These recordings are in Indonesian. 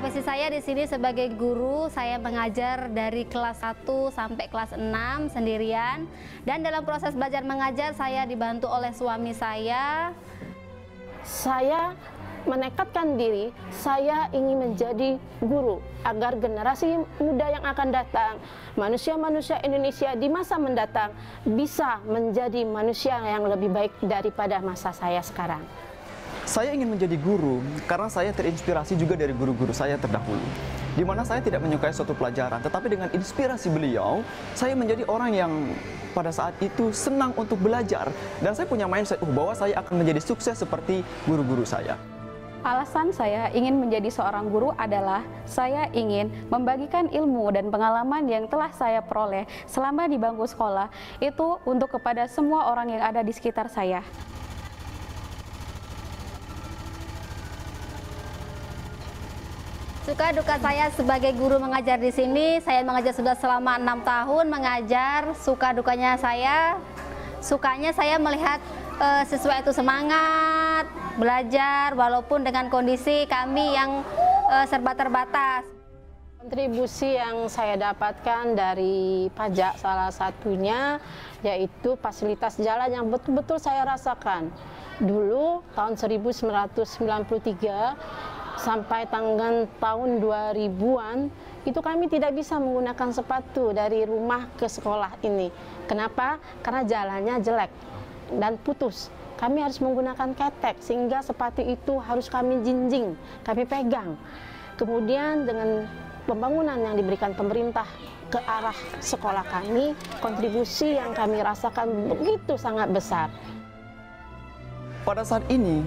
Profesi saya di sini sebagai guru, saya mengajar dari kelas 1 sampai kelas 6 sendirian. Dan dalam proses belajar mengajar saya dibantu oleh suami saya. Saya menekatkan diri, saya ingin menjadi guru agar generasi muda yang akan datang, manusia-manusia Indonesia di masa mendatang bisa menjadi manusia yang lebih baik daripada masa saya sekarang. Saya ingin menjadi guru karena saya terinspirasi juga dari guru-guru saya terdahulu. Di mana saya tidak menyukai suatu pelajaran, tetapi dengan inspirasi beliau, saya menjadi orang yang pada saat itu senang untuk belajar dan saya punya mindset uh, bahwa saya akan menjadi sukses seperti guru-guru saya. Alasan saya ingin menjadi seorang guru adalah saya ingin membagikan ilmu dan pengalaman yang telah saya peroleh selama di bangku sekolah itu untuk kepada semua orang yang ada di sekitar saya. suka duka saya sebagai guru mengajar di sini. Saya mengajar sudah selama enam tahun mengajar. Suka dukanya saya, sukanya saya melihat uh, siswa itu semangat belajar walaupun dengan kondisi kami yang uh, serba terbatas. Kontribusi yang saya dapatkan dari pajak salah satunya yaitu fasilitas jalan yang betul-betul saya rasakan. Dulu tahun 1993 sampai tanggal tahun 2000-an itu kami tidak bisa menggunakan sepatu dari rumah ke sekolah ini. Kenapa? Karena jalannya jelek dan putus. Kami harus menggunakan ketek sehingga sepatu itu harus kami jinjing, kami pegang. Kemudian dengan pembangunan yang diberikan pemerintah ke arah sekolah kami, kontribusi yang kami rasakan begitu sangat besar pada saat ini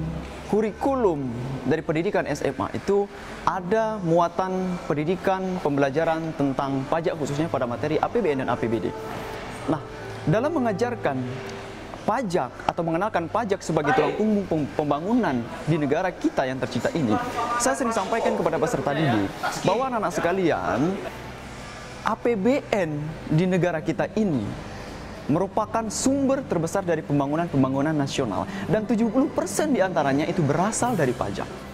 kurikulum dari pendidikan SMA itu ada muatan pendidikan pembelajaran tentang pajak khususnya pada materi APBN dan APBD. Nah, dalam mengajarkan pajak atau mengenalkan pajak sebagai tulang punggung pembangunan di negara kita yang tercinta ini, saya sering sampaikan kepada peserta didik bahwa anak-anak sekalian, APBN di negara kita ini merupakan sumber terbesar dari pembangunan-pembangunan nasional dan 70% diantaranya itu berasal dari pajak.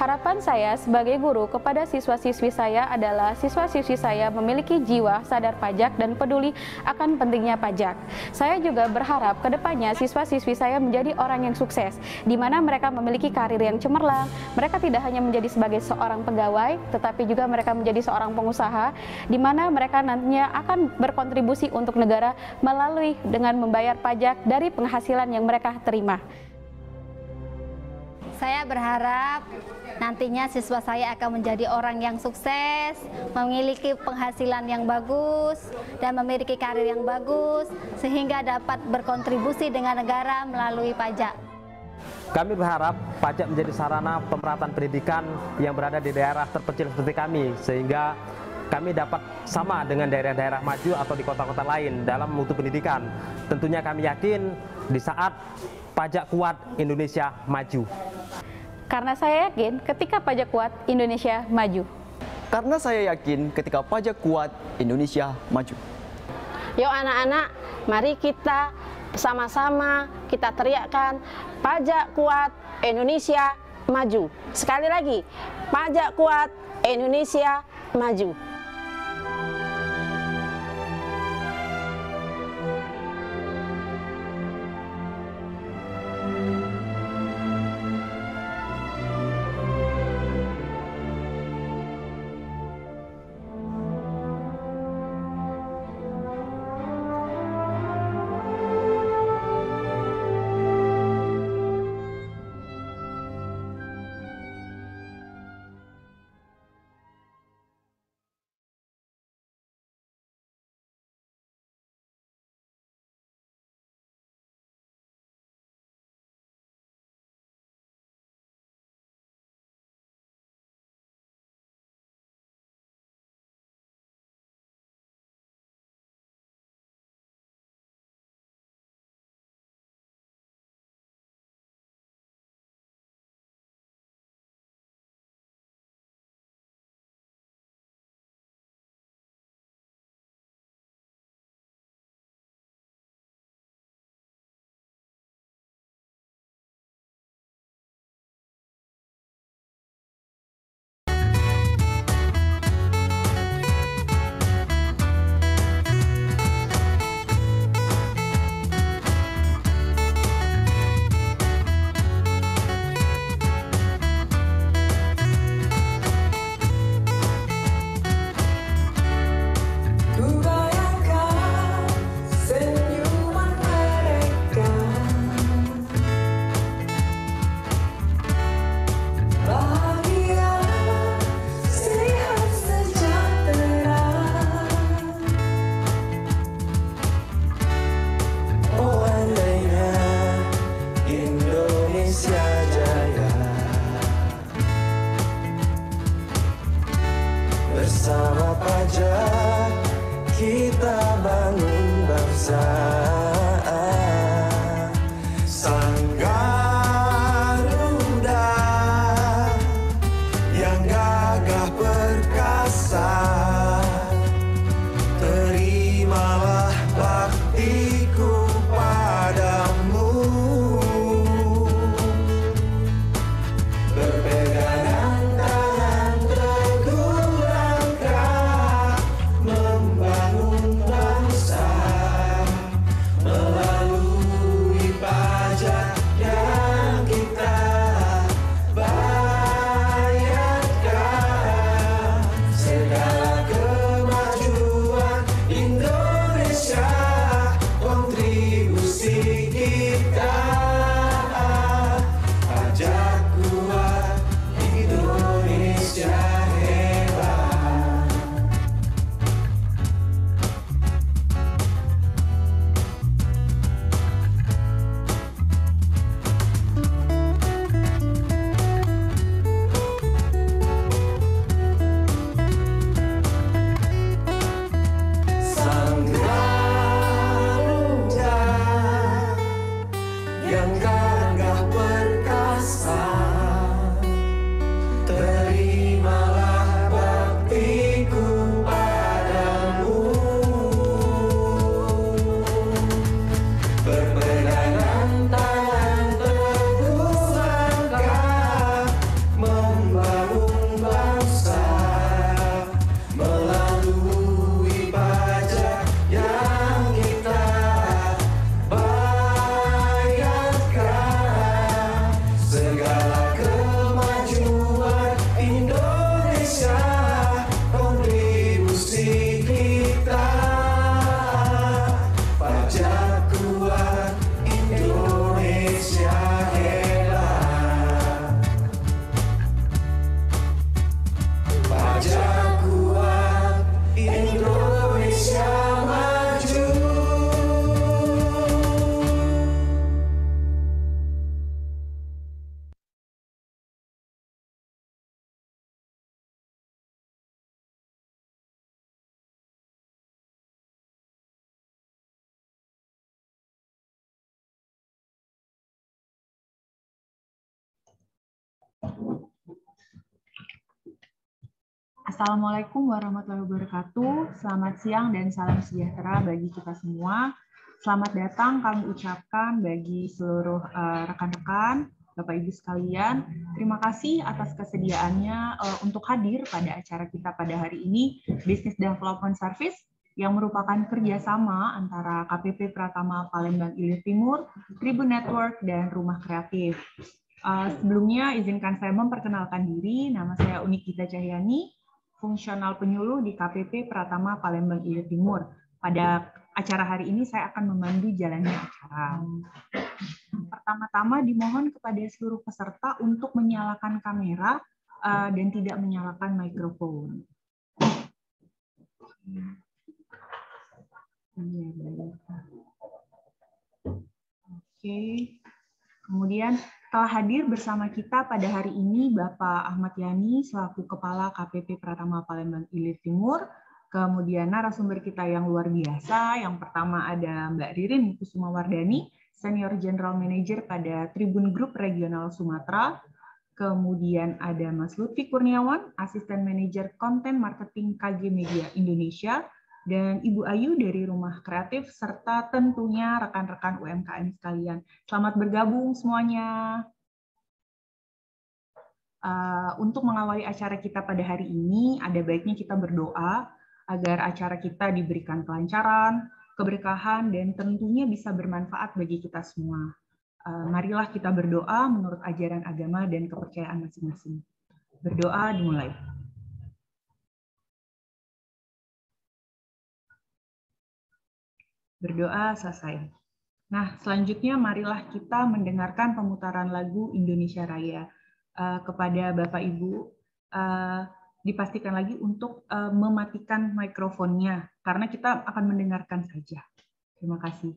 Harapan saya sebagai guru kepada siswa-siswi saya adalah siswa-siswi saya memiliki jiwa sadar pajak dan peduli akan pentingnya pajak. Saya juga berharap kedepannya siswa-siswi saya menjadi orang yang sukses, di mana mereka memiliki karir yang cemerlang. Mereka tidak hanya menjadi sebagai seorang pegawai, tetapi juga mereka menjadi seorang pengusaha, di mana mereka nantinya akan berkontribusi untuk negara melalui dengan membayar pajak dari penghasilan yang mereka terima. Saya berharap nantinya siswa saya akan menjadi orang yang sukses, memiliki penghasilan yang bagus, dan memiliki karir yang bagus, sehingga dapat berkontribusi dengan negara melalui pajak. Kami berharap pajak menjadi sarana pemerataan pendidikan yang berada di daerah terpencil seperti kami, sehingga kami dapat sama dengan daerah-daerah maju atau di kota-kota lain dalam mutu pendidikan. Tentunya kami yakin di saat pajak kuat Indonesia maju. Karena saya yakin ketika pajak kuat, Indonesia maju. Karena saya yakin ketika pajak kuat, Indonesia maju. Yuk anak-anak, mari kita sama-sama kita teriakkan pajak kuat Indonesia maju. Sekali lagi, pajak kuat Indonesia maju. Assalamualaikum warahmatullahi wabarakatuh. Selamat siang dan salam sejahtera bagi kita semua. Selamat datang kami ucapkan bagi seluruh eh, rekan-rekan, Bapak Ibu sekalian. Terima kasih atas kesediaannya eh, untuk hadir pada acara kita pada hari ini, Business Development Service yang merupakan kerjasama antara KPP Pratama Palembang Ilir Timur, Tribun Network, dan Rumah Kreatif. Uh, sebelumnya izinkan saya memperkenalkan diri, nama saya Unikita Cahyani, fungsional penyuluh di KPP Pratama Palembang Ilir Timur. Pada acara hari ini saya akan memandu jalannya acara. Pertama-tama dimohon kepada seluruh peserta untuk menyalakan kamera uh, dan tidak menyalakan mikrofon. Iya, Oke, okay. kemudian telah hadir bersama kita pada hari ini Bapak Ahmad Yani selaku Kepala KPP Pratama Palembang Ilir Timur, kemudian narasumber kita yang luar biasa, yang pertama ada Mbak Ririn Kusuma Wardani, Senior General Manager pada Tribun Group Regional Sumatera, kemudian ada Mas Lutfi Kurniawan, Asisten Manager Content Marketing KG Media Indonesia, dan Ibu Ayu dari Rumah Kreatif serta tentunya rekan-rekan UMKM sekalian. Selamat bergabung semuanya. Uh, untuk mengawali acara kita pada hari ini, ada baiknya kita berdoa agar acara kita diberikan kelancaran, keberkahan, dan tentunya bisa bermanfaat bagi kita semua. Uh, marilah kita berdoa menurut ajaran agama dan kepercayaan masing-masing. Berdoa dimulai. Berdoa selesai. Nah, selanjutnya marilah kita mendengarkan pemutaran lagu Indonesia Raya uh, kepada Bapak Ibu. Uh, dipastikan lagi untuk uh, mematikan mikrofonnya karena kita akan mendengarkan saja. Terima kasih.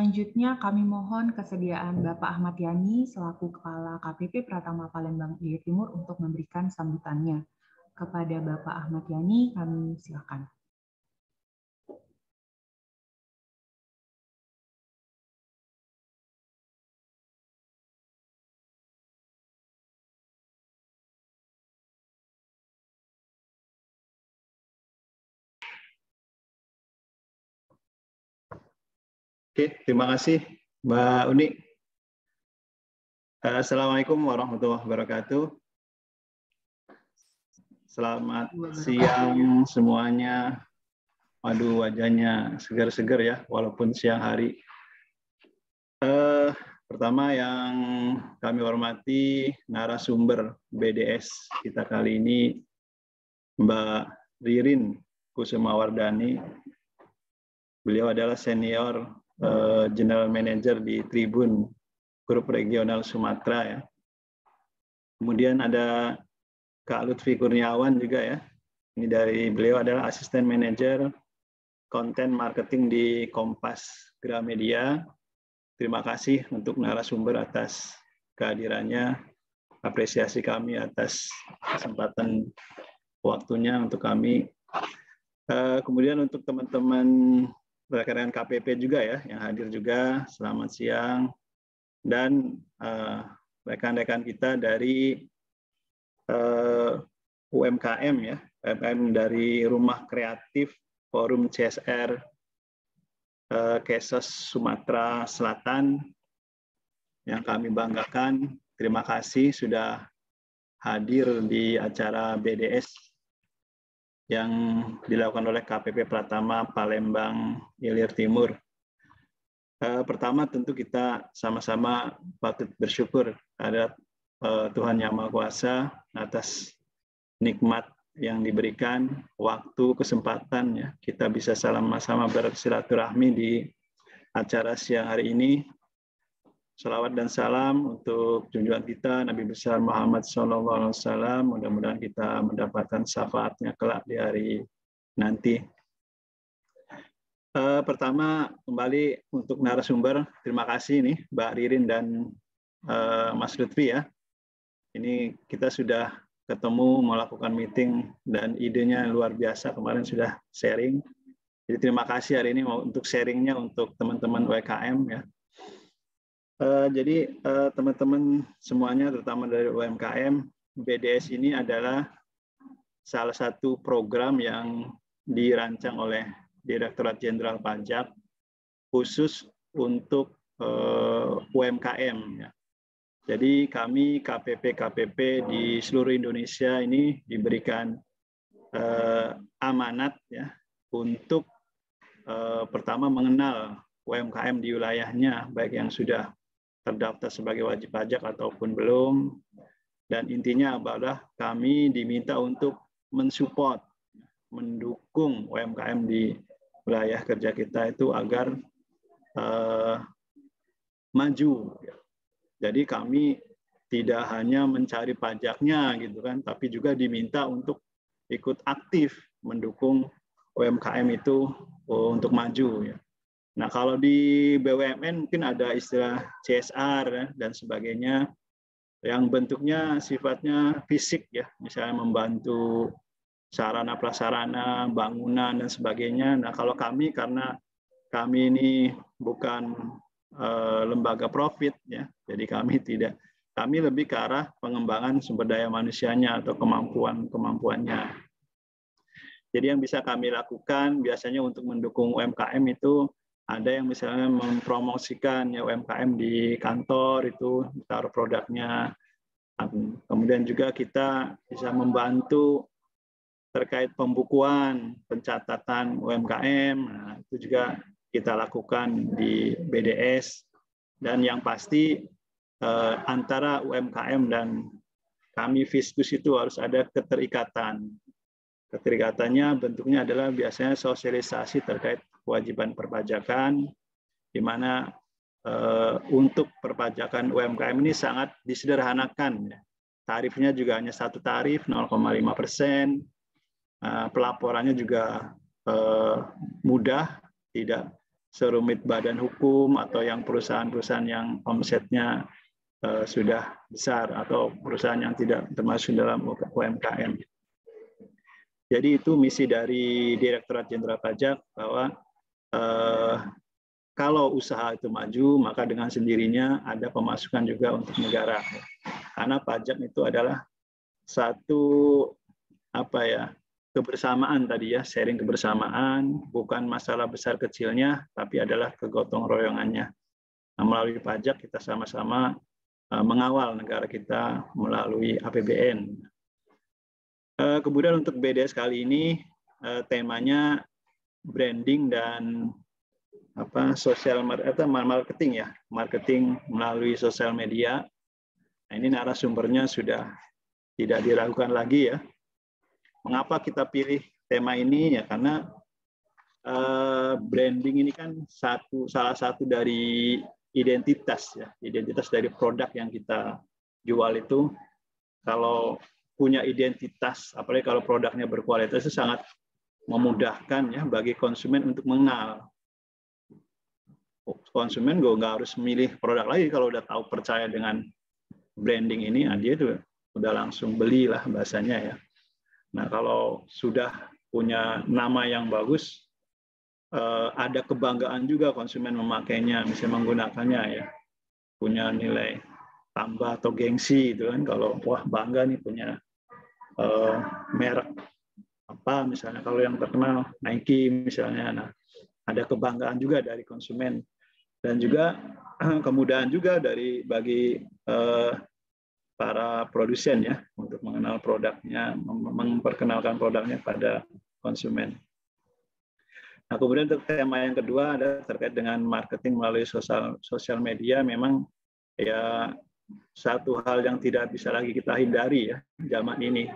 Selanjutnya kami mohon kesediaan Bapak Ahmad Yani selaku Kepala KPP Pratama Palembang Ilir Timur untuk memberikan sambutannya. Kepada Bapak Ahmad Yani kami silakan. Oke, terima kasih Mbak Uni. Eh, Assalamualaikum warahmatullahi wabarakatuh. Selamat siang semuanya. Waduh, wajahnya segar-segar ya, walaupun siang hari. Eh, pertama yang kami hormati narasumber BDS kita kali ini Mbak Ririn Kusumawardani. Beliau adalah senior Eh, general manager di Tribun Grup Regional Sumatera ya. Kemudian ada Kak Lutfi Kurniawan juga ya. Ini dari beliau adalah asisten Manager konten marketing di Kompas Gramedia. Terima kasih untuk narasumber atas kehadirannya. Apresiasi kami atas kesempatan waktunya untuk kami. Eh, kemudian untuk teman-teman berkaitan KPP juga ya yang hadir juga. Selamat siang dan eh, rekan-rekan kita dari uh, eh, UMKM ya, UMKM dari Rumah Kreatif Forum CSR uh, eh, Keses Sumatera Selatan yang kami banggakan. Terima kasih sudah hadir di acara BDS yang dilakukan oleh KPP Pratama Palembang Ilir Timur. Eh, pertama tentu kita sama-sama patut bersyukur ada eh, Tuhan Yang Maha Kuasa atas nikmat yang diberikan waktu kesempatan ya kita bisa sama-sama bersilaturahmi di acara siang hari ini Salawat dan salam untuk junjungan kita Nabi besar Muhammad SAW. Mudah-mudahan kita mendapatkan syafaatnya kelak di hari nanti. Eh, pertama kembali untuk narasumber, terima kasih nih Mbak Ririn dan eh, Mas Lutfi ya. Ini kita sudah ketemu melakukan meeting dan idenya luar biasa kemarin sudah sharing. Jadi terima kasih hari ini untuk sharingnya untuk teman-teman UKM ya Eh, jadi eh, teman-teman uh, semuanya, terutama dari UMKM, BDS ini adalah salah satu program yang dirancang oleh Direktorat Jenderal Pajak khusus untuk uh, eh, UMKM. Ya. Jadi kami KPP-KPP di seluruh Indonesia ini diberikan amanat ya untuk pertama mengenal UMKM di wilayahnya, baik yang sudah terdaftar sebagai wajib pajak ataupun belum. Dan intinya adalah kami diminta untuk mensupport, mendukung UMKM di wilayah kerja kita itu agar uh, maju. Jadi kami tidak hanya mencari pajaknya gitu kan, tapi juga diminta untuk ikut aktif mendukung UMKM itu eh, untuk maju ya. Nah, kalau di BUMN mungkin ada istilah CSR ya, dan sebagainya yang bentuknya sifatnya fisik ya, misalnya membantu sarana prasarana, bangunan dan sebagainya. Nah, kalau kami karena kami ini bukan e, lembaga profit ya, jadi kami tidak kami lebih ke arah pengembangan sumber daya manusianya atau kemampuan-kemampuannya. Jadi yang bisa kami lakukan biasanya untuk mendukung UMKM itu ada yang misalnya mempromosikan ya UMKM di kantor itu taruh produknya. Kemudian juga kita bisa membantu terkait pembukuan, pencatatan UMKM. Nah, itu juga kita lakukan di BDS dan yang pasti eh, antara UMKM dan kami Fiskus itu harus ada keterikatan. Keterikatannya bentuknya adalah biasanya sosialisasi terkait kewajiban perpajakan, di mana uh, untuk perpajakan UMKM ini sangat disederhanakan. Ya. Tarifnya juga hanya satu tarif 0,5 persen, uh, pelaporannya juga uh, mudah, tidak serumit badan hukum atau yang perusahaan-perusahaan yang omsetnya uh, sudah besar atau perusahaan yang tidak termasuk dalam UMKM. Jadi itu misi dari Direktorat Jenderal Pajak bahwa eh, kalau usaha itu maju, maka dengan sendirinya ada pemasukan juga untuk negara. Karena pajak itu adalah satu apa ya kebersamaan tadi ya, sharing kebersamaan, bukan masalah besar kecilnya, tapi adalah kegotong royongannya. Nah, melalui pajak kita sama-sama eh, mengawal negara kita melalui APBN. Eh, kemudian untuk BDS kali ini eh, temanya branding dan apa sosial marketing ya marketing melalui sosial media nah, ini narasumbernya sudah tidak diragukan lagi ya mengapa kita pilih tema ini ya karena uh, branding ini kan satu salah satu dari identitas ya identitas dari produk yang kita jual itu kalau punya identitas apalagi kalau produknya berkualitas itu sangat memudahkan ya bagi konsumen untuk mengenal. Konsumen gue nggak harus milih produk lagi kalau udah tahu percaya dengan branding ini, nah dia tuh udah langsung belilah bahasanya ya. Nah kalau sudah punya nama yang bagus, eh, ada kebanggaan juga konsumen memakainya, bisa menggunakannya ya, punya nilai tambah atau gengsi itu kan kalau wah bangga nih punya eh, merek apa misalnya kalau yang terkenal Nike misalnya nah ada kebanggaan juga dari konsumen dan juga kemudahan juga dari bagi eh, para produsen ya untuk mengenal produknya memperkenalkan produknya pada konsumen. Nah, kemudian untuk tema yang kedua ada terkait dengan marketing melalui sosial sosial media memang ya satu hal yang tidak bisa lagi kita hindari ya zaman ini.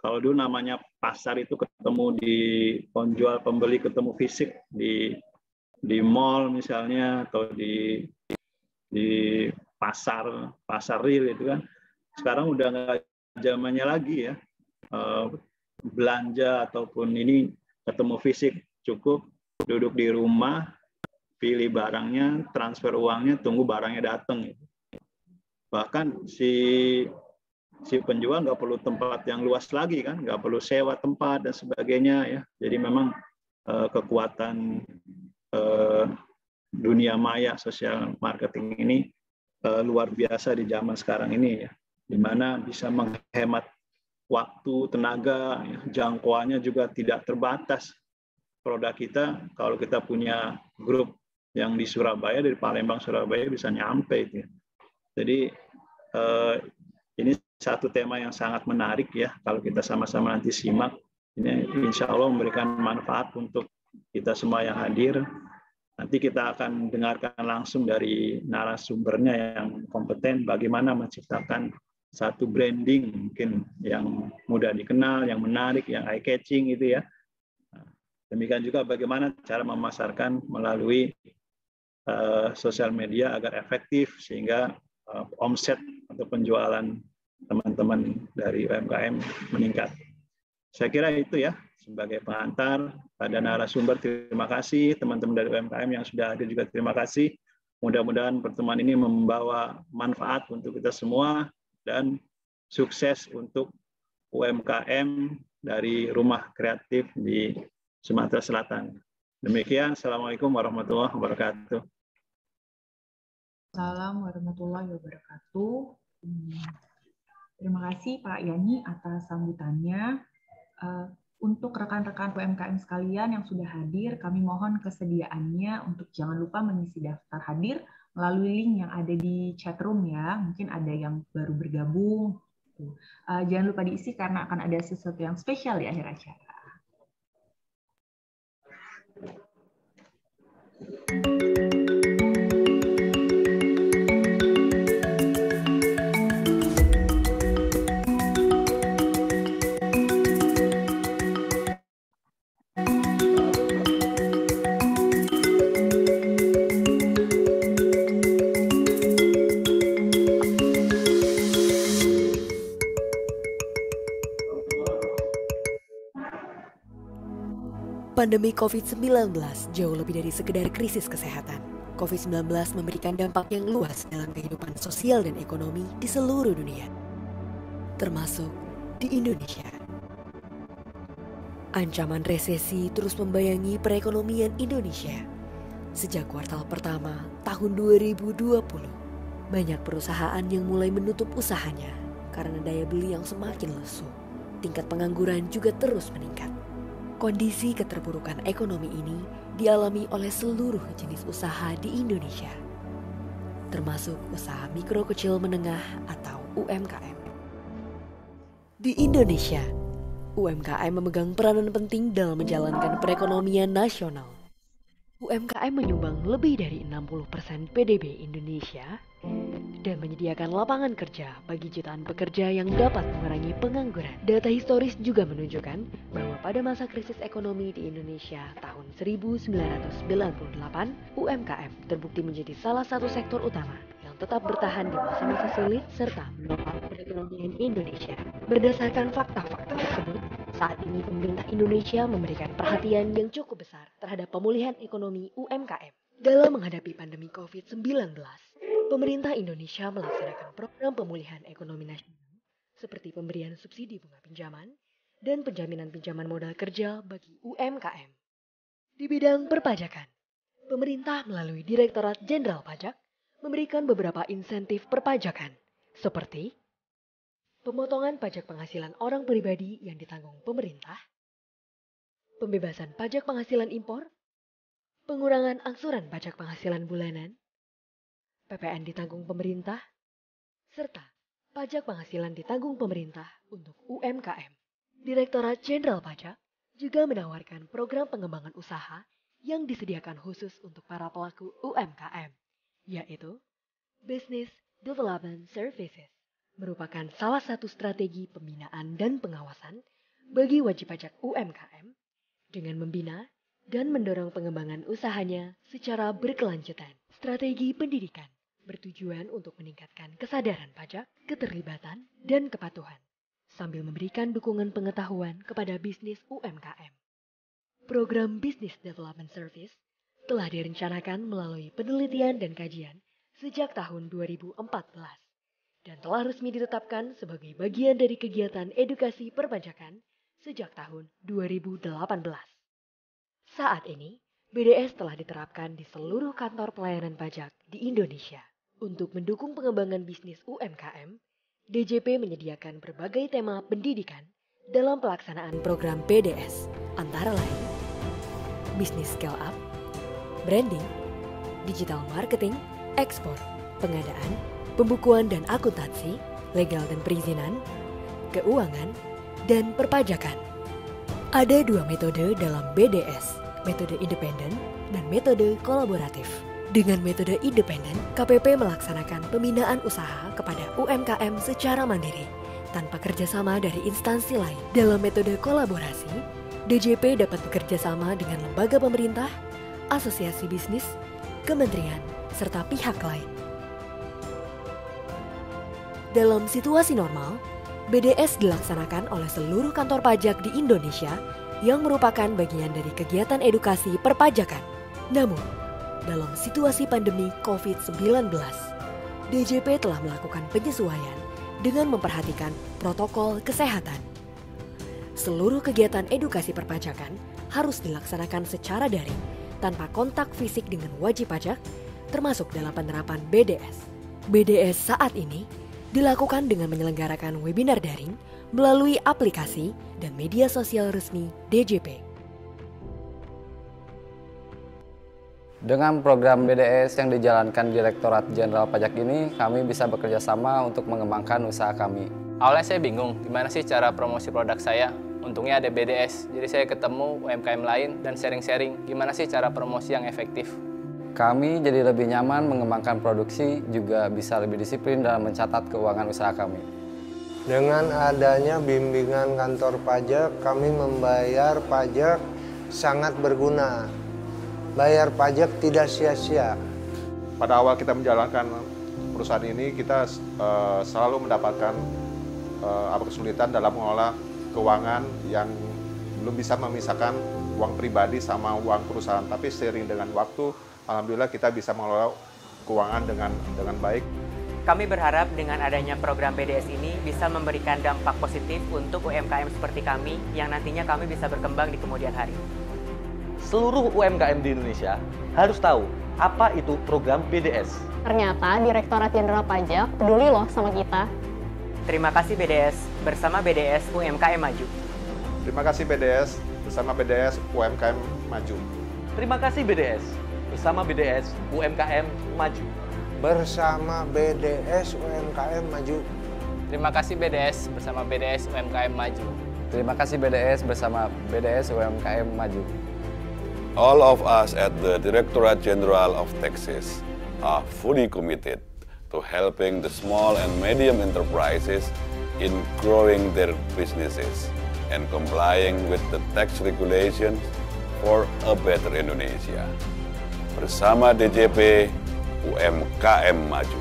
Kalau dulu namanya pasar itu ketemu di penjual pembeli ketemu fisik di di mall misalnya atau di di pasar pasar real itu kan sekarang udah nggak zamannya lagi ya eh, belanja ataupun ini ketemu fisik cukup duduk di rumah pilih barangnya transfer uangnya tunggu barangnya datang bahkan si si penjual nggak perlu tempat yang luas lagi kan, nggak perlu sewa tempat dan sebagainya ya. Jadi memang uh, kekuatan uh, dunia maya sosial marketing ini uh, luar biasa di zaman sekarang ini ya, dimana bisa menghemat waktu, tenaga, ya, jangkauannya juga tidak terbatas. Produk kita kalau kita punya grup yang di Surabaya dari Palembang Surabaya bisa nyampe gitu Ya. Jadi uh, ini satu tema yang sangat menarik ya kalau kita sama-sama nanti simak ini insya Allah memberikan manfaat untuk kita semua yang hadir nanti kita akan dengarkan langsung dari narasumbernya yang kompeten bagaimana menciptakan satu branding mungkin yang mudah dikenal yang menarik yang eye catching itu ya demikian juga bagaimana cara memasarkan melalui uh, sosial media agar efektif sehingga uh, omset atau penjualan teman-teman dari UMKM meningkat. Saya kira itu ya sebagai pengantar pada narasumber terima kasih teman-teman dari UMKM yang sudah hadir juga terima kasih. Mudah-mudahan pertemuan ini membawa manfaat untuk kita semua dan sukses untuk UMKM dari rumah kreatif di Sumatera Selatan. Demikian, Assalamualaikum warahmatullahi wabarakatuh. Assalamualaikum warahmatullahi wabarakatuh. Terima kasih Pak Yani atas sambutannya. Eh, untuk rekan-rekan UMKM sekalian yang sudah hadir, kami mohon kesediaannya untuk jangan lupa mengisi daftar hadir melalui link yang ada di chat room ya. Mungkin ada yang baru bergabung. Eh, jangan lupa diisi karena akan ada sesuatu yang spesial di akhir acara. Thank you. Pandemi COVID-19 jauh lebih dari sekedar krisis kesehatan. COVID-19 memberikan dampak yang luas dalam kehidupan sosial dan ekonomi di seluruh dunia, termasuk di Indonesia. Ancaman resesi terus membayangi perekonomian Indonesia. Sejak kuartal pertama tahun 2020, banyak perusahaan yang mulai menutup usahanya karena daya beli yang semakin lesu. Tingkat pengangguran juga terus meningkat. Kondisi keterpurukan ekonomi ini dialami oleh seluruh jenis usaha di Indonesia, termasuk usaha mikro kecil menengah atau UMKM. Di Indonesia, UMKM memegang peranan penting dalam menjalankan perekonomian nasional. UMKM menyumbang lebih dari 60% PDB Indonesia dan menyediakan lapangan kerja bagi jutaan pekerja yang dapat mengurangi pengangguran. Data historis juga menunjukkan bahwa pada masa krisis ekonomi di Indonesia tahun 1998, UMKM terbukti menjadi salah satu sektor utama yang tetap bertahan di masa-masa sulit serta menopang perekonomian Indonesia. Berdasarkan fakta-fakta tersebut, saat ini pemerintah Indonesia memberikan perhatian yang cukup besar terhadap pemulihan ekonomi UMKM. Dalam menghadapi pandemi COVID-19, pemerintah Indonesia melaksanakan program pemulihan ekonomi nasional seperti pemberian subsidi bunga pinjaman dan penjaminan pinjaman modal kerja bagi UMKM. Di bidang perpajakan, pemerintah melalui Direktorat Jenderal Pajak memberikan beberapa insentif perpajakan seperti pemotongan pajak penghasilan orang pribadi yang ditanggung pemerintah, pembebasan pajak penghasilan impor, pengurangan angsuran pajak penghasilan bulanan, PPN ditanggung pemerintah, serta pajak penghasilan ditanggung pemerintah untuk UMKM. Direktorat Jenderal Pajak juga menawarkan program pengembangan usaha yang disediakan khusus untuk para pelaku UMKM, yaitu Business Development Services merupakan salah satu strategi pembinaan dan pengawasan bagi wajib pajak UMKM dengan membina dan mendorong pengembangan usahanya secara berkelanjutan. Strategi pendidikan bertujuan untuk meningkatkan kesadaran pajak, keterlibatan, dan kepatuhan sambil memberikan dukungan pengetahuan kepada bisnis UMKM. Program Business Development Service telah direncanakan melalui penelitian dan kajian sejak tahun 2014 dan telah resmi ditetapkan sebagai bagian dari kegiatan edukasi perpajakan sejak tahun 2018. Saat ini, BDS telah diterapkan di seluruh kantor pelayanan pajak di Indonesia. Untuk mendukung pengembangan bisnis UMKM, DJP menyediakan berbagai tema pendidikan dalam pelaksanaan program BDS, antara lain bisnis scale up, branding, digital marketing, ekspor, pengadaan, pembukuan dan akuntansi, legal dan perizinan, keuangan, dan perpajakan. Ada dua metode dalam BDS, metode independen dan metode kolaboratif. Dengan metode independen, KPP melaksanakan pembinaan usaha kepada UMKM secara mandiri, tanpa kerjasama dari instansi lain. Dalam metode kolaborasi, DJP dapat bekerja sama dengan lembaga pemerintah, asosiasi bisnis, kementerian, serta pihak lain. Dalam situasi normal, BDS dilaksanakan oleh seluruh kantor pajak di Indonesia yang merupakan bagian dari kegiatan edukasi perpajakan. Namun, dalam situasi pandemi COVID-19, DJP telah melakukan penyesuaian dengan memperhatikan protokol kesehatan. Seluruh kegiatan edukasi perpajakan harus dilaksanakan secara daring tanpa kontak fisik dengan wajib pajak, termasuk dalam penerapan BDS. BDS saat ini dilakukan dengan menyelenggarakan webinar daring melalui aplikasi dan media sosial resmi DJP. Dengan program BDS yang dijalankan Direktorat Jenderal Pajak ini, kami bisa bekerja sama untuk mengembangkan usaha kami. Awalnya saya bingung, gimana sih cara promosi produk saya? Untungnya ada BDS, jadi saya ketemu UMKM lain dan sharing-sharing gimana sih cara promosi yang efektif. Kami jadi lebih nyaman mengembangkan produksi juga bisa lebih disiplin dalam mencatat keuangan usaha kami. Dengan adanya bimbingan kantor pajak, kami membayar pajak sangat berguna. Bayar pajak tidak sia-sia. Pada awal kita menjalankan perusahaan ini, kita uh, selalu mendapatkan uh, kesulitan dalam mengelola keuangan yang belum bisa memisahkan uang pribadi sama uang perusahaan. Tapi sering dengan waktu, alhamdulillah kita bisa mengelola keuangan dengan dengan baik. Kami berharap dengan adanya program BDS ini bisa memberikan dampak positif untuk UMKM seperti kami yang nantinya kami bisa berkembang di kemudian hari. Seluruh UMKM di Indonesia harus tahu apa itu program BDS. Ternyata Direktorat Jenderal Pajak peduli loh sama kita. Terima kasih BDS, bersama BDS UMKM maju. Terima kasih BDS, bersama BDS UMKM maju. Terima kasih BDS. Bersama BDS, UMKM maju. Bersama BDS, UMKM maju. Terima kasih BDS bersama BDS UMKM maju. Terima kasih BDS bersama BDS UMKM maju. All of us at the Directorate General of Taxes are fully committed to helping the small and medium enterprises in growing their businesses and complying with the tax regulations for a better Indonesia bersama DJP UMKM Maju.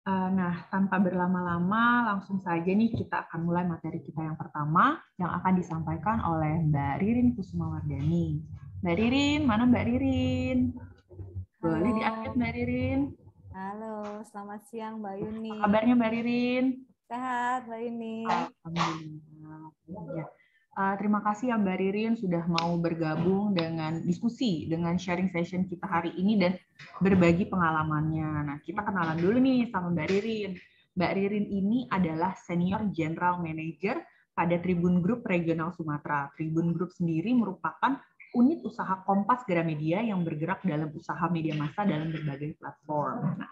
Eh, nah, tanpa berlama-lama, langsung saja nih kita akan mulai materi kita yang pertama yang akan disampaikan oleh Mbak Ririn Kusuma Wardani. Mbak Ririn, mana Mbak Ririn? Boleh diangkat Mbak Ririn. Halo, selamat siang Mbak Yuni. Apa kabarnya Mbak Ririn? Sehat Mbak Yuni. Alhamdulillah. Uh, terima kasih ya Mbak Ririn sudah mau bergabung dengan diskusi, dengan sharing session kita hari ini dan berbagi pengalamannya. Nah, kita kenalan dulu nih sama Mbak Ririn. Mbak Ririn ini adalah Senior General Manager pada Tribun Group Regional Sumatera. Tribun Group sendiri merupakan unit usaha Kompas Gramedia yang bergerak dalam usaha media massa dalam berbagai platform. Nah,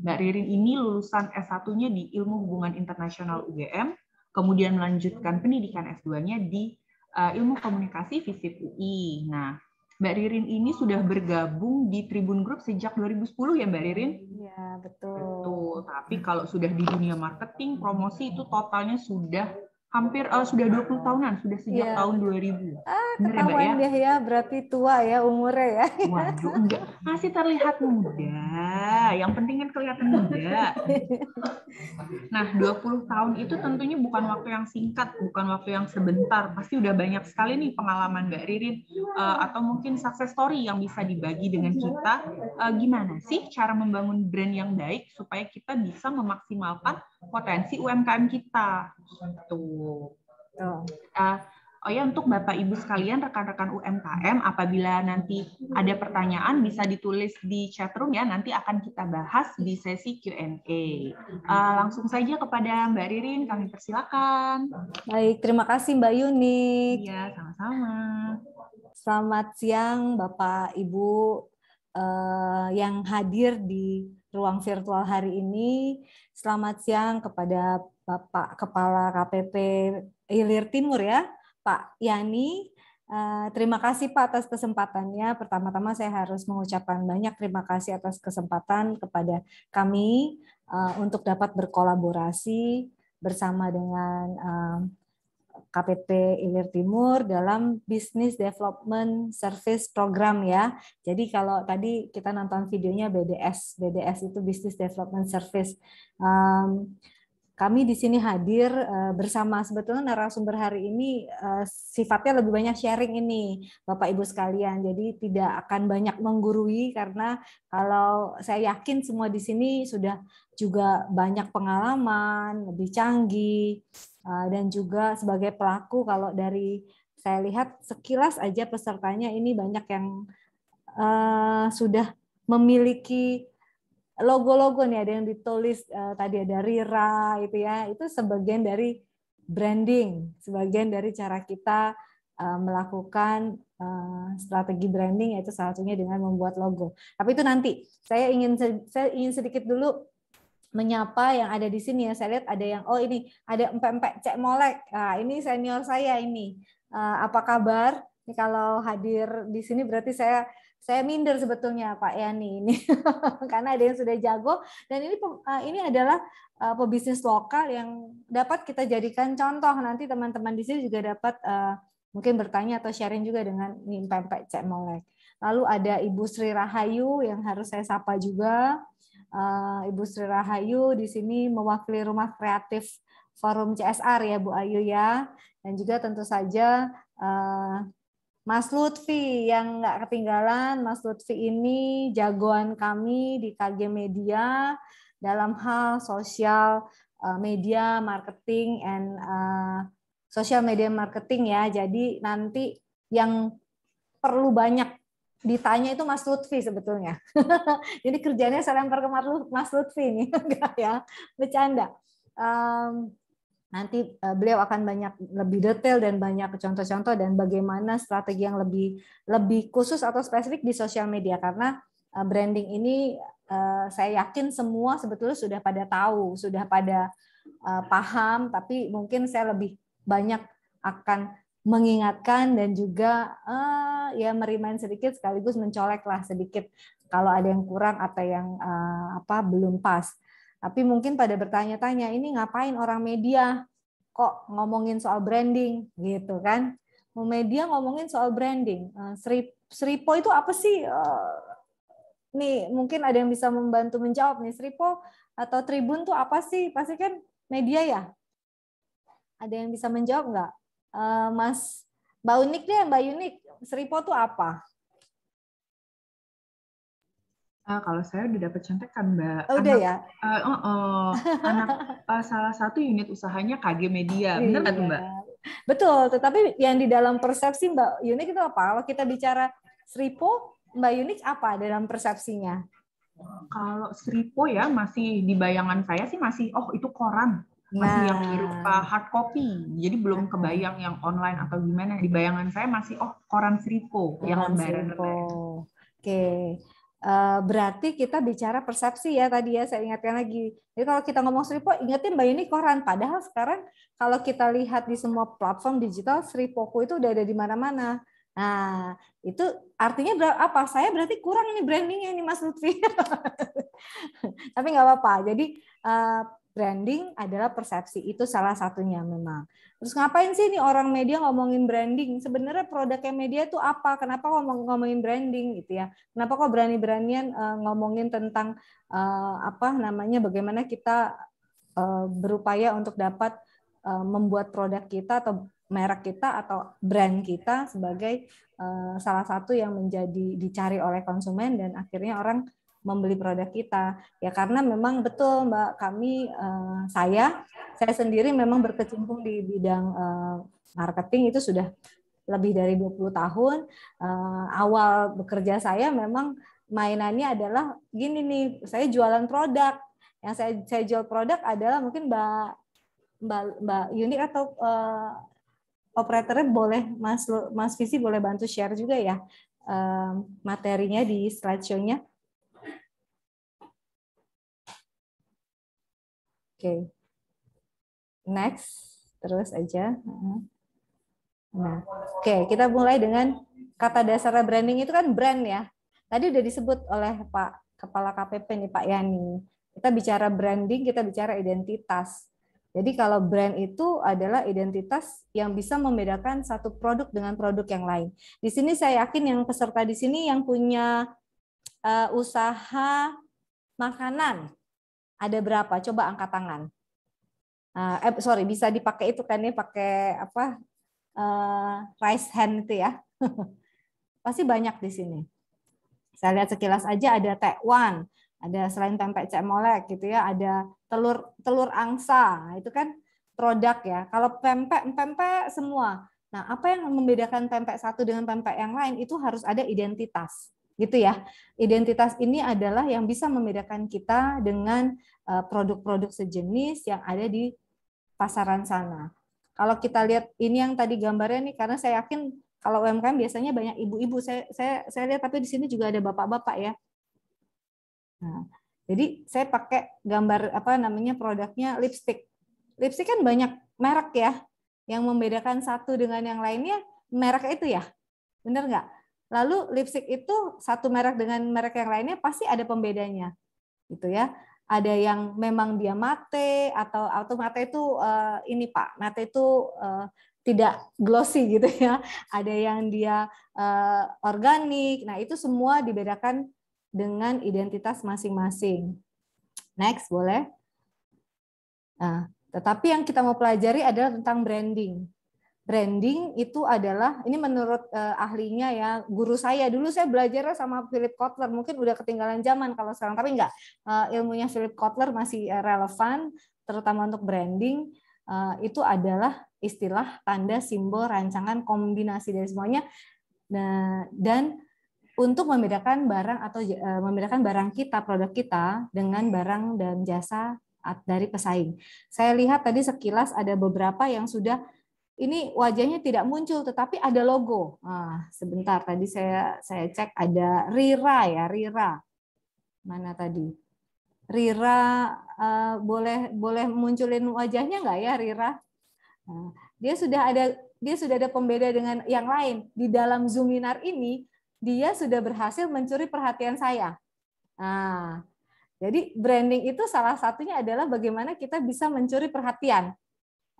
Mbak Ririn ini lulusan S1-nya di Ilmu Hubungan Internasional UGM, kemudian melanjutkan pendidikan S2-nya di uh, Ilmu Komunikasi FISIP UI. Nah, Mbak Ririn ini sudah bergabung di Tribun Group sejak 2010 ya Mbak Ririn? Iya, betul. Betul, tapi kalau sudah di dunia marketing, promosi itu totalnya sudah hampir uh, sudah 20 tahunan, sudah sejak yeah. tahun 2000. Ya. Ah, ya, ketahuan ya? deh ya, berarti tua ya umurnya ya. Waduh, enggak. Masih terlihat muda. Yang penting kan kelihatan muda. Nah, 20 tahun itu tentunya bukan waktu yang singkat, bukan waktu yang sebentar. Pasti udah banyak sekali nih pengalaman Mbak Ririn uh, atau mungkin success story yang bisa dibagi dengan kita. Uh, gimana sih cara membangun brand yang baik supaya kita bisa memaksimalkan potensi UMKM kita. Tuh. Gitu. Oh. Uh, Oh ya, untuk Bapak Ibu sekalian, rekan-rekan UMKM, apabila nanti ada pertanyaan bisa ditulis di chatroom ya, nanti akan kita bahas di sesi Q&A. Uh, eh, langsung saja kepada Mbak Ririn, kami persilakan. Baik, terima kasih Mbak Yuni. Iya, sama-sama. Selamat siang Bapak Ibu uh, yang hadir di ruang virtual hari ini. Selamat siang kepada Bapak Kepala KPP Ilir Timur ya, Pak Yani. Eh, terima kasih Pak atas kesempatannya. Pertama-tama saya harus mengucapkan banyak terima kasih atas kesempatan kepada kami eh, untuk dapat berkolaborasi bersama dengan eh, KPP Ilir Timur dalam Business Development Service Program ya. Jadi kalau tadi kita nonton videonya BDS, BDS itu Business Development Service kami di sini hadir eh, bersama sebetulnya narasumber hari ini eh, sifatnya lebih banyak sharing ini Bapak Ibu sekalian. Jadi tidak akan banyak menggurui karena kalau saya yakin semua di sini sudah juga banyak pengalaman, lebih canggih eh, dan juga sebagai pelaku kalau dari saya lihat sekilas aja pesertanya ini banyak yang sudah memiliki logo-logo nih ada yang ditulis uh, tadi ada Rira itu ya itu sebagian dari branding sebagian dari cara kita uh, melakukan uh, strategi branding yaitu salah satunya dengan membuat logo tapi itu nanti saya ingin saya ingin sedikit dulu menyapa yang ada di sini ya saya lihat ada yang oh ini ada empat empat cek molek nah, ini senior saya ini uh, apa kabar ini kalau hadir di sini berarti saya saya minder sebetulnya Pak Yani ini karena ada yang sudah jago dan ini eh, ini adalah eh, pebisnis lokal yang dapat kita jadikan contoh nanti teman-teman di sini juga dapat eh, mungkin bertanya atau sharing juga dengan Pempek Cek Molek. Lalu ada Ibu Sri Rahayu yang harus saya sapa juga. Ibu Sri Rahayu di sini mewakili Rumah Kreatif Forum CSR ya Bu Ayu ya. Dan juga tentu saja Mas Lutfi yang nggak ketinggalan, Mas Lutfi ini jagoan kami di KG Media dalam hal sosial eh, media marketing and uh, eh, social media marketing ya. Jadi nanti yang perlu banyak ditanya itu Mas Lutfi sebetulnya. Jadi kerjanya saya lempar ke Mas Lutfi nih, enggak ya, bercanda. Um, Nanti uh, beliau akan banyak lebih detail dan banyak contoh-contoh dan bagaimana strategi yang lebih lebih khusus atau spesifik di sosial media karena uh, branding ini uh, saya yakin semua sebetulnya sudah pada tahu, sudah pada uh, paham, tapi mungkin saya lebih banyak akan mengingatkan dan juga uh, ya merimain sedikit sekaligus mencolek sedikit kalau ada yang kurang atau yang uh, apa belum pas. Tapi mungkin pada bertanya-tanya, ini ngapain orang media kok ngomongin soal branding gitu kan? Media ngomongin soal branding. Eh, Sri, Sripo itu apa sih? Eh, nih mungkin ada yang bisa membantu menjawab nih Sripo atau Tribun tuh apa sih? Pasti kan media ya. Ada yang bisa menjawab nggak? Eh, Mas Mbak Unik deh, Mbak Unik, Sripo tuh apa? Uh, kalau saya udah dapat contekan mbak. Oh, anak, ya. Uh, oh, oh. anak uh, salah satu unit usahanya KG Media, benar iya. nggak iya. mbak? Betul. Tetapi yang di dalam persepsi mbak Yunik itu apa? Kalau kita bicara Sripo, mbak Yunik apa dalam persepsinya? Kalau Sripo ya masih di bayangan saya sih masih oh itu koran masih nah. yang berupa eh, hard copy. Jadi belum nah. kebayang yang online atau gimana. Di bayangan saya masih oh koran Sripo koran yang lembaran. Oke. Eh, berarti kita bicara persepsi ya tadi ya saya ingatkan lagi. Jadi kalau kita ngomong Sripo ingetin Mbak ini koran padahal sekarang kalau kita lihat di semua platform digital Sripoku itu udah ada di mana-mana. Nah, itu artinya apa? Saya berarti kurang ini brandingnya ini Mas Lutfi. Tapi nggak apa-apa. Jadi eh, branding adalah persepsi itu salah satunya memang. Terus ngapain sih ini orang media ngomongin branding? Sebenarnya produknya media itu apa? Kenapa ngomong ngomongin branding gitu ya? Kenapa kok berani-beranian uh, ngomongin tentang uh, apa namanya bagaimana kita uh, berupaya untuk dapat uh, membuat produk kita atau merek kita atau brand kita sebagai uh, salah satu yang menjadi dicari oleh konsumen dan akhirnya orang membeli produk kita ya karena memang betul mbak kami uh, saya saya sendiri memang berkecimpung di bidang uh, marketing itu sudah lebih dari 20 tahun uh, awal bekerja saya memang mainannya adalah gini nih saya jualan produk yang saya saya jual produk adalah mungkin mbak mbak mbak Yuni atau uh, operatornya boleh mas mas visi boleh bantu share juga ya materinya di slideshow-nya okay. next terus aja. Mm-hmm. Nah, oke okay, kita mulai dengan kata dasar branding itu kan brand ya. Tadi udah disebut oleh Pak Kepala KPP nih Pak Yani. Kita bicara branding, kita bicara identitas. Jadi kalau brand itu adalah identitas yang bisa membedakan satu produk dengan produk yang lain. Di sini saya yakin yang peserta di sini yang punya uh, usaha makanan ada berapa? Coba angkat tangan. Uh, eh sorry, bisa dipakai itu kan ya pakai apa? Uh, eh, raise hand itu ya. Pasti banyak di sini. Saya lihat sekilas aja ada tekwan, ada selain tempe cek molek gitu ya, ada telur telur angsa. Nah, itu kan produk ya. Kalau pempek pempek semua. Nah, apa yang membedakan pempek satu dengan pempek yang lain itu harus ada identitas gitu ya. Identitas ini adalah yang bisa membedakan kita dengan eh, produk-produk sejenis yang ada di pasaran sana. Kalau kita lihat ini yang tadi gambarnya nih, karena saya yakin kalau UMKM biasanya banyak ibu-ibu. Saya, saya, saya lihat tapi di sini juga ada bapak-bapak ya. Nah, jadi saya pakai gambar apa namanya produknya lipstick. Lipstick kan banyak merek ya. Yang membedakan satu dengan yang lainnya merek itu ya. Benar nggak? Lalu lipstick itu satu merek dengan merek yang lainnya pasti ada pembedanya, gitu ya. Ada yang memang dia mate atau atau mate itu uh, ini pak, mate itu uh, tidak glossy gitu ya. Ada yang dia uh, organik. Nah itu semua dibedakan dengan identitas masing-masing. Next boleh. Nah, tetapi yang kita mau pelajari adalah tentang branding branding itu adalah ini menurut uh, ahlinya ya guru saya dulu saya belajar sama Philip Kotler mungkin udah ketinggalan zaman kalau sekarang tapi enggak uh, ilmunya Philip Kotler masih eh, relevan terutama untuk branding uh, itu adalah istilah tanda simbol rancangan kombinasi dari semuanya nah, dan untuk membedakan barang atau membedakan barang kita produk kita dengan barang dan jasa dari pesaing. Saya lihat tadi sekilas ada beberapa yang sudah ini wajahnya tidak muncul tetapi ada logo. Ah, sebentar tadi saya saya cek ada Rira ya, Rira. Mana tadi? Rira uh, boleh boleh munculin wajahnya enggak ya Rira? Nah, dia sudah ada dia sudah ada pembeda dengan yang lain. Di dalam Zoominar ini dia sudah berhasil mencuri perhatian saya. Nah, jadi branding itu salah satunya adalah bagaimana kita bisa mencuri perhatian.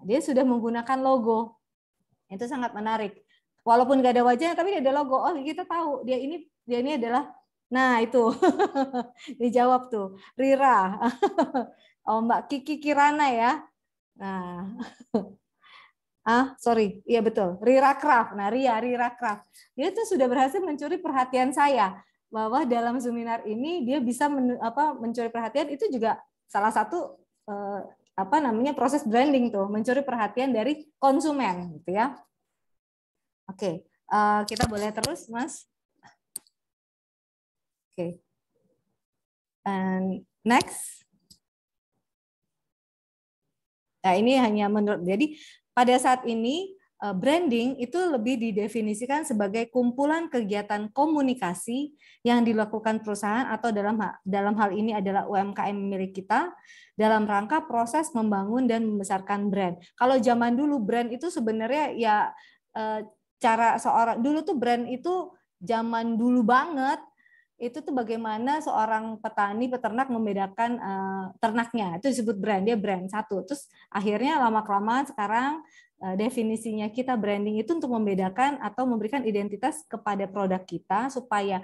Dia sudah menggunakan logo. Itu sangat menarik. Walaupun nggak ada wajahnya, tapi dia ada logo. Oh, kita tahu dia ini dia ini adalah. Nah itu dijawab tuh Rira. oh Mbak Kiki Kirana ya. Nah. Ah, sorry. Iya betul. Rira Craft. Nah, Ria, Rira Craft. Dia tuh sudah berhasil mencuri perhatian saya bahwa dalam seminar ini dia bisa men, apa mencuri perhatian itu juga salah satu eh, apa namanya proses branding tuh, mencuri perhatian dari konsumen gitu ya. Oke, uh, kita boleh terus, Mas. Oke. Okay. And next. Nah, ini hanya menurut jadi pada saat ini Eh, branding itu lebih didefinisikan sebagai kumpulan kegiatan komunikasi yang dilakukan perusahaan atau dalam dalam hal ini adalah UMKM milik kita dalam rangka proses membangun dan membesarkan brand. Kalau zaman dulu brand itu sebenarnya ya eh, cara seorang dulu tuh brand itu zaman dulu banget itu tuh bagaimana seorang petani peternak membedakan uh, ternaknya itu disebut brand dia brand satu terus akhirnya lama kelamaan sekarang uh, definisinya kita branding itu untuk membedakan atau memberikan identitas kepada produk kita supaya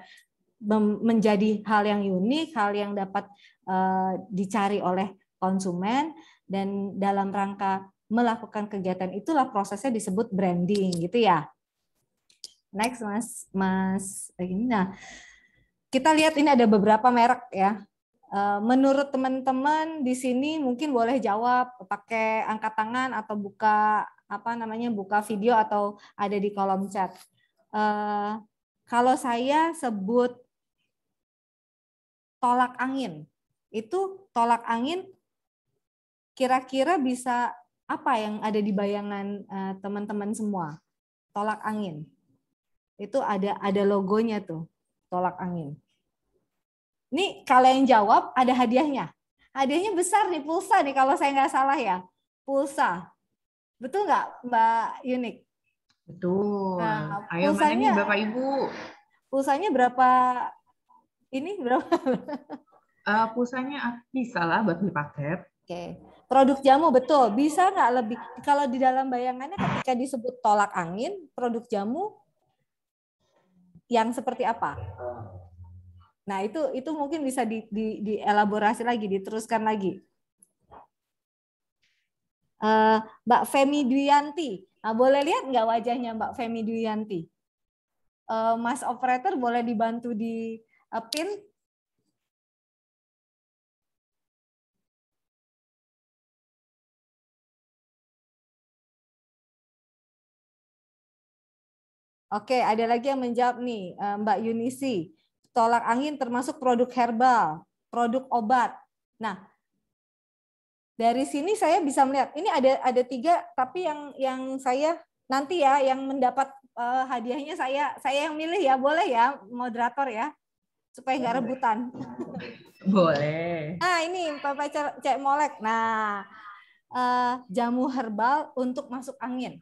menjadi hal yang unik hal yang dapat uh, dicari oleh konsumen dan dalam rangka melakukan kegiatan itulah prosesnya disebut branding gitu ya next mas mas ini nah kita lihat ini ada beberapa merek ya. Eh, menurut teman-teman di sini mungkin boleh jawab pakai angkat tangan atau buka apa namanya buka video atau ada di kolom chat. Eh, kalau saya sebut tolak angin, itu tolak angin kira-kira bisa apa yang ada di bayangan eh, teman-teman semua? Tolak angin. Itu ada ada logonya tuh, tolak angin. Nih kalian yang jawab ada hadiahnya. Hadiahnya besar nih pulsa nih kalau saya nggak salah ya. Pulsa. Betul nggak Mbak Yunik? Betul. Nah, Ayo pulsanya, mana nih Bapak Ibu? Pulsanya berapa? Ini berapa? uh, pulsanya bisa lah buat beli paket. Oke. Okay. Produk jamu betul. Bisa nggak lebih? Kalau di dalam bayangannya ketika disebut tolak angin, produk jamu yang seperti apa? Nah, itu itu mungkin bisa di, di, dielaborasi lagi, diteruskan lagi. Uh, Mbak Femi Duyanti, nah, boleh lihat nggak wajahnya Mbak Femi Duyanti? Uh, eh, Mas operator boleh dibantu di uh, pin? Oke, ada lagi yang menjawab nih, eh, Mbak Yunisi tolak angin termasuk produk herbal, produk obat. Nah, dari sini saya bisa melihat ini ada ada tiga tapi yang yang saya nanti ya yang mendapat uh, hadiahnya saya saya yang milih ya boleh ya moderator ya supaya nggak rebutan boleh nah ini Bapak cek, molek nah uh, jamu herbal untuk masuk angin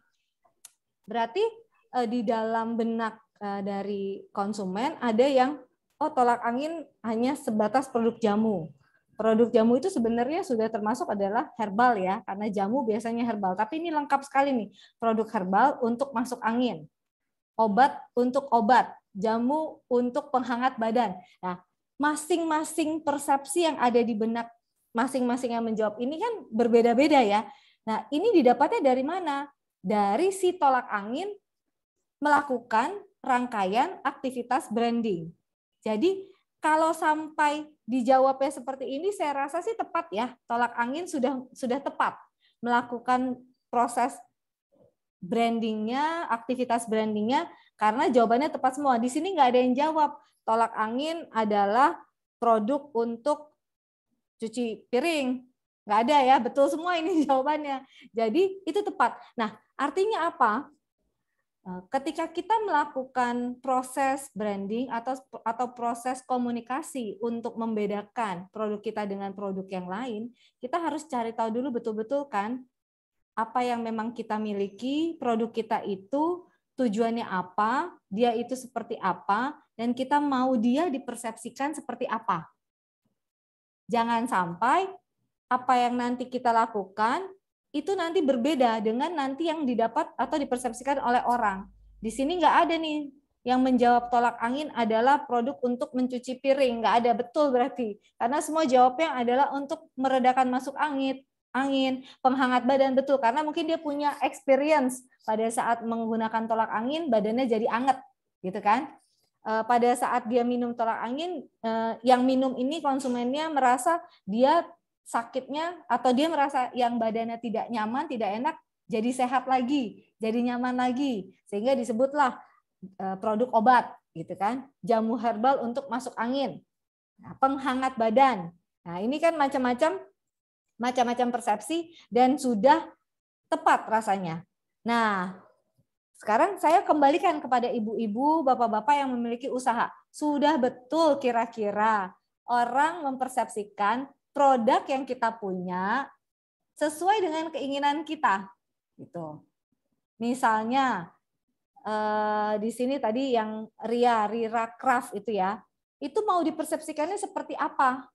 berarti uh, di dalam benak uh, dari konsumen ada yang oh tolak angin hanya sebatas produk jamu. Produk jamu itu sebenarnya sudah termasuk adalah herbal ya, karena jamu biasanya herbal. Tapi ini lengkap sekali nih, produk herbal untuk masuk angin, obat untuk obat, jamu untuk penghangat badan. Nah, masing-masing persepsi yang ada di benak masing-masing yang menjawab ini kan berbeda-beda ya. Nah, ini didapatnya dari mana? Dari si tolak angin melakukan rangkaian aktivitas branding jadi kalau sampai dijawabnya seperti ini, saya rasa sih tepat ya. Tolak angin sudah sudah tepat melakukan proses brandingnya, aktivitas brandingnya, karena jawabannya tepat semua. Di sini nggak ada yang jawab. Tolak angin adalah produk untuk cuci piring. Nggak ada ya, betul semua ini jawabannya. Jadi itu tepat. Nah, artinya apa? Eh, ketika kita melakukan proses branding atau atau proses komunikasi untuk membedakan produk kita dengan produk yang lain, kita harus cari tahu dulu betul-betul kan apa yang memang kita miliki, produk kita itu tujuannya apa, dia itu seperti apa, dan kita mau dia dipersepsikan seperti apa. Jangan sampai apa yang nanti kita lakukan itu nanti berbeda dengan nanti yang didapat atau dipersepsikan oleh orang. Di sini nggak ada nih yang menjawab tolak angin adalah produk untuk mencuci piring. Nggak ada betul berarti. Karena semua jawabnya adalah untuk meredakan masuk angin, angin, penghangat badan betul. Karena mungkin dia punya experience pada saat menggunakan tolak angin, badannya jadi anget, gitu kan? Eh, pada saat dia minum tolak angin, eh, yang minum ini konsumennya merasa dia sakitnya atau dia merasa yang badannya tidak nyaman, tidak enak, jadi sehat lagi, jadi nyaman lagi. Sehingga disebutlah e, produk obat gitu kan, jamu herbal untuk masuk angin, nah, penghangat badan. Nah, ini kan macam-macam macam-macam persepsi dan sudah tepat rasanya. Nah, sekarang saya kembalikan kepada ibu-ibu, bapak-bapak yang memiliki usaha. Sudah betul kira-kira orang mempersepsikan produk yang kita punya sesuai dengan keinginan kita gitu. Misalnya eh, di sini tadi yang Ria Rira Craft itu ya, itu mau dipersepsikannya seperti apa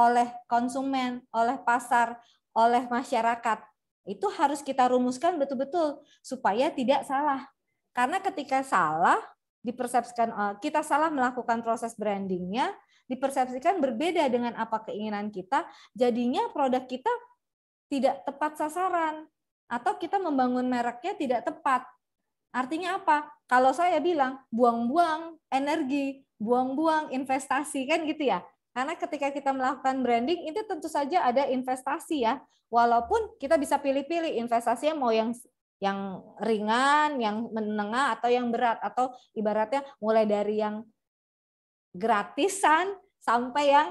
oleh konsumen, oleh pasar, oleh masyarakat. Itu harus kita rumuskan betul-betul supaya tidak salah. Karena ketika salah dipersepsikan eh, kita salah melakukan proses brandingnya, dipersepsikan berbeda dengan apa keinginan kita, jadinya produk kita tidak tepat sasaran atau kita membangun mereknya tidak tepat. Artinya apa? Kalau saya bilang buang-buang energi, buang-buang investasi kan gitu ya. Karena ketika kita melakukan branding itu tentu saja ada investasi ya. Walaupun kita bisa pilih-pilih investasinya mau yang yang ringan, yang menengah atau yang berat atau ibaratnya mulai dari yang gratisan sampai yang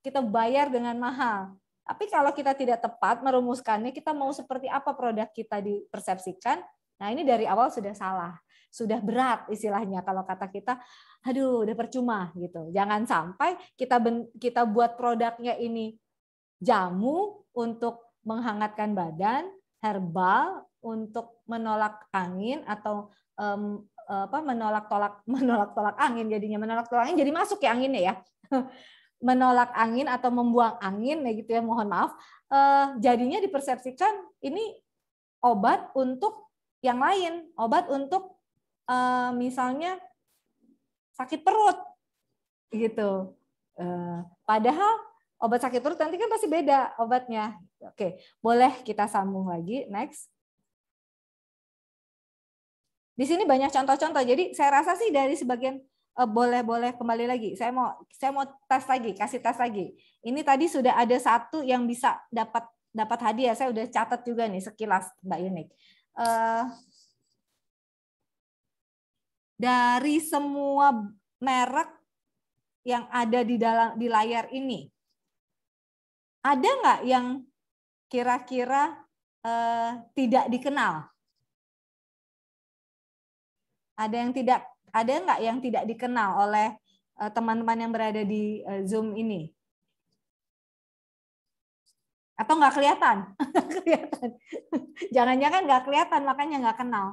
kita bayar dengan mahal. Tapi kalau kita tidak tepat merumuskannya, kita mau seperti apa produk kita dipersepsikan, nah ini dari awal sudah salah. Sudah berat istilahnya kalau kata kita, aduh udah percuma gitu. Jangan sampai kita ben, kita buat produknya ini jamu untuk menghangatkan badan, herbal untuk menolak angin atau um, Eh, apa menolak-tolak menolak-tolak angin jadinya menolak-tolak angin jadi masuk ya anginnya ya menolak angin atau membuang angin ya gitu ya mohon maaf eh, jadinya dipersepsikan ini obat untuk yang lain obat untuk eh, misalnya sakit perut gitu padahal obat sakit perut nanti kan pasti beda obatnya oke boleh kita sambung lagi next di sini banyak contoh-contoh. Jadi saya rasa sih dari sebagian eh, boleh-boleh kembali lagi. Saya mau saya mau tes lagi, kasih tes lagi. Ini tadi sudah ada satu yang bisa dapat dapat hadiah. Saya sudah catat juga nih sekilas Mbak Yunik. Eh, dari semua merek yang ada di dalam di layar ini, ada nggak yang kira-kira eh, tidak dikenal? ada yang tidak ada nggak yang tidak dikenal oleh eh, teman-teman yang berada di eh, Zoom ini? Atau nggak kelihatan? kelihatan. Jangan-jangan kan nggak kelihatan, makanya nggak kenal.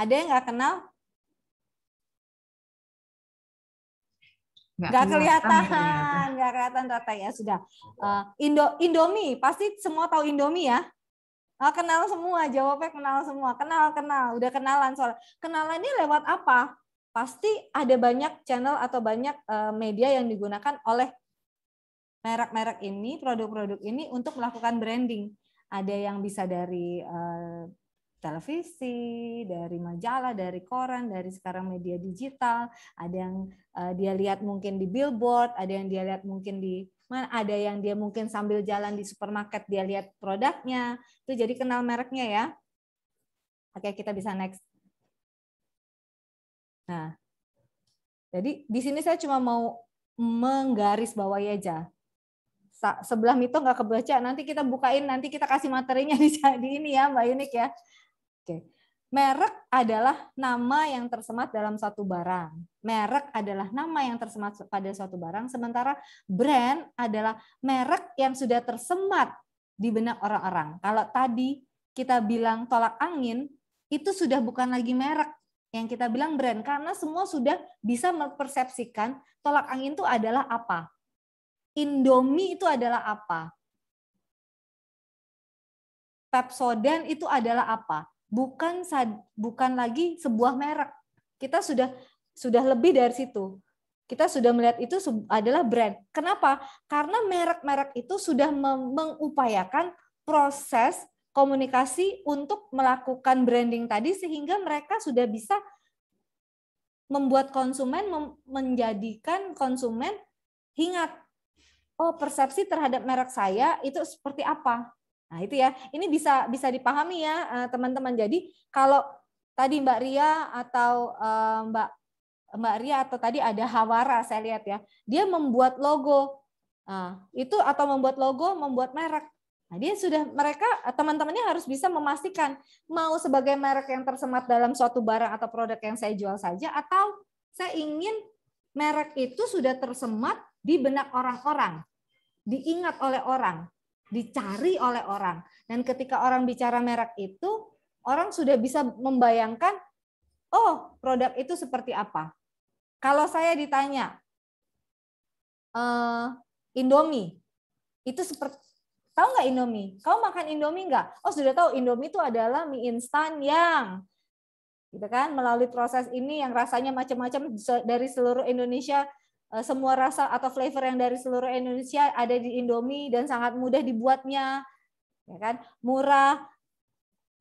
Ada yang nggak kenal? nggak kelihatan, nggak kelihatan rata ya sudah. Uh, Indo Indomie pasti semua tahu Indomie ya. Uh, kenal semua, jawabnya kenal semua, kenal kenal, udah kenalan soal Kenalan ini lewat apa? Pasti ada banyak channel atau banyak uh, media yang digunakan oleh merek-merek ini, produk-produk ini untuk melakukan branding. Ada yang bisa dari uh, televisi, dari majalah, dari koran, dari sekarang media digital, ada yang uh, dia lihat mungkin di billboard, ada yang dia lihat mungkin di mana, ada yang dia mungkin sambil jalan di supermarket dia lihat produknya. Itu jadi kenal mereknya ya. Oke, kita bisa next. Nah. Jadi di sini saya cuma mau menggaris bawahi aja sebelah mito nggak kebaca nanti kita bukain nanti kita kasih materinya di, ini ya Mbak Yunik ya Oke. Merek adalah nama yang tersemat dalam satu barang. Merek adalah nama yang tersemat pada suatu barang, sementara brand adalah merek yang sudah tersemat di benak orang-orang. Kalau tadi kita bilang tolak angin, itu sudah bukan lagi merek yang kita bilang brand karena semua sudah bisa mempersepsikan tolak angin itu adalah apa. Indomie itu adalah apa? Pepsodent itu adalah apa? bukan bukan lagi sebuah merek. Kita sudah sudah lebih dari situ. Kita sudah melihat itu adalah brand. Kenapa? Karena merek-merek itu sudah mengupayakan proses komunikasi untuk melakukan branding tadi sehingga mereka sudah bisa membuat konsumen menjadikan konsumen ingat oh persepsi terhadap merek saya itu seperti apa Nah, itu ya. Ini bisa bisa dipahami ya, eh, teman-teman. Jadi, kalau tadi Mbak Ria atau eh, Mbak Mbak Ria atau tadi ada Hawara saya lihat ya. Dia membuat logo. Nah, itu atau membuat logo, membuat merek. Nah, dia sudah mereka eh, teman-temannya harus bisa memastikan mau sebagai merek yang tersemat dalam suatu barang atau produk yang saya jual saja atau saya ingin merek itu sudah tersemat di benak orang-orang, diingat oleh orang dicari oleh orang. Dan ketika orang bicara merek itu, orang sudah bisa membayangkan, oh produk itu seperti apa. Kalau saya ditanya, e, Indomie, itu seperti, tahu nggak Indomie? Kau makan Indomie nggak? Oh sudah tahu Indomie itu adalah mie instan yang gitu kan melalui proses ini yang rasanya macam-macam dari seluruh Indonesia Eh, semua rasa atau flavor yang dari seluruh Indonesia ada di Indomie dan sangat mudah dibuatnya, ya kan? Murah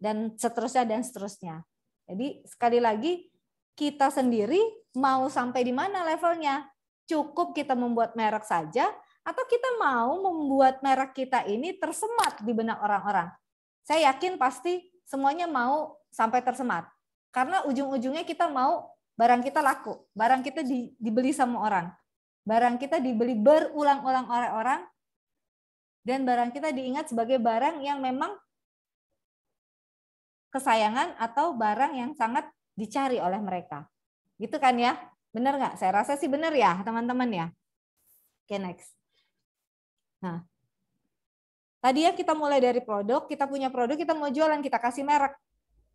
dan seterusnya dan seterusnya. Jadi sekali lagi kita sendiri mau sampai di mana levelnya? Cukup kita membuat merek saja atau kita mau membuat merek kita ini tersemat di benak orang-orang? Saya yakin pasti semuanya mau sampai tersemat. Karena ujung-ujungnya kita mau barang kita laku, barang kita di, dibeli sama orang, barang kita dibeli berulang-ulang oleh orang, dan barang kita diingat sebagai barang yang memang kesayangan atau barang yang sangat dicari oleh mereka. Gitu kan ya? Benar nggak? Saya rasa sih benar ya, teman-teman ya. Oke, next. Nah, tadi ya kita mulai dari produk, kita punya produk, kita mau jualan, kita kasih merek.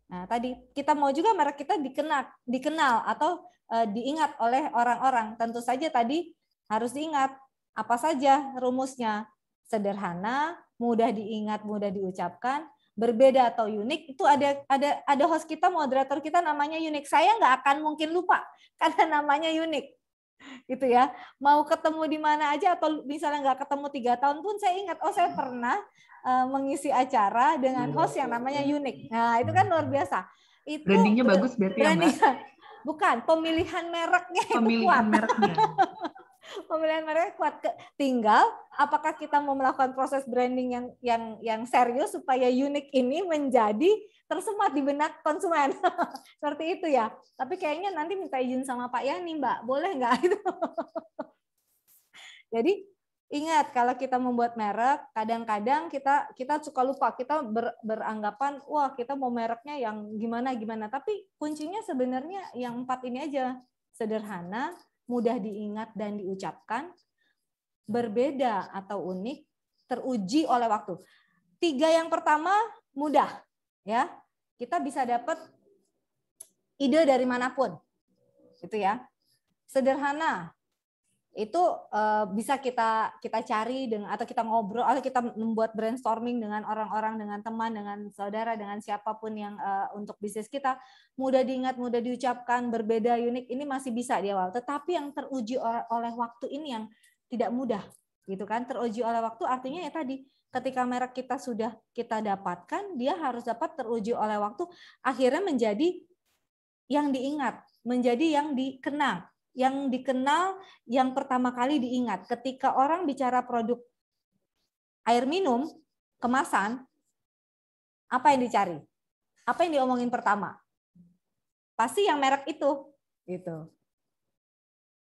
Nah, tadi kita mau juga merek kita dikenal, dikenal atau e, diingat oleh orang-orang. Tentu saja tadi harus diingat apa saja rumusnya. Sederhana, mudah diingat, mudah diucapkan, berbeda atau unik itu ada ada ada host kita moderator kita namanya unik saya nggak akan mungkin lupa karena namanya unik gitu ya mau ketemu di mana aja atau misalnya nggak ketemu tiga tahun pun saya ingat oh saya hmm. pernah Eh, mengisi acara dengan iya, host yang namanya unik. Nah, itu kan luar biasa. Itu brandingnya bagus berarti ya, Mbak? Bukan, pemilihan mereknya pemilihan itu kuat. Mereknya. pemilihan mereka kuat ke, tinggal apakah kita mau melakukan proses branding yang yang yang serius supaya unik ini menjadi tersemat di benak konsumen seperti itu ya tapi kayaknya nanti minta izin sama Pak Yani Mbak boleh nggak itu jadi Ingat kalau kita membuat merek, kadang-kadang kita kita suka lupa, kita ber, beranggapan wah kita mau mereknya yang gimana gimana, tapi kuncinya sebenarnya yang empat ini aja sederhana, mudah diingat dan diucapkan, berbeda atau unik, teruji oleh waktu. Tiga yang pertama mudah ya, kita bisa dapat ide dari manapun, itu ya. Sederhana, itu uh, bisa kita kita cari dengan atau kita ngobrol atau kita membuat brainstorming dengan orang-orang dengan teman dengan saudara dengan siapapun yang uh, untuk bisnis kita mudah diingat mudah diucapkan berbeda unik ini masih bisa di awal tetapi yang teruji oleh waktu ini yang tidak mudah gitu kan teruji oleh waktu artinya ya tadi ketika merek kita sudah kita dapatkan dia harus dapat teruji oleh waktu akhirnya menjadi yang diingat menjadi yang dikenang yang dikenal yang pertama kali diingat. Ketika orang bicara produk air minum, kemasan, apa yang dicari? Apa yang diomongin pertama? Pasti yang merek itu. gitu.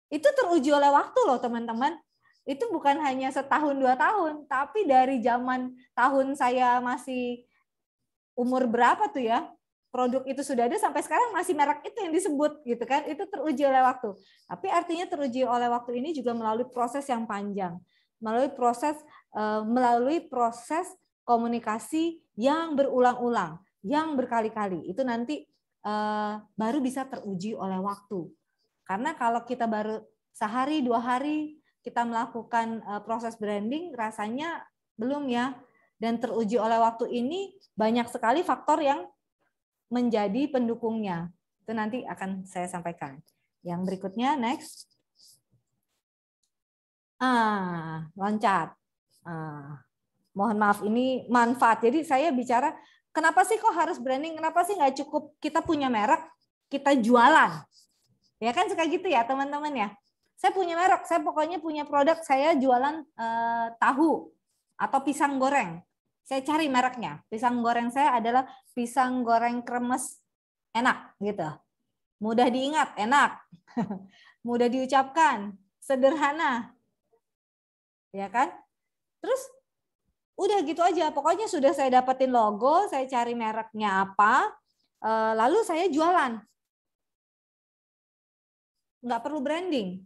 Itu teruji oleh waktu loh teman-teman itu bukan hanya setahun dua tahun, tapi dari zaman tahun saya masih umur berapa tuh ya, produk itu sudah ada sampai sekarang masih merek itu yang disebut gitu kan itu teruji oleh waktu tapi artinya teruji oleh waktu ini juga melalui proses yang panjang melalui proses eh, melalui proses komunikasi yang berulang-ulang yang berkali-kali itu nanti eh, baru bisa teruji oleh waktu karena kalau kita baru sehari dua hari kita melakukan eh, proses branding rasanya belum ya dan teruji oleh waktu ini banyak sekali faktor yang menjadi pendukungnya. Itu nanti akan saya sampaikan. Yang berikutnya, next. Ah, loncat. Ah, mohon maaf, ini manfaat. Jadi saya bicara, kenapa sih kok harus branding? Kenapa sih nggak cukup kita punya merek, kita jualan? Ya kan suka gitu ya teman-teman ya. Saya punya merek, saya pokoknya punya produk, saya jualan eh, tahu atau pisang goreng. Saya cari mereknya. Pisang goreng saya adalah pisang goreng kremes enak gitu. Mudah diingat, enak. Mudah diucapkan, sederhana. Ya kan? Terus udah gitu aja. Pokoknya sudah saya dapetin logo, saya cari mereknya apa, eh, lalu saya jualan. Nggak perlu branding.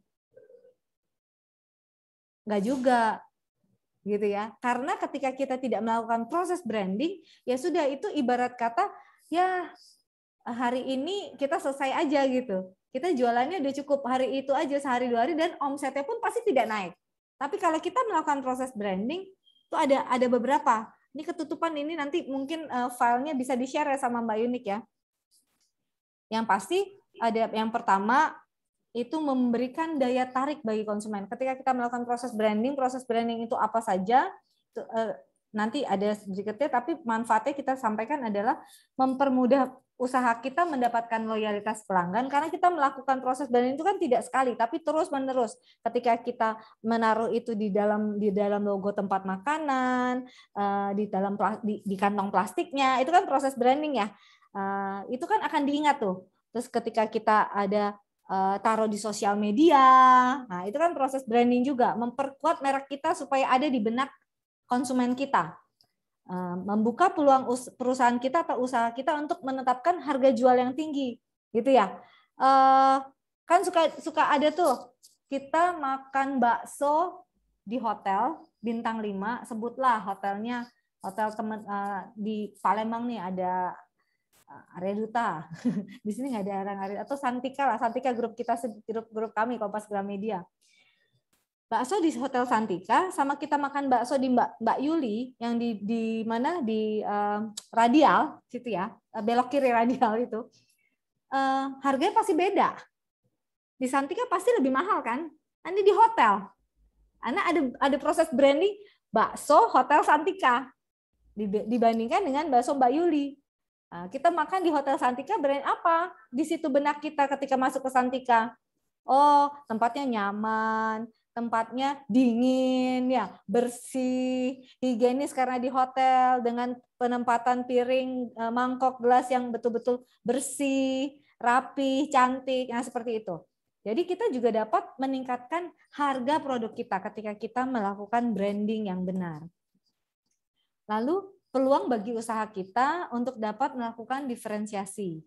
Nggak juga gitu ya. Karena ketika kita tidak melakukan proses branding, ya sudah itu ibarat kata ya hari ini kita selesai aja gitu. Kita jualannya udah cukup hari itu aja sehari dua hari dan omsetnya pun pasti tidak naik. Tapi kalau kita melakukan proses branding itu ada ada beberapa. Ini ketutupan ini nanti mungkin eh, filenya bisa di share ya sama Mbak Yunik ya. Yang pasti ada yang pertama itu memberikan daya tarik bagi konsumen. Ketika kita melakukan proses branding, proses branding itu apa saja, eh, nanti ada sedikitnya, tapi manfaatnya kita sampaikan adalah mempermudah usaha kita mendapatkan loyalitas pelanggan karena kita melakukan proses branding itu kan tidak sekali tapi terus menerus ketika kita menaruh itu di dalam di dalam logo tempat makanan eh, di dalam di, di kantong plastiknya itu kan proses branding ya eh, itu kan akan diingat tuh terus ketika kita ada Eh, taruh di sosial media. Nah, itu kan proses branding juga, memperkuat merek kita supaya ada di benak konsumen kita. Eh, membuka peluang perusahaan kita atau usaha kita untuk menetapkan harga jual yang tinggi, gitu ya. Eh, kan suka suka ada tuh kita makan bakso di hotel bintang 5, sebutlah hotelnya hotel temen, di Palembang nih ada Eh, Arya Duta. di sini nggak ada orang Arya atau Santika lah, Santika grup kita grup grup kami Kompas Gramedia. Bakso di Hotel Santika sama kita makan bakso di Mbak Mbak Yuli yang di di mana di uh, Radial situ ya, eh, belok kiri Radial itu. Uh, harganya pasti beda. Di Santika pasti lebih mahal kan? Nanti di hotel. Anda ada ada proses branding bakso Hotel Santika dibandingkan dengan bakso Mbak Yuli Ah, kita makan di Hotel Santika brand apa? Di situ benak kita ketika masuk ke Santika. Oh, tempatnya nyaman, tempatnya dingin, ya bersih, higienis karena di hotel dengan penempatan piring, eh, mangkok, gelas yang betul-betul bersih, rapi, cantik, nah seperti itu. Jadi kita juga dapat meningkatkan harga produk kita ketika kita melakukan branding yang benar. Lalu peluang bagi usaha kita untuk dapat melakukan diferensiasi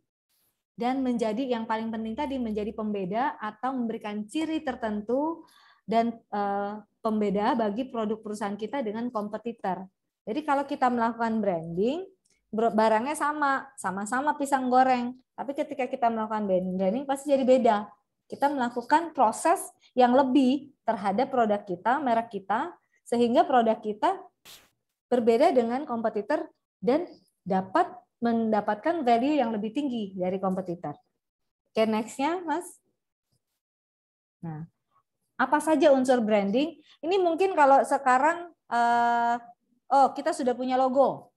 dan menjadi yang paling penting tadi menjadi pembeda atau memberikan ciri tertentu dan e, pembeda bagi produk perusahaan kita dengan kompetitor. Jadi kalau kita melakukan branding, barangnya sama, sama-sama pisang goreng, tapi ketika kita melakukan branding pasti jadi beda. Kita melakukan proses yang lebih terhadap produk kita, merek kita, sehingga produk kita berbeda dengan kompetitor dan dapat mendapatkan value yang lebih tinggi dari kompetitor. Oke, okay, next Mas. Nah, apa saja unsur branding? Ini mungkin kalau sekarang, uh, oh, kita sudah punya logo.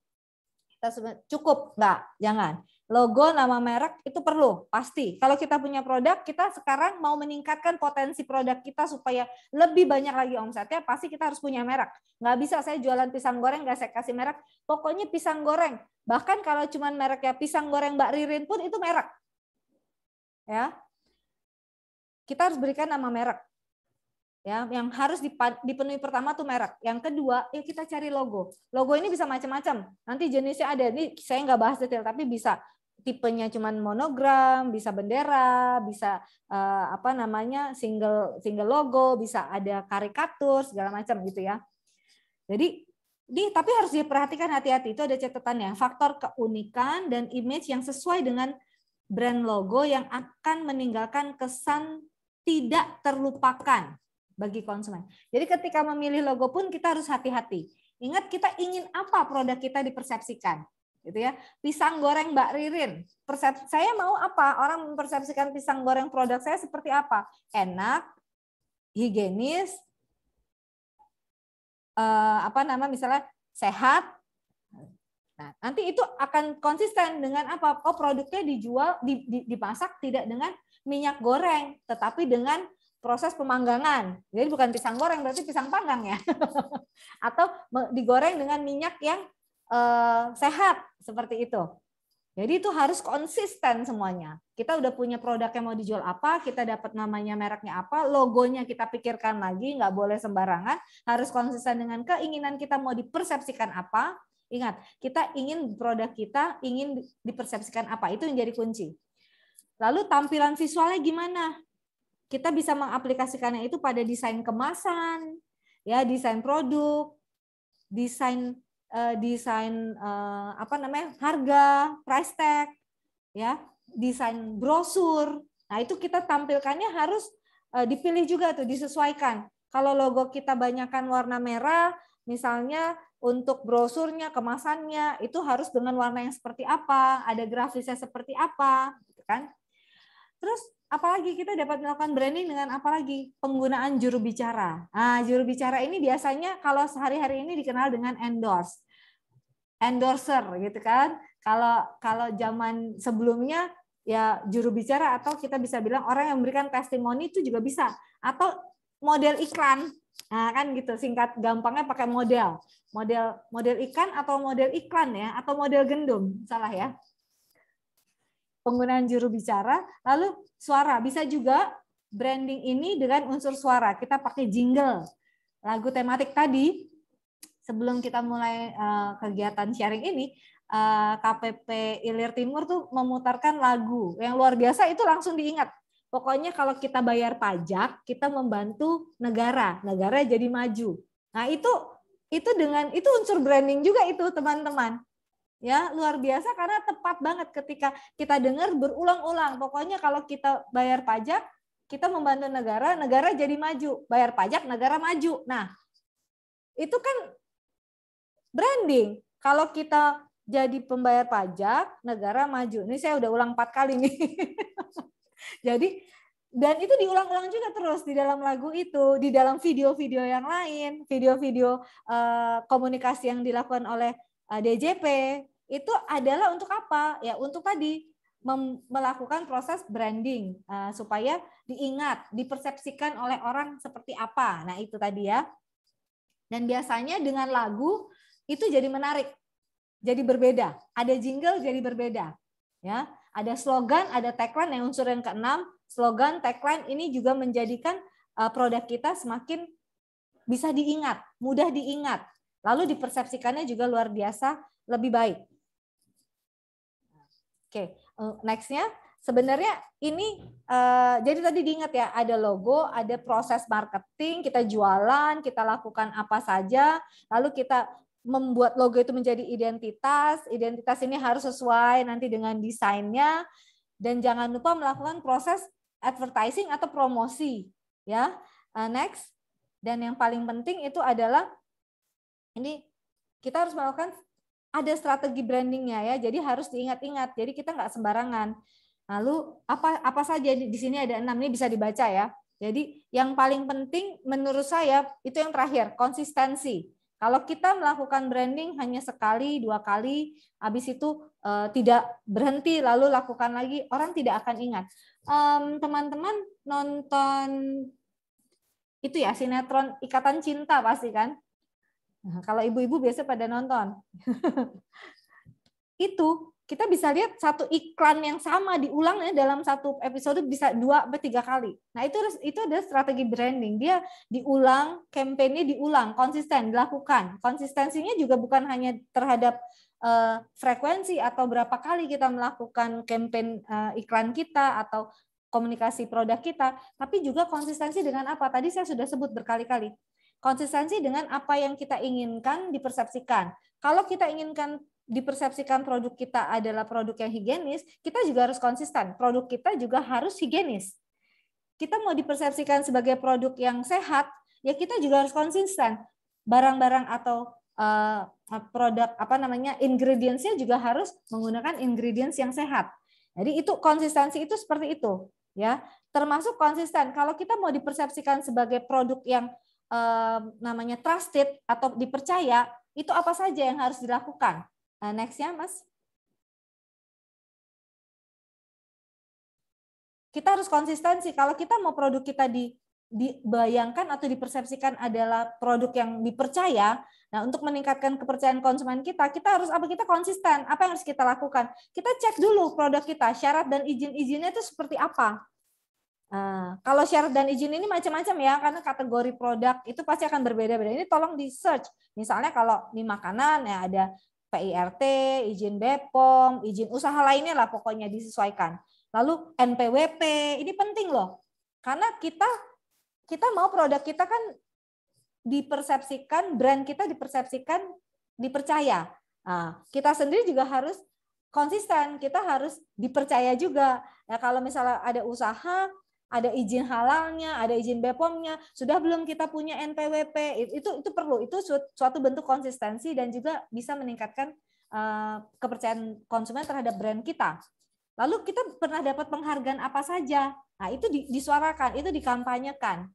Kita cukup? Enggak, jangan logo, nama merek itu perlu pasti. Kalau kita punya produk, kita sekarang mau meningkatkan potensi produk kita supaya lebih banyak lagi omsetnya, pasti kita harus punya merek. Nggak bisa saya jualan pisang goreng nggak saya kasih merek. Pokoknya pisang goreng. Bahkan kalau cuma mereknya pisang goreng Mbak Ririn pun itu merek. Ya. Kita harus berikan nama merek. Ya, yang harus dipenuhi pertama tuh merek. Yang kedua, ya kita cari logo. Logo ini bisa macam-macam. Nanti jenisnya ada. Ini saya nggak bahas detail, tapi bisa tipenya cuman monogram, bisa bendera, bisa uh, apa namanya single single logo, bisa ada karikatur segala macam gitu ya. Jadi di tapi harus diperhatikan hati-hati itu ada catatannya faktor keunikan dan image yang sesuai dengan brand logo yang akan meninggalkan kesan tidak terlupakan bagi konsumen. Jadi ketika memilih logo pun kita harus hati-hati. Ingat kita ingin apa produk kita dipersepsikan gitu ya. Pisang goreng Mbak Ririn, persep saya mau apa? Orang mempersepsikan pisang goreng produk saya seperti apa? Enak, higienis, eh, apa nama misalnya sehat. Nah, nanti itu akan konsisten dengan apa? Oh, produknya dijual dipasak tidak dengan minyak goreng, tetapi dengan proses pemanggangan. Jadi bukan pisang goreng, berarti pisang panggang ya. Atau digoreng dengan minyak yang uh, sehat seperti itu. Jadi itu harus konsisten semuanya. Kita udah punya produk yang mau dijual apa, kita dapat namanya mereknya apa, logonya kita pikirkan lagi, nggak boleh sembarangan, harus konsisten dengan keinginan kita mau dipersepsikan apa. Ingat, kita ingin produk kita ingin dipersepsikan apa, itu yang jadi kunci. Lalu tampilan visualnya gimana? Kita bisa mengaplikasikannya itu pada desain kemasan, ya desain produk, desain uh, desain uh, apa namanya harga, price tag, ya, desain brosur. Nah itu kita tampilkannya harus uh, dipilih juga tuh disesuaikan. Kalau logo kita banyakkan warna merah, misalnya untuk brosurnya, kemasannya itu harus dengan warna yang seperti apa, ada grafisnya seperti apa, gitu kan? Terus apalagi kita dapat melakukan branding dengan apalagi penggunaan juru bicara. Nah, juru bicara ini biasanya kalau sehari-hari ini dikenal dengan endorse. Endorser gitu kan. Kalau kalau zaman sebelumnya ya juru bicara atau kita bisa bilang orang yang memberikan testimoni itu juga bisa atau model iklan. Nah, kan gitu singkat gampangnya pakai model. Model model ikan atau model iklan ya atau model gendum, salah ya penggunaan juru bicara, lalu suara. Bisa juga branding ini dengan unsur suara. Kita pakai jingle lagu tematik tadi. Sebelum kita mulai eh, kegiatan sharing ini, eh, KPP Ilir Timur tuh memutarkan lagu yang luar biasa itu langsung diingat. Pokoknya kalau kita bayar pajak, kita membantu negara, negara jadi maju. Nah, itu itu dengan itu unsur branding juga itu, teman-teman ya luar biasa karena tepat banget ketika kita dengar berulang-ulang pokoknya kalau kita bayar pajak kita membantu negara negara jadi maju bayar pajak negara maju nah itu kan branding kalau kita jadi pembayar pajak negara maju ini saya udah ulang empat kali nih jadi dan itu diulang-ulang juga terus di dalam lagu itu, di dalam video-video yang lain, video-video eh, komunikasi yang dilakukan oleh Eh, DJP itu adalah untuk apa? Ya untuk tadi melakukan proses branding eh, supaya diingat, dipersepsikan oleh orang seperti apa. Nah, itu tadi ya. Dan biasanya dengan lagu itu jadi menarik. Jadi berbeda. Ada jingle jadi berbeda. Ya, ada slogan, ada tagline yang unsur yang keenam. Slogan, tagline ini juga menjadikan eh, produk kita semakin bisa diingat, mudah diingat. Lalu dipersepsikannya juga luar biasa lebih baik. Oke, okay. Eh, nextnya sebenarnya ini uh, jadi tadi diingat ya ada logo, ada proses marketing, kita jualan, kita lakukan apa saja, lalu kita membuat logo itu menjadi identitas, identitas ini harus sesuai nanti dengan desainnya dan jangan lupa melakukan proses advertising atau promosi ya. Uh, next dan yang paling penting itu adalah ini kita harus melakukan ada strategi brandingnya ya. Jadi harus diingat-ingat. Jadi kita nggak sembarangan. Lalu apa apa saja di sini ada enam ini bisa dibaca ya. Jadi yang paling penting menurut saya itu yang terakhir konsistensi. Kalau kita melakukan branding hanya sekali dua kali, habis itu e, tidak berhenti lalu lakukan lagi, orang tidak akan ingat. Teman-teman nonton itu ya sinetron Ikatan Cinta pasti kan? kalau ibu-ibu biasa pada nonton. itu kita bisa lihat satu iklan yang sama diulangnya dalam satu episode bisa dua atau tiga kali. Nah itu itu ada strategi branding dia diulang, kampanye diulang, konsisten dilakukan. Konsistensinya juga bukan hanya terhadap uh, frekuensi atau berapa kali kita melakukan kampanye uh, iklan kita atau komunikasi produk kita, tapi juga konsistensi dengan apa? Tadi saya sudah sebut berkali-kali Konsistensi dengan apa yang kita inginkan dipersepsikan. Kalau kita inginkan dipersepsikan produk kita adalah produk yang higienis, kita juga harus konsisten. Produk kita juga harus higienis. Kita mau dipersepsikan sebagai produk yang sehat, ya kita juga harus konsisten. Barang-barang atau uh, produk apa namanya ingredientsnya juga harus menggunakan ingredients yang sehat. Jadi itu konsistensi itu seperti itu, ya. Termasuk konsisten. Kalau kita mau dipersepsikan sebagai produk yang namanya trusted atau dipercaya, itu apa saja yang harus dilakukan? Nah, next ya, Mas. Kita harus konsistensi. Kalau kita mau produk kita di dibayangkan atau dipersepsikan adalah produk yang dipercaya. Nah, untuk meningkatkan kepercayaan konsumen kita, kita harus apa? Kita konsisten. Apa yang harus kita lakukan? Kita cek dulu produk kita, syarat dan izin-izinnya itu seperti apa. Ah, kalau syarat dan izin ini macam-macam ya, karena kategori produk itu pasti akan berbeda-beda. Ini tolong di search. Misalnya kalau di makanan ya ada PIRT, izin BPOM, izin usaha lainnya lah pokoknya disesuaikan. Lalu NPWP, ini penting loh. Karena kita kita mau produk kita kan dipersepsikan, brand kita dipersepsikan, dipercaya. Nah, kita sendiri juga harus konsisten, kita harus dipercaya juga. Nah, kalau misalnya ada usaha, ada izin halalnya, ada izin BPOM-nya, sudah belum kita punya NPWP. Itu itu perlu. Itu suatu bentuk konsistensi dan juga bisa meningkatkan eh, kepercayaan konsumen terhadap brand kita. Lalu kita pernah dapat penghargaan apa saja? Nah, itu disuarakan, itu dikampanyekan.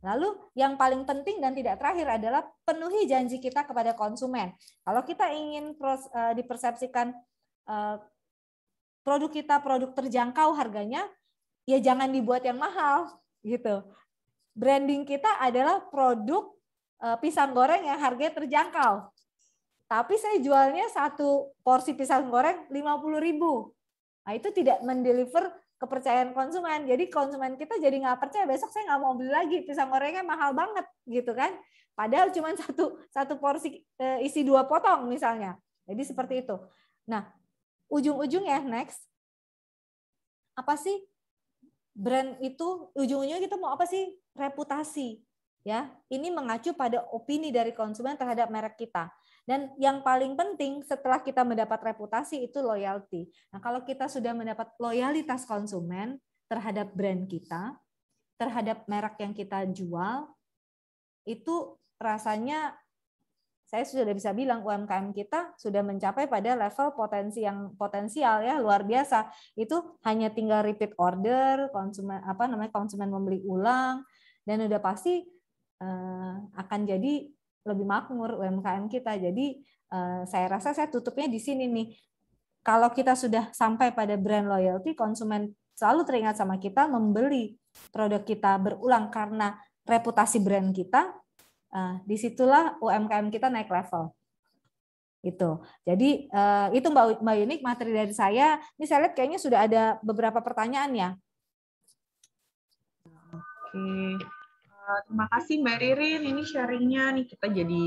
Lalu yang paling penting dan tidak terakhir adalah penuhi janji kita kepada konsumen. Kalau kita ingin eh, dipersepsikan eh, produk kita produk terjangkau harganya, ya jangan dibuat yang mahal gitu. Branding kita adalah produk eh, pisang goreng yang harganya terjangkau. Tapi saya jualnya satu porsi pisang goreng 50.000. Nah, itu tidak mendeliver kepercayaan konsumen. Jadi konsumen kita jadi nggak percaya besok saya nggak mau beli lagi pisang gorengnya mahal banget gitu kan. Padahal cuma satu satu porsi eh, isi dua potong misalnya. Jadi seperti itu. Nah, ujung-ujungnya next apa sih brand itu ujung-ujungnya kita mau apa sih? Reputasi. Ya, ini mengacu pada opini dari konsumen terhadap merek kita. Dan yang paling penting setelah kita mendapat reputasi itu loyalty. Nah, kalau kita sudah mendapat loyalitas konsumen terhadap brand kita, terhadap merek yang kita jual, itu rasanya saya sudah bisa bilang UMKM kita sudah mencapai pada level potensi yang potensial ya luar biasa. Itu hanya tinggal repeat order, konsumen apa namanya konsumen membeli ulang dan udah pasti eh, akan jadi lebih makmur UMKM kita. Jadi eh, saya rasa saya tutupnya di sini nih. Kalau kita sudah sampai pada brand loyalty, konsumen selalu teringat sama kita membeli produk kita berulang karena reputasi brand kita, Uh, disitulah UMKM kita naik level itu Jadi eh, itu Mbak, Mbak Yunik materi dari saya. Ini saya lihat kayaknya sudah ada beberapa pertanyaan ya. Oke, eh, terima kasih Mbak Ririn. Ini sharingnya nih kita jadi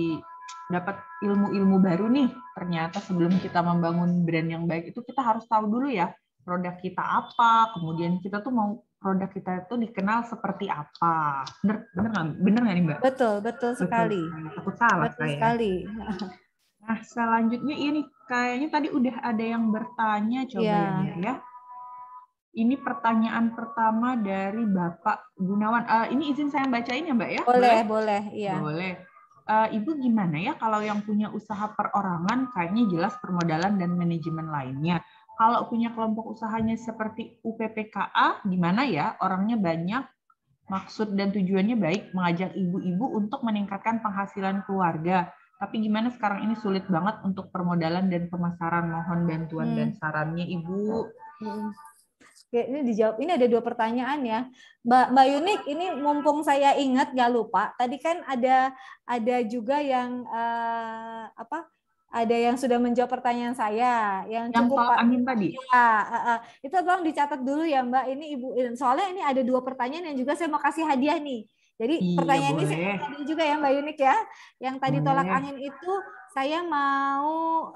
dapat ilmu-ilmu baru nih. Ternyata sebelum kita membangun brand yang baik itu kita harus tahu dulu ya produk kita apa, kemudian kita tuh mau produk kita itu dikenal seperti apa. Bener bener nggak bener nggak nih mbak? Betul betul, sekali. Takut salah betul kayak. sekali. Nah selanjutnya ini kayaknya tadi udah ada yang bertanya coba ya, ya. ya. Ini pertanyaan pertama dari Bapak Gunawan. Uh, ini izin saya bacain ya Mbak ya? Boleh, boleh, boleh iya. Boleh. Uh, Ibu gimana ya kalau yang punya usaha perorangan kayaknya jelas permodalan dan manajemen lainnya kalau punya kelompok usahanya seperti UPPKA, gimana ya orangnya banyak, maksud dan tujuannya baik, mengajak ibu-ibu untuk meningkatkan penghasilan keluarga. Tapi gimana sekarang ini sulit banget untuk permodalan dan pemasaran. Mohon bantuan hmm. dan sarannya, Ibu. Hmm. Oke, ini dijawab. Ini ada dua pertanyaan ya, Mbak Mbak Yunik. Ini mumpung saya ingat nggak lupa. Tadi kan ada ada juga yang uh, apa? ada yang sudah menjawab pertanyaan saya yang, yang cukup Pak angin tadi. Ya, uh, uh, itu tolong dicatat dulu ya Mbak. Ini Ibu eh, soalnya ini ada dua pertanyaan yang juga saya mau kasih hadiah nih. Jadi iya, pertanyaan boleh. ini saya tadi juga ya Mbak Yunik ya. Yang tadi boleh. tolak angin itu saya mau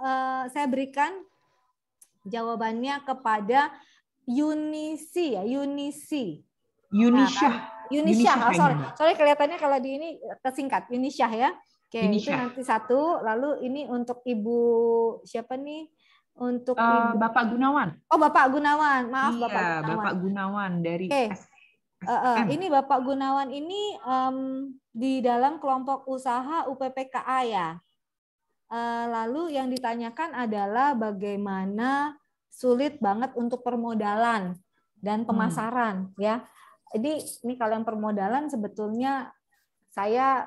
uh, saya berikan jawabannya kepada Yunisi ya, Yunisi. Yunisha Nah, Yunisha, kan? Yunisha oh, sorry. Sorry kelihatannya kalau di ini tersingkat, Yunisha ya. Oke, okay, itu nanti satu. Lalu ini untuk Ibu siapa nih? Untuk uh, Ibu... Bapak Gunawan. Oh, Bapak Gunawan. Maaf iya, Bapak Gunawan. Bapak Gunawan dari okay. Uh, eh, uh, eh, ini Bapak Gunawan ini um, di dalam kelompok usaha UPPKA ya. Uh, lalu yang ditanyakan adalah bagaimana sulit banget untuk permodalan dan hmm. pemasaran hmm. ya. Jadi ini kalau yang permodalan sebetulnya saya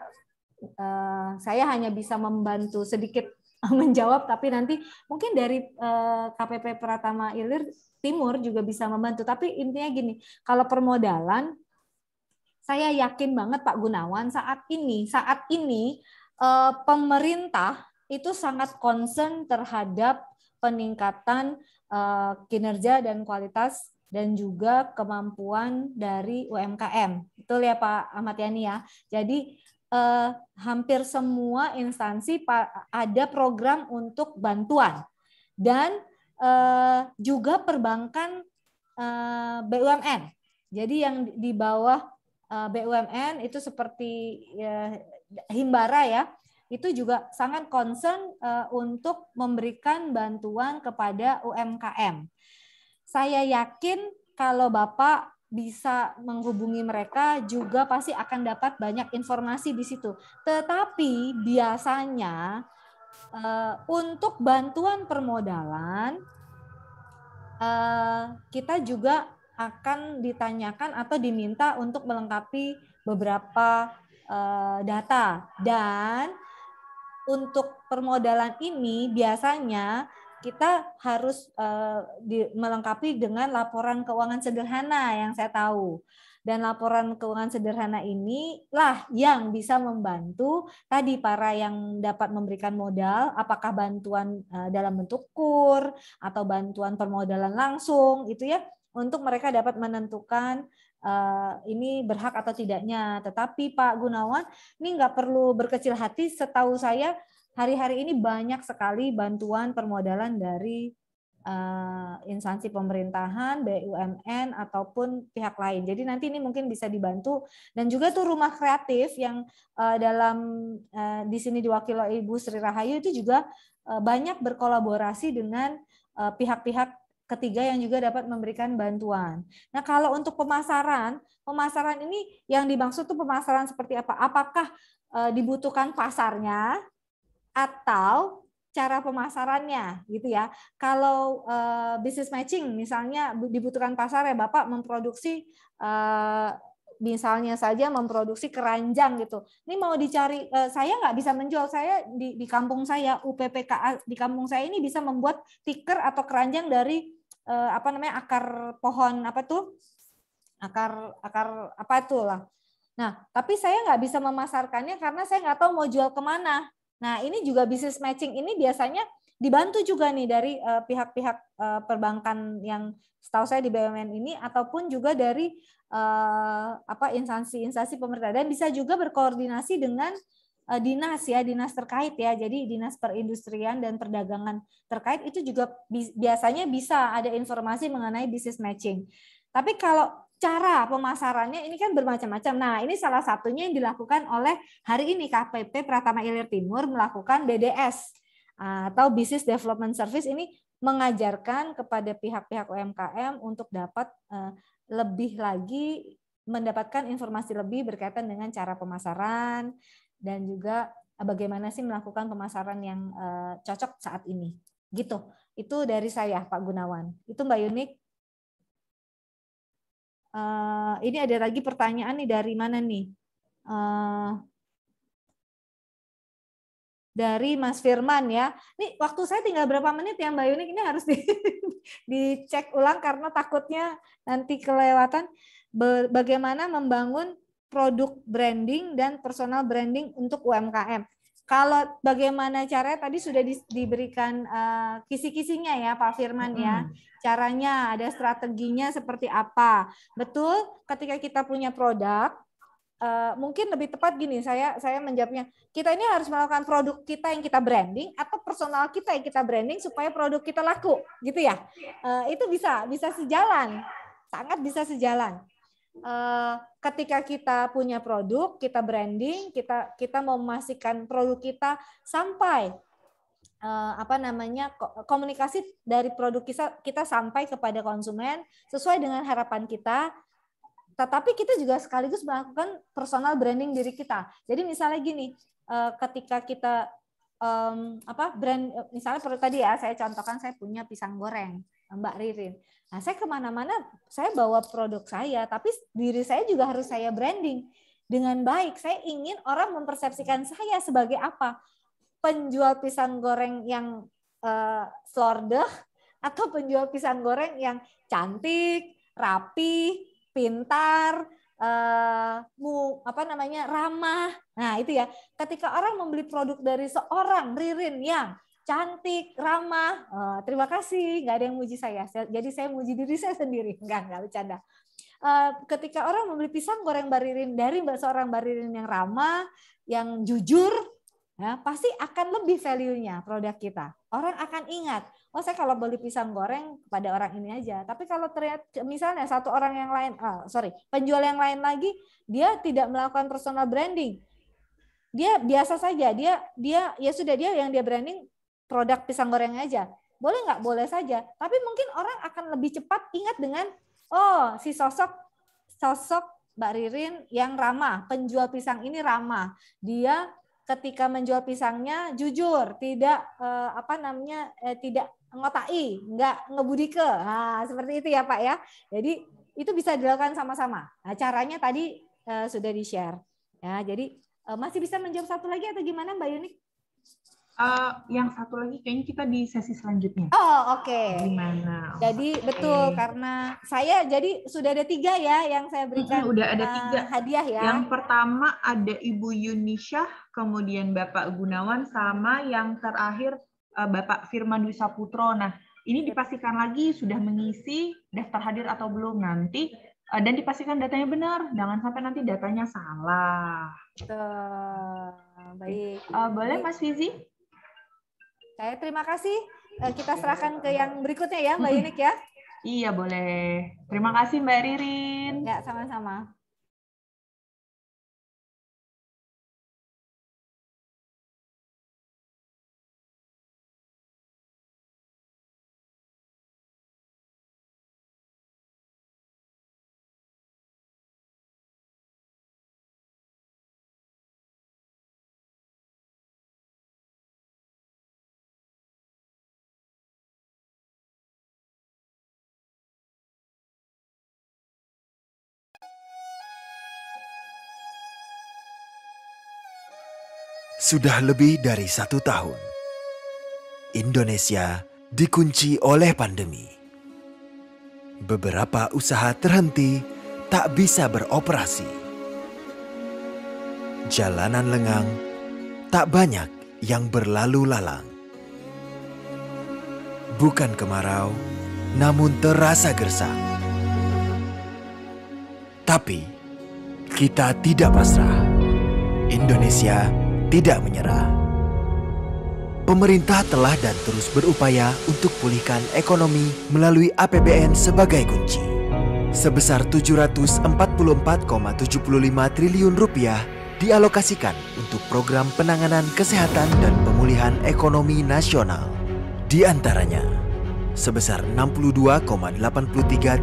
Eh, saya hanya bisa membantu sedikit menjawab tapi nanti mungkin dari eh, KPP Pratama Ilir Timur juga bisa membantu tapi intinya gini kalau permodalan saya yakin banget Pak Gunawan saat ini saat ini eh, pemerintah itu sangat concern terhadap peningkatan kinerja dan kualitas dan juga kemampuan dari UMKM. Betul ya Pak Ahmad Yani ya. Jadi eh, hampir semua instansi ada program untuk bantuan dan eh, juga perbankan eh, BUMN. Jadi yang di bawah eh, BUMN itu seperti eh, Himbara ya, itu juga sangat concern eh, untuk memberikan bantuan kepada UMKM. Saya yakin kalau Bapak bisa menghubungi mereka juga pasti akan dapat banyak informasi di situ. Tetapi biasanya eh, untuk bantuan permodalan eh, kita juga akan ditanyakan atau diminta untuk melengkapi beberapa eh, data dan untuk permodalan ini biasanya kita harus eh, melengkapi dengan laporan keuangan sederhana yang saya tahu. Dan laporan keuangan sederhana ini lah yang bisa membantu tadi para yang dapat memberikan modal, apakah bantuan eh, dalam bentuk kur atau bantuan permodalan langsung itu ya untuk mereka dapat menentukan eh, ini berhak atau tidaknya. Tetapi Pak Gunawan, ini nggak perlu berkecil hati. Setahu saya hari-hari ini banyak sekali bantuan permodalan dari uh, instansi pemerintahan, BUMN ataupun pihak lain. Jadi nanti ini mungkin bisa dibantu dan juga tuh rumah kreatif yang uh, dalam uh, di sini diwakili Ibu Sri Rahayu itu juga uh, banyak berkolaborasi dengan pihak-pihak uh, ketiga yang juga dapat memberikan bantuan. Nah, kalau untuk pemasaran, pemasaran ini yang dimaksud tuh pemasaran seperti apa? Apakah dibutuhkan pasarnya atau cara pemasarannya gitu ya. Kalau uh, bisnis matching misalnya dibutuhkan pasar ya Bapak memproduksi uh, misalnya saja memproduksi keranjang gitu. Ini mau dicari eh, saya nggak bisa menjual saya di, di kampung saya UPPKA di kampung saya ini bisa membuat tiker atau keranjang dari apa namanya akar pohon apa tuh akar akar apa itulah. lah. Nah tapi saya nggak bisa memasarkannya karena saya nggak tahu mau jual kemana. Nah, ini juga bisnis matching ini biasanya dibantu juga nih dari eh, pihak-pihak uh, uh, perbankan yang setahu saya di BUMN ini ataupun juga dari uh, apa instansi-instansi pemerintah dan bisa juga berkoordinasi dengan uh, dinas ya, dinas terkait ya. Jadi dinas perindustrian dan perdagangan terkait itu juga bi biasanya bisa ada informasi mengenai bisnis matching. Tapi kalau cara pemasarannya ini kan bermacam-macam. Nah, ini salah satunya yang dilakukan oleh hari ini KPP Pratama Ilir Timur melakukan BDS ah, atau Business Development Service ini mengajarkan kepada pihak-pihak UMKM untuk dapat eh, lebih lagi mendapatkan informasi lebih berkaitan dengan cara pemasaran dan juga eh, bagaimana sih melakukan pemasaran yang eh, cocok saat ini. Gitu. Itu dari saya Pak Gunawan. Itu Mbak Yunik Uh, ini ada lagi pertanyaan nih dari mana nih? Uh, dari Mas Firman ya. Nih waktu saya tinggal berapa menit ya Mbak Yunik ini harus di, dicek ulang karena takutnya nanti kelewatan. Bagaimana membangun produk branding dan personal branding untuk UMKM. Kalau bagaimana caranya tadi sudah di, diberikan uh, kisi-kisinya ya Pak Firman hmm. ya. Caranya ada strateginya seperti apa. Betul ketika kita punya produk uh, mungkin lebih tepat gini saya saya menjawabnya kita ini harus melakukan produk kita yang kita branding atau personal kita yang kita branding supaya produk kita laku gitu ya. Uh, itu bisa bisa sejalan. Sangat bisa sejalan. Eh, ketika kita punya produk, kita branding, kita kita mau memastikan produk kita sampai eh, apa namanya komunikasi dari produk kita kita sampai kepada konsumen sesuai dengan harapan kita. Tetapi kita juga sekaligus melakukan personal branding diri kita. Jadi misalnya gini, eh, ketika kita apa brand misalnya produk tadi ya saya contohkan saya punya pisang goreng Mbak Ririn. Nah, saya kemana-mana, saya bawa produk saya, tapi diri saya juga harus saya branding dengan baik. Saya ingin orang mempersepsikan saya sebagai apa? Penjual pisang goreng yang uh, eh, slordeh, atau penjual pisang goreng yang cantik, rapi, pintar, uh, mu apa namanya ramah. Nah itu ya. Ketika orang membeli produk dari seorang Ririn yang cantik, ramah. Uh, terima kasih, nggak ada yang muji saya. Jadi saya muji diri saya sendiri. Enggak, nggak bercanda. Uh, ketika orang membeli pisang goreng baririn dari mbak seorang baririn yang ramah, yang jujur, ya, pasti akan lebih value-nya produk kita. Orang akan ingat, oh saya kalau beli pisang goreng pada orang ini aja. Tapi kalau terlihat misalnya satu orang yang lain, oh, sorry, penjual yang lain lagi, dia tidak melakukan personal branding, dia biasa saja dia dia ya sudah dia yang dia branding produk pisang goreng aja. Boleh nggak? Boleh saja. Tapi mungkin orang akan lebih cepat ingat dengan oh si sosok sosok Mbak Ririn yang ramah, penjual pisang ini ramah. Dia ketika menjual pisangnya jujur, tidak eh, apa namanya eh, tidak ngotai, nggak ngebudike. Nah, seperti itu ya Pak ya. Jadi itu bisa dilakukan sama-sama. Nah, caranya tadi eh, sudah di-share. Ya, jadi eh, masih bisa menjawab satu lagi atau gimana Mbak Yunik? uh, yang satu lagi kayaknya kita di sesi selanjutnya. Oh oke. Okay. Gimana? Jadi okay. betul karena saya jadi sudah ada tiga ya yang saya berikan. Udah ada eh, tiga uh, hadiah ya. Yang pertama ada Ibu Yunisha, kemudian Bapak Gunawan, sama yang terakhir uh, Bapak Firman Dwi Saputro. Nah ini dipastikan lagi sudah mengisi daftar hadir atau belum nanti dan dipastikan datanya benar jangan sampai nanti datanya salah. Uh, Baik. Uh, boleh Mas Fizi? Saya terima kasih. Eh, kita serahkan ke yang berikutnya ya, Mbak Yunik ya. Iya, boleh. Terima kasih Mbak Ririn. Ya, sama-sama. Sudah lebih dari satu tahun, Indonesia dikunci oleh pandemi. Beberapa usaha terhenti tak bisa beroperasi. Jalanan lengang, tak banyak yang berlalu lalang. Bukan kemarau, namun terasa gersang. Tapi, kita tidak pasrah. Indonesia tidak menyerah. Pemerintah telah dan terus berupaya untuk pulihkan ekonomi melalui APBN sebagai kunci. Sebesar 744,75 triliun rupiah dialokasikan untuk program penanganan kesehatan dan pemulihan ekonomi nasional. Di antaranya, sebesar 62,83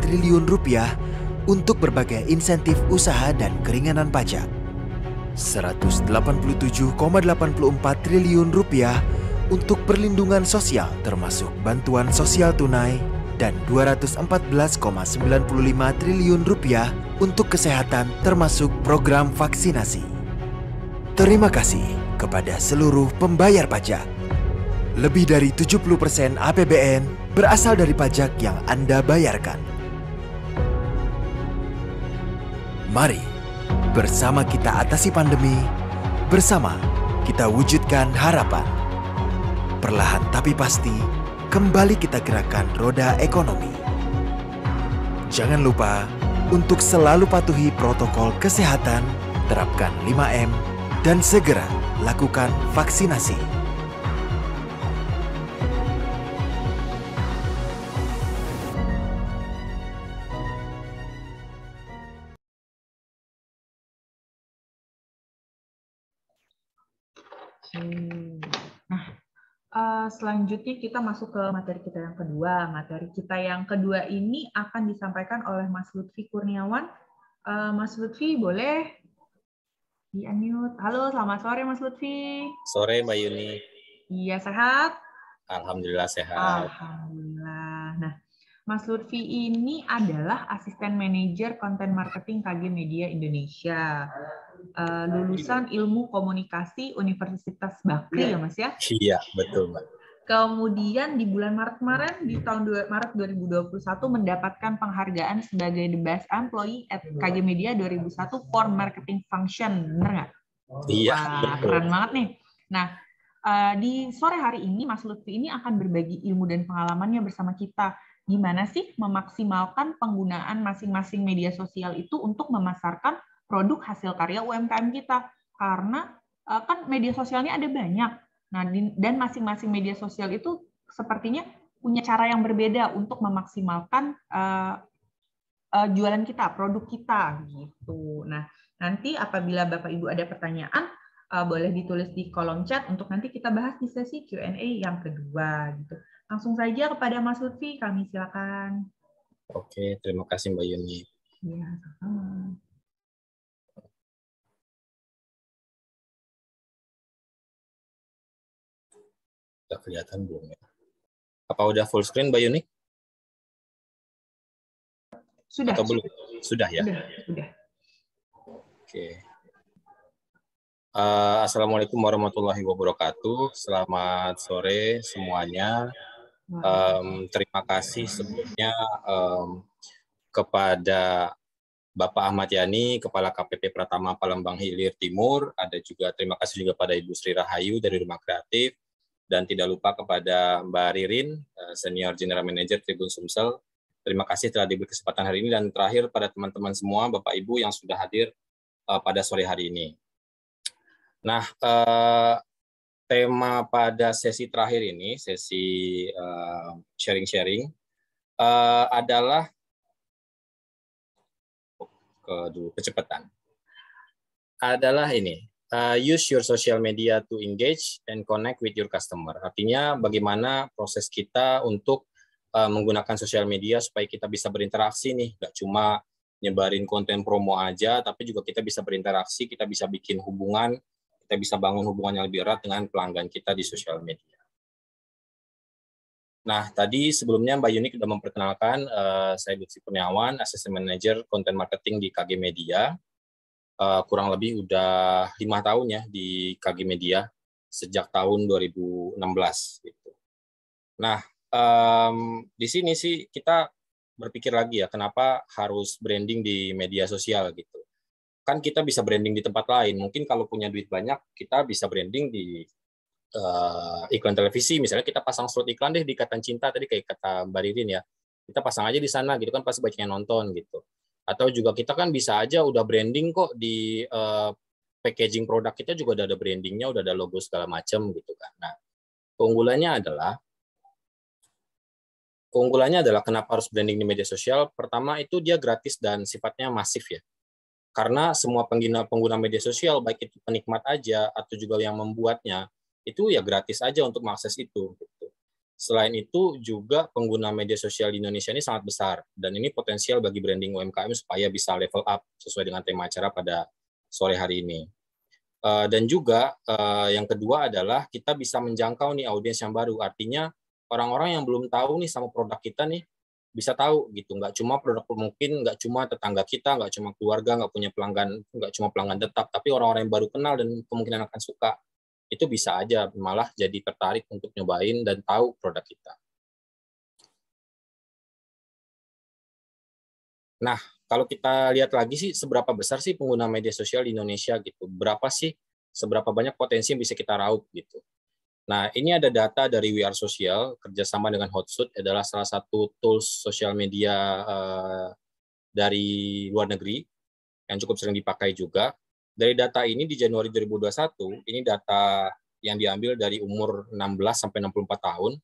triliun rupiah untuk berbagai insentif usaha dan keringanan pajak 187,84 triliun rupiah untuk perlindungan sosial termasuk bantuan sosial tunai dan 214,95 triliun rupiah untuk kesehatan termasuk program vaksinasi. Terima kasih kepada seluruh pembayar pajak. Lebih dari 70% APBN berasal dari pajak yang Anda bayarkan. Mari Bersama kita atasi pandemi, bersama kita wujudkan harapan. Perlahan tapi pasti, kembali kita gerakan roda ekonomi. Jangan lupa untuk selalu patuhi protokol kesehatan, terapkan 5M, dan segera lakukan vaksinasi. Oke. Nah, eh, selanjutnya kita masuk ke materi kita yang kedua. Materi kita yang kedua ini akan disampaikan oleh Mas Lutfi Kurniawan. Eh, Mas Lutfi, boleh di unmute. Halo, selamat sore Mas Lutfi. Sore Mbak Yuni. Iya, sehat? Alhamdulillah sehat. Alhamdulillah. Nah, Mas Lutfi ini adalah asisten manajer konten marketing KG Media Indonesia. Eh, iya. lulusan ilmu komunikasi Universitas Bakri iya. ya Mas ya? Iya, betul Mbak. Kemudian di bulan Maret kemarin di hmm. tahun 2, Maret 2021 mendapatkan penghargaan sebagai the best employee at KG Media 2001 for marketing function, benar nggak? Iya, Wah, betul. keren banget nih. Nah, eh, di sore hari ini Mas Lutfi ini akan berbagi ilmu dan pengalamannya bersama kita. Gimana sih memaksimalkan penggunaan masing-masing media sosial itu untuk memasarkan produk hasil karya UMKM kita karena e, kan media sosialnya ada banyak. Nah, dan masing-masing media sosial itu sepertinya punya cara yang berbeda untuk memaksimalkan uh, uh, jualan kita, produk kita gitu. Nah, nanti apabila Bapak Ibu ada pertanyaan uh, boleh ditulis di kolom chat untuk nanti kita bahas di sesi Q&A yang kedua gitu. Langsung saja kepada Mas Lutfi, kami silakan. Oke, terima kasih Mbak Yuni. Ya, sama. Udah kelihatan belum ya? Apa udah full screen, Mbak Yunik? Sudah. Atau belum? Sudah ya? Sudah. sudah. Oke. Uh, Assalamualaikum warahmatullahi wabarakatuh. Selamat sore semuanya. Um, terima kasih sebelumnya um, kepada Bapak Ahmad Yani, Kepala KPP Pratama Palembang Hilir Timur. Ada juga terima kasih juga pada Ibu Sri Rahayu dari Rumah Kreatif dan tidak lupa kepada Mbak Ririn, eh, Senior General Manager Tribun Sumsel. Terima kasih telah diberi kesempatan hari ini dan terakhir pada teman-teman semua, Bapak Ibu yang sudah hadir eh, pada sore hari ini. Nah, eh, tema pada sesi terakhir ini, sesi sharing-sharing, adalah kecepatan adalah ini uh, use your social media to engage and connect with your customer. Artinya bagaimana proses kita untuk uh, menggunakan sosial media supaya kita bisa berinteraksi nih, nggak cuma nyebarin konten promo aja, tapi juga kita bisa berinteraksi, kita bisa bikin hubungan, kita bisa bangun hubungan yang lebih erat dengan pelanggan kita di sosial media. Nah, tadi sebelumnya Mbak Yuni sudah memperkenalkan, uh, saya Lutfi Kurniawan, Assistant Manager Content Marketing di KG Media uh, kurang lebih udah lima tahun ya di KG Media sejak tahun 2016 gitu. Nah um, di sini sih kita berpikir lagi ya kenapa harus branding di media sosial gitu. Kan kita bisa branding di tempat lain. Mungkin kalau punya duit banyak kita bisa branding di uh, iklan televisi. Misalnya kita pasang slot iklan deh di Ikatan Cinta tadi kayak kata Mbak Ririn ya. Kita pasang aja di sana gitu kan pasti banyak yang nonton gitu atau juga kita kan bisa aja udah branding kok di uh, packaging produk kita juga udah ada brandingnya, udah ada logo segala macam gitu kan. Nah, keunggulannya adalah keunggulannya adalah kenapa harus branding di media sosial? Pertama itu dia gratis dan sifatnya masif ya. Karena semua pengguna pengguna media sosial baik itu penikmat aja atau juga yang membuatnya itu ya gratis aja untuk mengakses itu. Selain itu juga pengguna media sosial di Indonesia ini sangat besar dan ini potensial bagi branding UMKM supaya bisa level up sesuai dengan tema acara pada sore hari ini. Eh, dan juga eh, yang kedua adalah kita bisa menjangkau nih audiens yang baru. Artinya orang-orang yang belum tahu nih sama produk kita nih bisa tahu gitu. Nggak cuma produk mungkin nggak cuma tetangga kita, nggak cuma keluarga, nggak punya pelanggan, nggak cuma pelanggan tetap, tapi orang-orang yang baru kenal dan kemungkinan akan suka itu bisa aja malah jadi tertarik untuk nyobain dan tahu produk kita. Nah, kalau kita lihat lagi sih seberapa besar sih pengguna media sosial di Indonesia gitu. Berapa sih seberapa banyak potensi yang bisa kita raup gitu. Nah, ini ada data dari We Are Social kerjasama dengan Hotsuite adalah salah satu tools sosial media uh, dari luar negeri yang cukup sering dipakai juga. Dari data ini di Januari 2021, ini data yang diambil dari umur 16 sampai 64 tahun,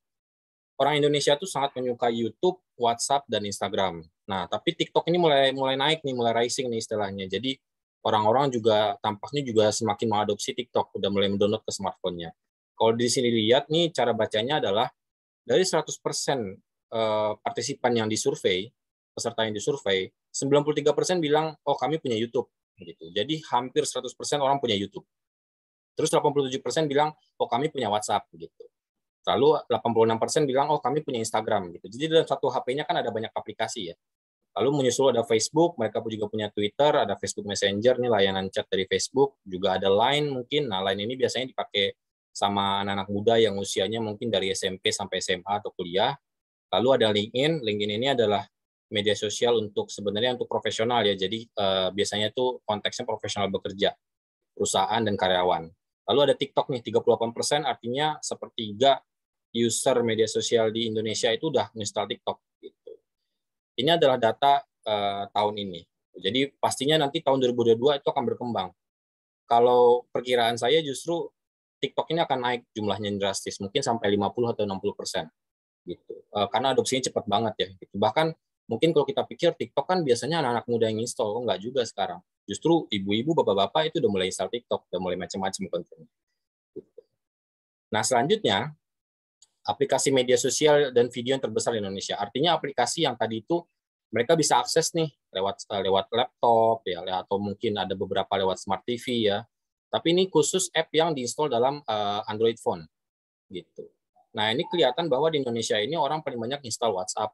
orang Indonesia itu sangat menyukai YouTube, WhatsApp, dan Instagram. Nah, tapi TikTok ini mulai mulai naik nih, mulai rising nih istilahnya. Jadi orang-orang juga tampaknya juga semakin mengadopsi TikTok, udah mulai mendownload ke smartphone-nya. Kalau di sini lihat nih cara bacanya adalah dari 100% eh, partisipan yang disurvei, peserta yang disurvei, 93% bilang, oh kami punya YouTube gitu. Jadi hampir 100% orang punya YouTube. Terus 87% bilang, oh kami punya WhatsApp gitu. Lalu 86% bilang, oh kami punya Instagram gitu. Jadi dalam satu HP-nya kan ada banyak aplikasi ya. Lalu menyusul ada Facebook, mereka pun juga punya Twitter, ada Facebook Messenger, nih layanan chat dari Facebook, juga ada Line mungkin. Nah Line ini biasanya dipakai sama anak-anak muda yang usianya mungkin dari SMP sampai SMA atau kuliah. Lalu ada LinkedIn, LinkedIn ini adalah media sosial untuk sebenarnya untuk profesional ya. Jadi uh, biasanya tuh konteksnya profesional bekerja, perusahaan dan karyawan. Lalu ada TikTok nih 38% artinya sepertiga user media sosial di Indonesia itu udah install TikTok gitu. Ini adalah data uh, tahun ini. Jadi pastinya nanti tahun 2022 itu akan berkembang. Kalau perkiraan saya justru TikTok ini akan naik jumlahnya drastis, mungkin sampai 50 atau 60 persen gitu. Eh, karena adopsinya cepat banget ya. Gitu. Bahkan mungkin kalau kita pikir TikTok kan biasanya anak-anak muda yang install, kok nggak juga sekarang. Justru ibu-ibu, bapak-bapak itu udah mulai install TikTok, udah mulai macam-macam kontennya. Nah, selanjutnya, aplikasi media sosial dan video yang terbesar di Indonesia. Artinya aplikasi yang tadi itu mereka bisa akses nih lewat eh, lewat laptop ya atau mungkin ada beberapa lewat smart TV ya. Tapi ini khusus app yang diinstal dalam eh, Android phone gitu. Nah, ini kelihatan bahwa di Indonesia ini orang paling banyak install WhatsApp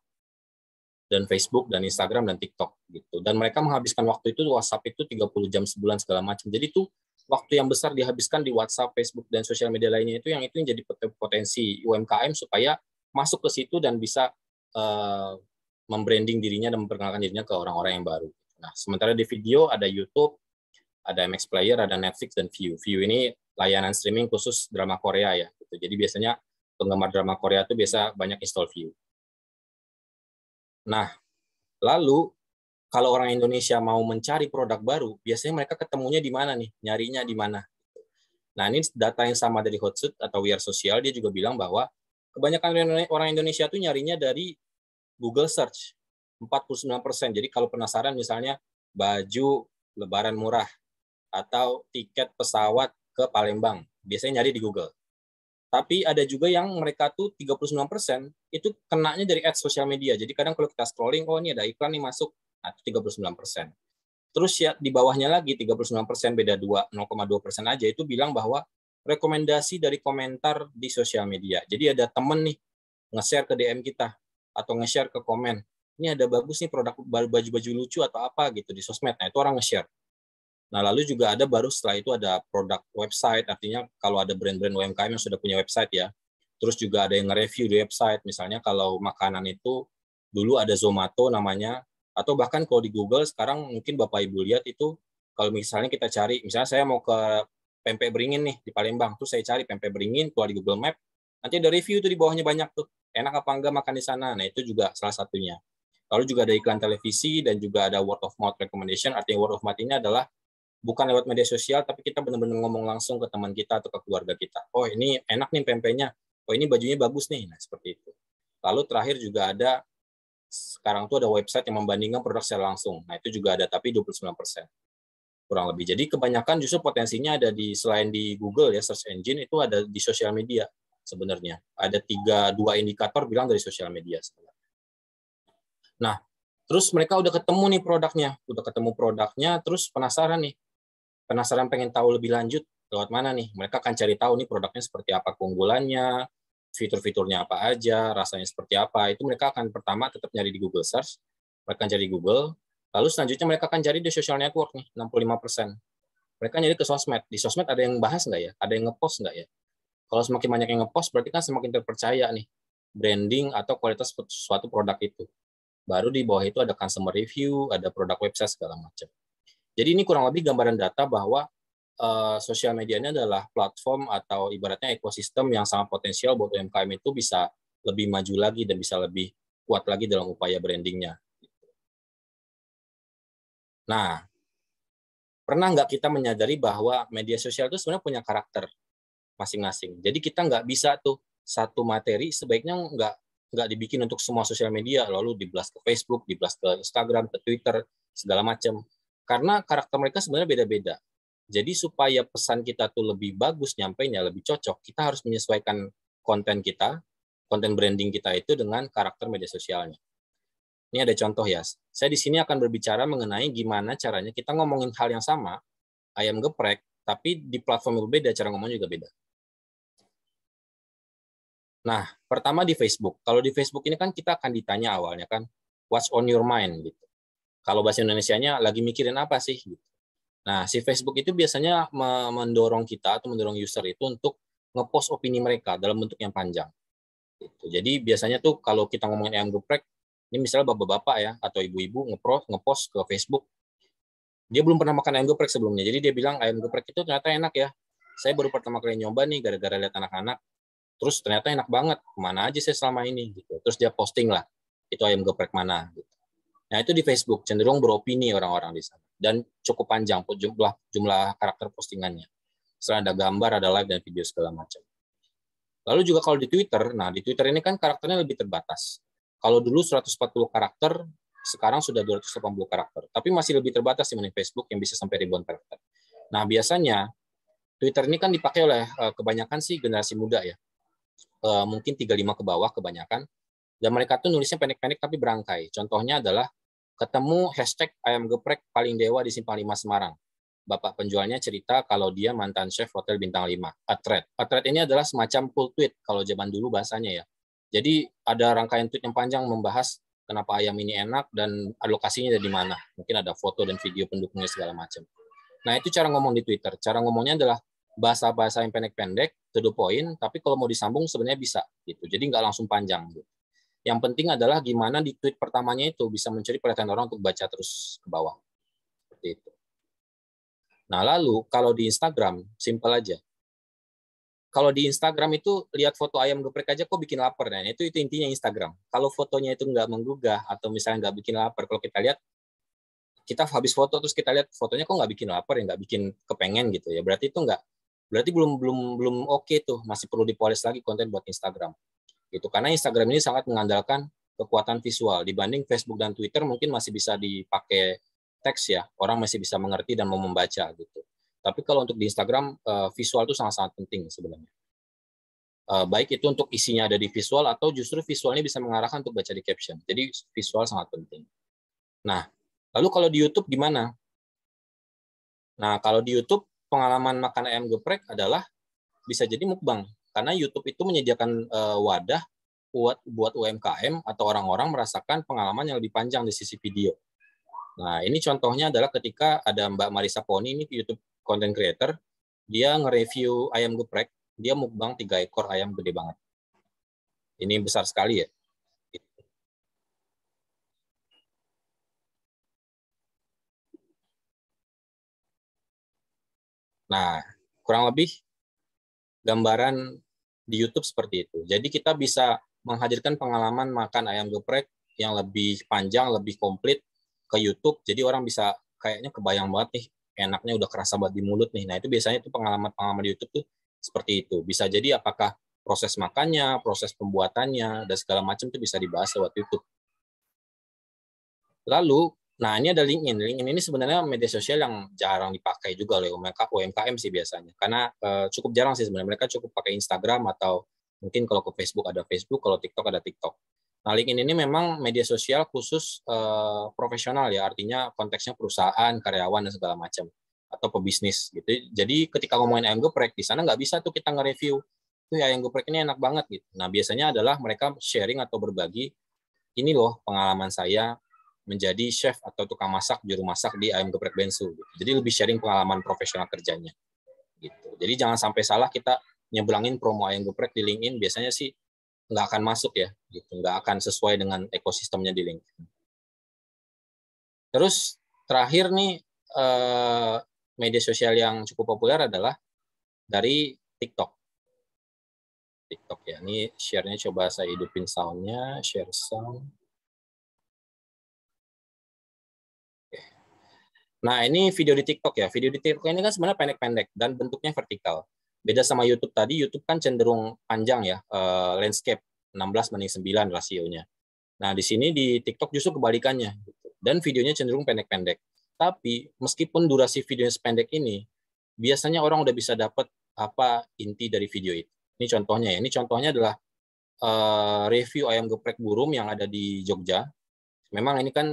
dan Facebook dan Instagram dan TikTok gitu. Dan mereka menghabiskan waktu itu WhatsApp itu 30 jam sebulan segala macam. Jadi itu waktu yang besar dihabiskan di WhatsApp, Facebook dan sosial media lainnya itu yang itu yang jadi potensi UMKM supaya masuk ke situ dan bisa uh, membranding dirinya dan memperkenalkan dirinya ke orang-orang yang baru. Nah, sementara di video ada YouTube, ada MX Player, ada Netflix dan View View ini layanan streaming khusus drama Korea ya. Gitu. Jadi biasanya penggemar drama Korea itu biasa banyak install View Nah, lalu kalau orang Indonesia mau mencari produk baru, biasanya mereka ketemunya di mana nih? Nyarinya di mana? Nah, ini data yang sama dari Hotsuit atau We Are Social, dia juga bilang bahwa kebanyakan orang Indonesia tuh nyarinya dari Google Search, 49%. Jadi kalau penasaran misalnya baju lebaran murah atau tiket pesawat ke Palembang, biasanya nyari di Google. Tapi ada juga yang mereka tuh 39% itu kenanya dari ads sosial media. Jadi kadang kalau kita scrolling, oh ini ada iklan nih masuk, nah, itu 39%. Terus ya di bawahnya lagi 39% beda 2, persen aja itu bilang bahwa rekomendasi dari komentar di sosial media. Jadi ada temen nih nge-share ke DM kita atau nge-share ke komen. Ini ada bagus nih produk baju-baju lucu atau apa gitu di sosmed. Nah, itu orang nge-share. Nah, lalu juga ada baru setelah itu ada produk website, artinya kalau ada brand-brand UMKM yang sudah punya website ya. Terus juga ada yang nge-review di website, misalnya kalau makanan itu dulu ada Zomato namanya, atau bahkan kalau di Google sekarang mungkin Bapak Ibu lihat itu, kalau misalnya kita cari, misalnya saya mau ke pempek beringin nih di Palembang, terus saya cari pempek beringin, keluar di Google Map, nanti ada review tuh di bawahnya banyak tuh, enak apa enggak makan di sana, nah itu juga salah satunya. Lalu juga ada iklan televisi dan juga ada word of mouth recommendation, artinya word of mouth ini adalah bukan lewat media sosial, tapi kita benar-benar ngomong langsung ke teman kita atau ke keluarga kita. Oh ini enak nih pempeknya, oh ini bajunya bagus nih, nah seperti itu. Lalu terakhir juga ada, sekarang tuh ada website yang membandingkan produk secara langsung. Nah itu juga ada, tapi 29% kurang lebih. Jadi kebanyakan justru potensinya ada di selain di Google ya search engine itu ada di sosial media sebenarnya. Ada tiga dua indikator bilang dari sosial media sebenarnya. Nah, terus mereka udah ketemu nih produknya, udah ketemu produknya, terus penasaran nih penasaran pengen tahu lebih lanjut lewat mana nih? Mereka akan cari tahu nih produknya seperti apa keunggulannya, fitur-fiturnya apa aja, rasanya seperti apa. Itu mereka akan pertama tetap nyari di Google Search, mereka cari Google, lalu selanjutnya mereka akan cari di social network nih, 65%. Mereka nyari ke sosmed. Di sosmed ada yang bahas nggak ya? Ada yang ngepost nggak ya? Kalau semakin banyak yang ngepost, berarti kan semakin terpercaya nih branding atau kualitas suatu produk itu. Baru di bawah itu ada customer review, ada produk website segala macam. Jadi ini kurang lebih gambaran data bahwa uh, sosial medianya adalah platform atau ibaratnya ekosistem yang sangat potensial buat UMKM itu bisa lebih maju lagi dan bisa lebih kuat lagi dalam upaya brandingnya. Nah, pernah nggak kita menyadari bahwa media sosial itu sebenarnya punya karakter masing-masing. Jadi kita nggak bisa tuh satu materi sebaiknya nggak nggak dibikin untuk semua sosial media lalu diblas ke Facebook, diblas ke Instagram, ke Twitter, segala macam karena karakter mereka sebenarnya beda-beda. Jadi supaya pesan kita tuh lebih bagus nyampainya, lebih cocok, kita harus menyesuaikan konten kita, konten branding kita itu dengan karakter media sosialnya. Ini ada contoh ya. Saya di sini akan berbicara mengenai gimana caranya kita ngomongin hal yang sama, ayam geprek, tapi di platform yang berbeda, cara ngomongnya juga beda. Nah, pertama di Facebook. Kalau di Facebook ini kan kita akan ditanya awalnya kan, what's on your mind gitu kalau bahasa Indonesia-nya lagi mikirin apa sih gitu. Nah, si Facebook itu biasanya mendorong kita atau mendorong user itu untuk ngepost opini mereka dalam bentuk yang panjang. Gitu. Jadi biasanya tuh kalau kita ngomongin ayam geprek, ini misalnya bapak-bapak ya atau ibu-ibu ngepost ngepost ke Facebook. Dia belum pernah makan ayam geprek sebelumnya. Jadi dia bilang ayam geprek itu ternyata enak ya. Saya baru pertama kali nyoba nih gara-gara lihat anak-anak terus ternyata enak banget kemana aja saya selama ini gitu terus dia posting lah itu ayam geprek mana gitu Nah itu di Facebook cenderung beropini orang-orang di sana dan cukup panjang jumlah jumlah karakter postingannya. selain ada gambar, ada live dan video segala macam. Lalu juga kalau di Twitter, nah di Twitter ini kan karakternya lebih terbatas. Kalau dulu 140 karakter, sekarang sudah 280 karakter. Tapi masih lebih terbatas dibanding Facebook yang bisa sampai ribuan karakter. Nah biasanya Twitter ini kan dipakai oleh eh, kebanyakan sih generasi muda ya. Eh, mungkin 35 ke bawah kebanyakan. Dan mereka tuh nulisnya pendek-pendek tapi berangkai. Contohnya adalah Ketemu hashtag ayam geprek paling dewa di Simpang 5 Semarang. Bapak penjualnya cerita kalau dia mantan chef hotel bintang 5, atret. Atret ini adalah semacam pull tweet kalau zaman dulu bahasanya ya. Jadi ada rangkaian tweet yang panjang membahas kenapa ayam ini enak dan alokasinya dari mana. Mungkin ada foto dan video pendukungnya segala macam. Nah, itu cara ngomong di Twitter. Cara ngomongnya adalah bahasa-bahasa yang pendek-pendek, to the point, tapi kalau mau disambung sebenarnya bisa gitu. Jadi nggak langsung panjang gitu. Yang penting adalah gimana di tweet pertamanya itu bisa mencuri perhatian orang untuk baca terus ke bawah. Seperti itu. Nah, lalu kalau di Instagram, simple aja. Kalau di Instagram itu lihat foto ayam geprek aja kok bikin lapar. Nah, itu itu intinya Instagram. Kalau fotonya itu nggak menggugah atau misalnya nggak bikin lapar, kalau kita lihat kita habis foto terus kita lihat fotonya kok nggak bikin lapar ya nggak bikin kepengen gitu ya berarti itu nggak berarti belum belum belum oke okay tuh masih perlu dipoles lagi konten buat Instagram gitu karena Instagram ini sangat mengandalkan kekuatan visual dibanding Facebook dan Twitter mungkin masih bisa dipakai teks ya orang masih bisa mengerti dan mau membaca gitu tapi kalau untuk di Instagram eh, visual itu sangat-sangat penting sebenarnya eh, baik itu untuk isinya ada di visual atau justru visualnya bisa mengarahkan untuk baca di caption jadi visual sangat penting nah lalu kalau di YouTube gimana nah kalau di YouTube pengalaman makan ayam geprek adalah bisa jadi mukbang karena YouTube itu menyediakan uh, wadah buat buat UMKM atau orang-orang merasakan pengalaman yang lebih panjang di sisi video. Nah, ini contohnya adalah ketika ada Mbak Marisa Poni ini YouTube content creator, dia nge-review ayam geprek, dia mukbang tiga ekor ayam gede banget. Ini besar sekali ya. Nah, kurang lebih gambaran di YouTube seperti itu. Jadi kita bisa menghadirkan pengalaman makan ayam geprek yang lebih panjang, lebih komplit ke YouTube. Jadi orang bisa kayaknya kebayang banget nih enaknya udah kerasa banget di mulut nih. Nah itu biasanya itu pengalaman-pengalaman di YouTube tuh seperti itu. Bisa jadi apakah proses makannya, proses pembuatannya, dan segala macam itu bisa dibahas lewat YouTube. Lalu Nah, ini ada LinkedIn. LinkedIn ini sebenarnya media sosial yang jarang dipakai juga oleh UMKM sih biasanya. Karena uh, cukup jarang sih sebenarnya. Mereka cukup pakai Instagram atau mungkin kalau ke Facebook ada Facebook, kalau TikTok ada TikTok. Nah, LinkedIn ini memang media sosial khusus uh, profesional ya. Artinya konteksnya perusahaan, karyawan, dan segala macam. Atau pebisnis gitu. Jadi ketika ngomongin ayam geprek, di sana nggak bisa tuh kita nge-review. Tuh yang geprek ini enak banget gitu. Nah, biasanya adalah mereka sharing atau berbagi ini loh pengalaman saya menjadi chef atau tukang masak juru masak di ayam geprek bensu gitu. jadi lebih sharing pengalaman profesional kerjanya gitu jadi jangan sampai salah kita nyebelangin promo ayam geprek di LinkedIn biasanya sih nggak akan masuk ya gitu nggak akan sesuai dengan ekosistemnya di LinkedIn terus terakhir nih eh, media sosial yang cukup populer adalah dari TikTok TikTok ya ini share-nya coba saya hidupin soundnya share sound Nah, ini video di TikTok ya. Video di TikTok ini kan sebenarnya pendek-pendek dan bentuknya vertikal. Beda sama YouTube tadi, YouTube kan cenderung panjang ya, uh, landscape 16 banding 9 rasionya. Nah, di sini di TikTok justru kebalikannya. Gitu. Dan videonya cenderung pendek-pendek. Tapi meskipun durasi videonya sependek ini, biasanya orang udah bisa dapat apa inti dari video itu. Ini contohnya ya. Ini contohnya adalah uh, review ayam geprek burung yang ada di Jogja Memang ini kan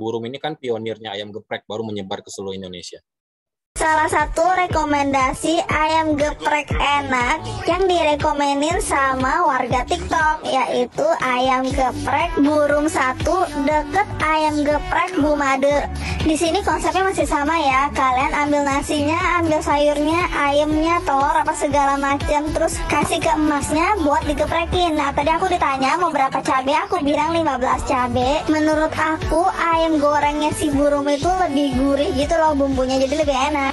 burung ini kan pionirnya ayam geprek baru menyebar ke seluruh Indonesia salah satu rekomendasi ayam geprek enak yang direkomenin sama warga TikTok yaitu ayam geprek burung satu deket ayam geprek Bumade. Di sini konsepnya masih sama ya. Kalian ambil nasinya, ambil sayurnya, ayamnya, telur apa segala macam terus kasih ke emasnya buat digeprekin. Nah, tadi aku ditanya mau berapa cabe, aku bilang 15 cabe. Menurut aku ayam gorengnya si burung itu lebih gurih gitu loh bumbunya jadi lebih enak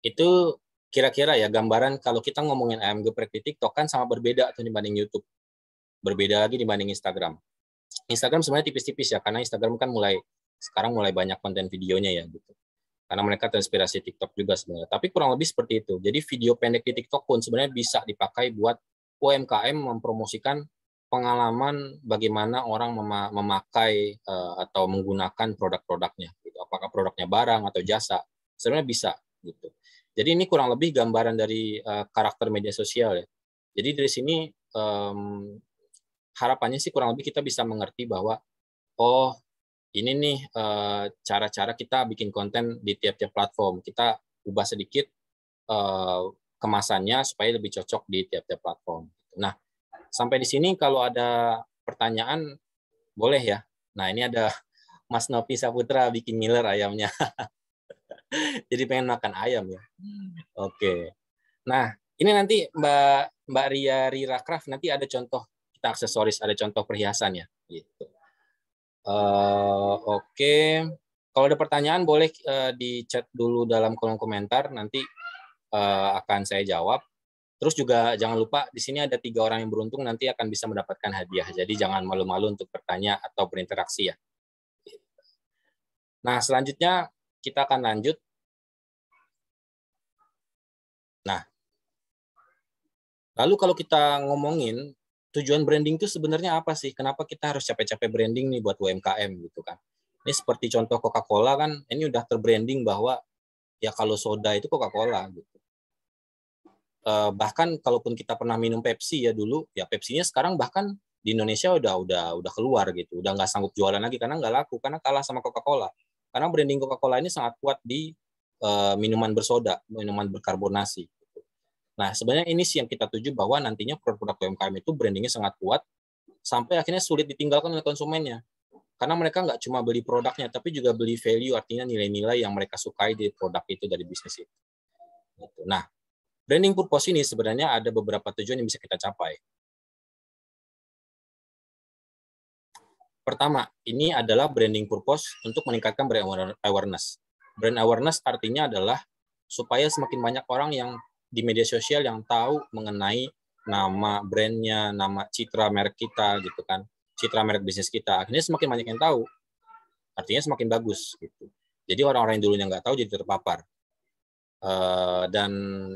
itu kira-kira ya gambaran kalau kita ngomongin ayam geprek di TikTok kan sama berbeda tuh dibanding YouTube. Berbeda lagi dibanding Instagram. Instagram sebenarnya tipis-tipis ya karena Instagram kan mulai sekarang mulai banyak konten videonya ya gitu. Karena mereka terinspirasi TikTok juga sebenarnya. Tapi kurang lebih seperti itu. Jadi video pendek di TikTok pun sebenarnya bisa dipakai buat UMKM mempromosikan pengalaman bagaimana orang memakai eh, atau menggunakan produk-produknya gitu. Apakah produknya barang atau jasa? Sebenarnya bisa gitu jadi ini kurang lebih gambaran dari uh, karakter media sosial ya. Jadi dari sini um, harapannya sih kurang lebih kita bisa mengerti bahwa oh ini nih uh, cara-cara kita bikin konten di tiap-tiap platform. Kita ubah sedikit uh, kemasannya supaya lebih cocok di tiap-tiap platform. Nah, sampai di sini kalau ada pertanyaan boleh ya. Nah, ini ada Mas Nopi Saputra bikin ngiler ayamnya. jadi pengen makan ayam ya. Hmm. Oke. Okay. Nah, ini nanti Mbak Mbak Ria Rira Craft nanti ada contoh kita aksesoris, ada contoh perhiasan ya. Gitu. Uh, Oke. Okay. Kalau ada pertanyaan boleh uh, eh, di chat dulu dalam kolom komentar nanti uh, akan saya jawab. Terus juga jangan lupa di sini ada tiga orang yang beruntung nanti akan bisa mendapatkan hadiah. Jadi jangan malu-malu untuk bertanya atau berinteraksi ya. Nah selanjutnya kita akan lanjut. Nah, lalu kalau kita ngomongin tujuan branding itu sebenarnya apa sih? Kenapa kita harus capek-capek branding nih buat UMKM gitu kan? Ini seperti contoh Coca-Cola kan, ini udah terbranding bahwa ya kalau soda itu Coca-Cola gitu. Eh, bahkan kalaupun kita pernah minum Pepsi ya dulu, ya Pepsinya sekarang bahkan di Indonesia udah udah udah keluar gitu, udah nggak sanggup jualan lagi karena nggak laku karena kalah sama Coca-Cola. Karena branding Coca-Cola ini sangat kuat di uh, minuman bersoda, minuman berkarbonasi. Nah, sebenarnya ini sih yang kita tuju bahwa nantinya produk-produk UMKM itu brandingnya sangat kuat, sampai akhirnya sulit ditinggalkan oleh konsumennya. Karena mereka nggak cuma beli produknya, tapi juga beli value, artinya nilai-nilai yang mereka sukai di produk itu, dari bisnis itu. Gitu. Nah, branding purpose ini sebenarnya ada beberapa tujuan yang bisa kita capai. Pertama, ini adalah branding purpose untuk meningkatkan brand awareness. Brand awareness artinya adalah supaya semakin banyak orang yang di media sosial yang tahu mengenai nama brandnya, nama citra merek kita gitu kan, citra merek bisnis kita. Akhirnya semakin banyak yang tahu, artinya semakin bagus gitu. Jadi orang-orang yang dulunya nggak tahu jadi terpapar. Uh, dan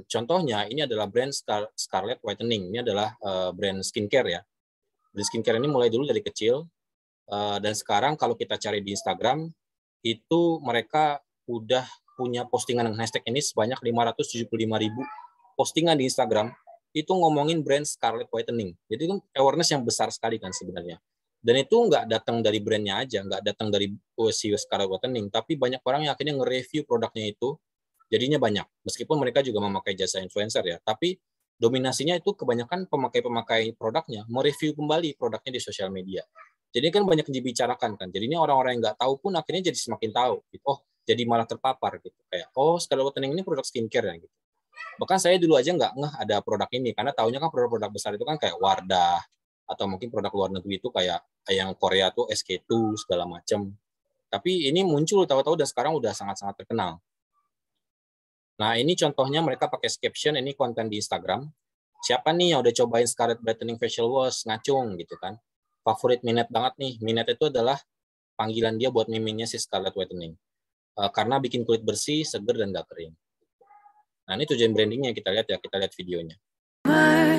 contohnya ini adalah brand Star Scarlet Whitening. Ini adalah uh, brand skincare ya. Brand skincare ini mulai dulu dari kecil Eh, dan sekarang kalau kita cari di Instagram, itu mereka udah punya postingan dengan hashtag ini sebanyak 575 ribu postingan di Instagram itu ngomongin brand Scarlet Whitening. Jadi itu awareness yang besar sekali kan sebenarnya. Dan itu nggak datang dari brandnya aja, nggak datang dari oh, CEO Scarlet Whitening, tapi banyak orang yang akhirnya nge-review produknya itu, jadinya banyak. Meskipun mereka juga memakai jasa influencer ya, tapi dominasinya itu kebanyakan pemakai-pemakai produknya mereview kembali produknya di sosial media. Jadi kan banyak yang dibicarakan kan. Jadi ini orang-orang yang nggak tahu pun akhirnya jadi semakin tahu. Gitu. Oh, jadi malah terpapar gitu. Kayak, oh Scarlet whitening ini produk skincare ya gitu. Bahkan saya dulu aja nggak ngeh ada produk ini. Karena tahunya kan produk-produk besar itu kan kayak Wardah. Atau mungkin produk luar negeri itu kayak yang Korea tuh SK2 segala macam. Tapi ini muncul tahu-tahu dan sekarang udah sangat-sangat terkenal. Nah, ini contohnya mereka pakai caption, ini konten di Instagram. Siapa nih yang udah cobain Scarlet Brightening Facial Wash? Ngacung gitu kan favorit minat banget nih. minat itu adalah panggilan dia buat miminnya si Scarlet Whitening. Uh, karena bikin kulit bersih, seger, dan gak kering. Nah, ini tujuan brandingnya kita lihat ya, kita lihat videonya.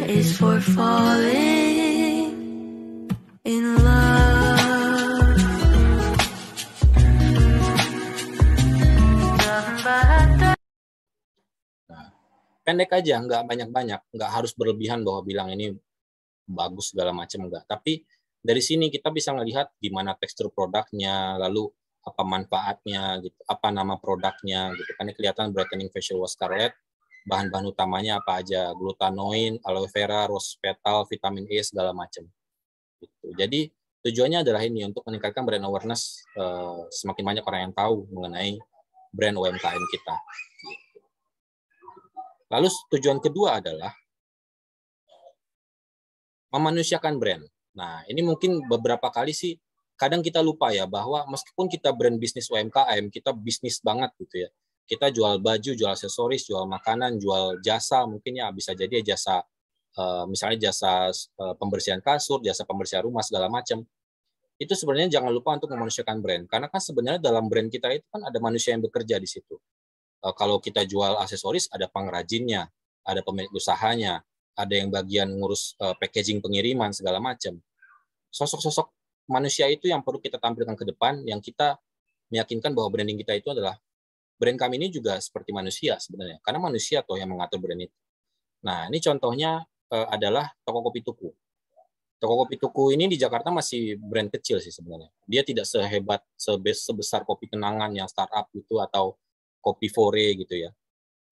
Is pendek aja, nggak banyak-banyak, nggak harus berlebihan bahwa bilang ini bagus segala macam nggak. Tapi dari sini kita bisa melihat di mana tekstur produknya, lalu apa manfaatnya, gitu, apa nama produknya, gitu. Karena kelihatan brightening facial wash scarlet, bahan-bahan utamanya apa aja, glutanoin, aloe vera, rose petal, vitamin E segala macam. Gitu. Jadi tujuannya adalah ini untuk meningkatkan brand awareness, uh, semakin banyak orang yang tahu mengenai brand UMKM kita. Lalu tujuan kedua adalah memanusiakan brand Nah, ini mungkin beberapa kali sih kadang kita lupa ya bahwa meskipun kita brand bisnis UMKM, kita bisnis banget gitu ya. Kita jual baju, jual aksesoris, jual makanan, jual jasa, mungkin ya bisa jadi jasa eh, misalnya jasa eh, pembersihan kasur, jasa pembersihan rumah segala macam. Itu sebenarnya jangan lupa untuk memanusiakan brand karena kan sebenarnya dalam brand kita itu kan ada manusia yang bekerja di situ. Eh, kalau kita jual aksesoris ada pengrajinnya, ada pemilik usahanya, ada yang bagian ngurus eh, packaging pengiriman segala macam. Sosok-sosok manusia itu yang perlu kita tampilkan ke depan, yang kita meyakinkan bahwa branding kita itu adalah brand kami ini juga seperti manusia sebenarnya, karena manusia toh yang mengatur brand itu. Nah, ini contohnya eh, adalah toko kopi tuku. Toko kopi tuku ini di Jakarta masih brand kecil sih sebenarnya. Dia tidak sehebat sebesar kopi kenangan yang startup itu atau kopi fore gitu ya.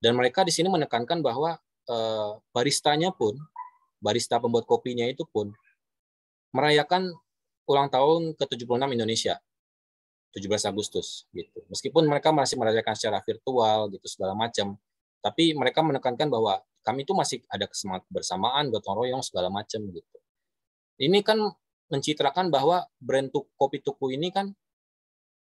Dan mereka di sini menekankan bahwa Eh, baristanya pun, barista pembuat kopinya itu pun merayakan ulang tahun ke-76 Indonesia. 17 Agustus gitu. Meskipun mereka masih merayakan secara virtual gitu segala macam, tapi mereka menekankan bahwa kami itu masih ada kesemangat bersamaan, gotong royong segala macam gitu. Ini kan mencitrakan bahwa brand tuk, kopi tuku ini kan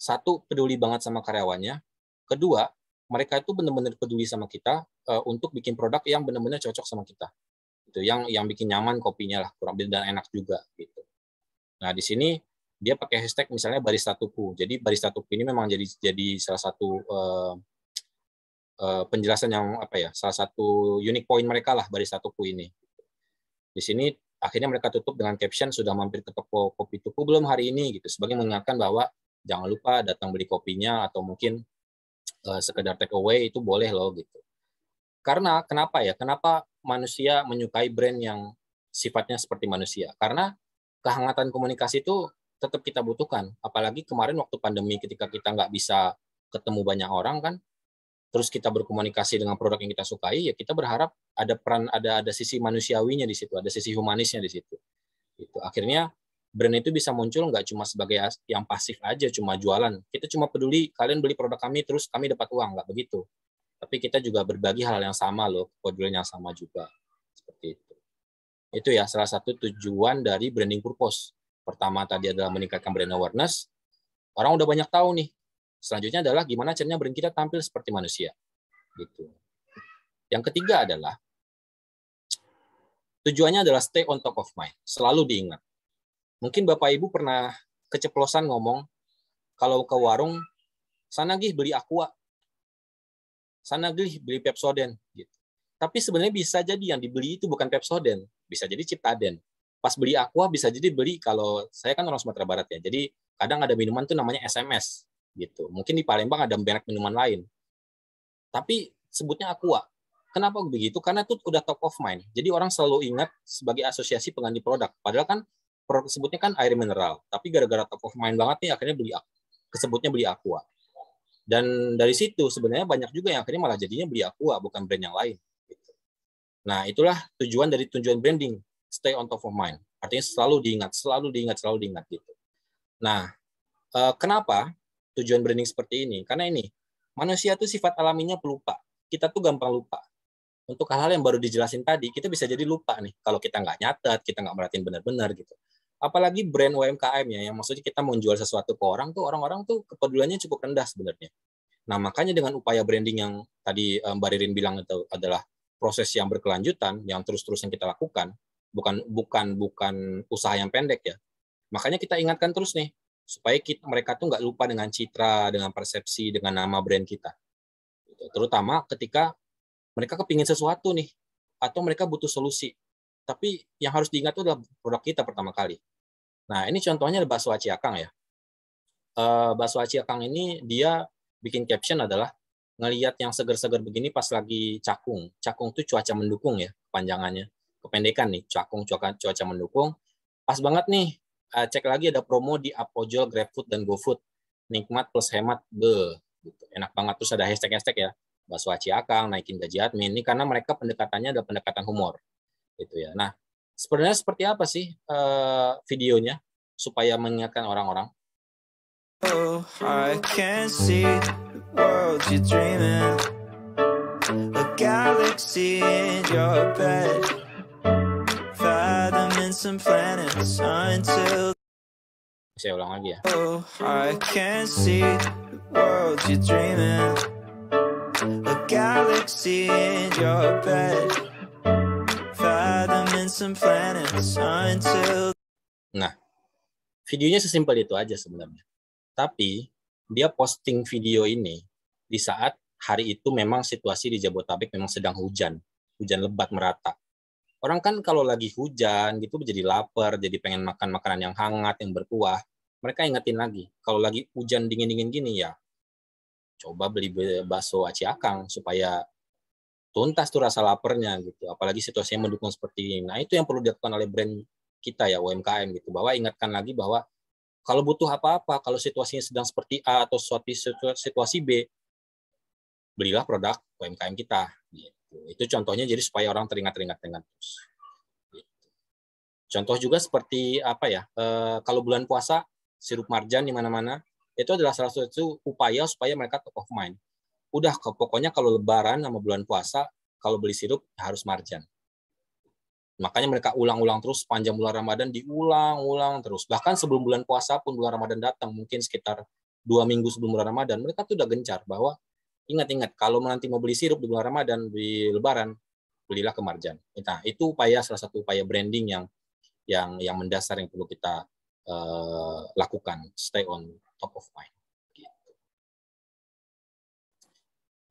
satu peduli banget sama karyawannya, kedua mereka itu benar-benar peduli sama kita uh, untuk bikin produk yang benar-benar cocok sama kita itu yang yang bikin nyaman kopinya lah kurang lebih dan enak juga gitu nah di sini dia pakai hashtag misalnya barista tuku jadi barista tuku ini memang jadi jadi salah satu uh, uh, penjelasan yang apa ya salah satu unique point mereka lah barista tuku ini di sini akhirnya mereka tutup dengan caption sudah mampir ke toko kopi tuku belum hari ini gitu sebagai mengingatkan bahwa jangan lupa datang beli kopinya atau mungkin uh, sekedar take away itu boleh loh gitu. Karena kenapa ya? Kenapa manusia menyukai brand yang sifatnya seperti manusia? Karena kehangatan komunikasi itu tetap kita butuhkan. Apalagi kemarin waktu pandemi ketika kita nggak bisa ketemu banyak orang kan, terus kita berkomunikasi dengan produk yang kita sukai, ya kita berharap ada peran, ada ada sisi manusiawinya di situ, ada sisi humanisnya di situ. Itu akhirnya brand itu bisa muncul nggak cuma sebagai yang pasif aja, cuma jualan. Kita cuma peduli kalian beli produk kami terus kami dapat uang, nggak begitu. Tapi kita juga berbagi hal yang sama loh, kode yang sama juga. Seperti itu. Itu ya salah satu tujuan dari branding purpose. Pertama tadi adalah meningkatkan brand awareness. Orang udah banyak tahu nih. Selanjutnya adalah gimana caranya brand kita tampil seperti manusia. Gitu. Yang ketiga adalah tujuannya adalah stay on top of mind, selalu diingat Mungkin Bapak Ibu pernah keceplosan ngomong, kalau ke warung, sana gih beli aqua, sana gih beli Pepsoden. Gitu. Tapi sebenarnya bisa jadi yang dibeli itu bukan Pepsoden, bisa jadi Ciptaden. Pas beli aqua bisa jadi beli kalau saya kan orang Sumatera Barat ya, jadi kadang ada minuman tuh namanya SMS gitu. Mungkin di Palembang ada merek minuman lain. Tapi sebutnya aqua. Kenapa begitu? Karena itu udah top of mind. Jadi orang selalu ingat sebagai asosiasi pengganti produk. Padahal kan produk tersebutnya kan air mineral, tapi gara-gara top of mind banget nih akhirnya beli kesebutnya beli Aqua. Dan dari situ sebenarnya banyak juga yang akhirnya malah jadinya beli Aqua bukan brand yang lain. Nah, itulah tujuan dari tujuan branding, stay on top of mind. Artinya selalu diingat, selalu diingat, selalu diingat gitu. Nah, eh, kenapa tujuan branding seperti ini? Karena ini manusia tuh sifat alaminya pelupa. Kita tuh gampang lupa untuk hal-hal yang baru dijelasin tadi, kita bisa jadi lupa nih kalau kita nggak nyatet, kita nggak merhatiin benar-benar gitu apalagi brand UMKM ya yang maksudnya kita mau jual sesuatu ke orang tuh orang-orang tuh kepeduliannya cukup rendah sebenarnya. Nah, makanya dengan upaya branding yang tadi eh, Mbak Ririn bilang itu adalah proses yang berkelanjutan yang terus-terusan kita lakukan, bukan bukan bukan usaha yang pendek ya. Makanya kita ingatkan terus nih supaya kita, mereka tuh nggak lupa dengan citra, dengan persepsi, dengan nama brand kita. Terutama ketika mereka kepingin sesuatu nih atau mereka butuh solusi tapi yang harus diingat itu adalah produk kita pertama kali. Nah, ini contohnya ada bakso akang ya. Uh, bakso akang ini dia bikin caption adalah ngelihat yang seger-seger begini pas lagi cakung. Cakung tuh cuaca mendukung ya panjangannya, Kependekan nih, cakung cuaca, cuaca mendukung. Pas banget nih, eh, cek lagi ada promo di Apojol, GrabFood, dan GoFood. Nikmat plus hemat, be. Gitu. Enak banget. Terus ada hashtag-hashtag ya. Bakso akang, naikin gaji admin. Ini karena mereka pendekatannya adalah pendekatan humor gitu ya. Nah, sebenarnya seperti apa sih uh, videonya supaya mengingatkan orang-orang? Saya ulang lagi ya Oh, I can see the world you're dreaming A galaxy in your bed Nah, videonya sesimpel itu aja sebenarnya. Tapi dia posting video ini di saat hari itu memang situasi di Jabodetabek memang sedang hujan, hujan lebat merata. Orang kan kalau lagi hujan gitu jadi lapar, jadi pengen makan makanan yang hangat, yang berkuah. Mereka ingetin lagi, kalau lagi hujan dingin-dingin gini ya, coba beli bakso aci akang supaya tuntas tuh rasa laparnya gitu. Apalagi situasinya mendukung seperti ini. Nah itu yang perlu dilakukan oleh brand kita ya UMKM gitu. Bahwa ingatkan lagi bahwa kalau butuh apa-apa, kalau situasinya sedang seperti A atau suatu situasi B, belilah produk UMKM kita. Gitu. Itu contohnya jadi supaya orang teringat-teringat dengan terus. Gitu. Contoh juga seperti apa ya? E, kalau bulan puasa sirup marjan di mana-mana itu adalah salah satu upaya supaya mereka top of mind udah pokoknya kalau lebaran sama bulan puasa kalau beli sirup harus marjan. Makanya mereka ulang-ulang terus panjang bulan Ramadan diulang-ulang terus. Bahkan sebelum bulan puasa pun bulan Ramadan datang mungkin sekitar dua minggu sebelum bulan Ramadan mereka tuh udah gencar bahwa ingat-ingat kalau nanti mau beli sirup di bulan Ramadan di Lebaran belilah ke marjan. Nah itu upaya salah satu upaya branding yang yang yang mendasar yang perlu kita uh, lakukan stay on top of mind.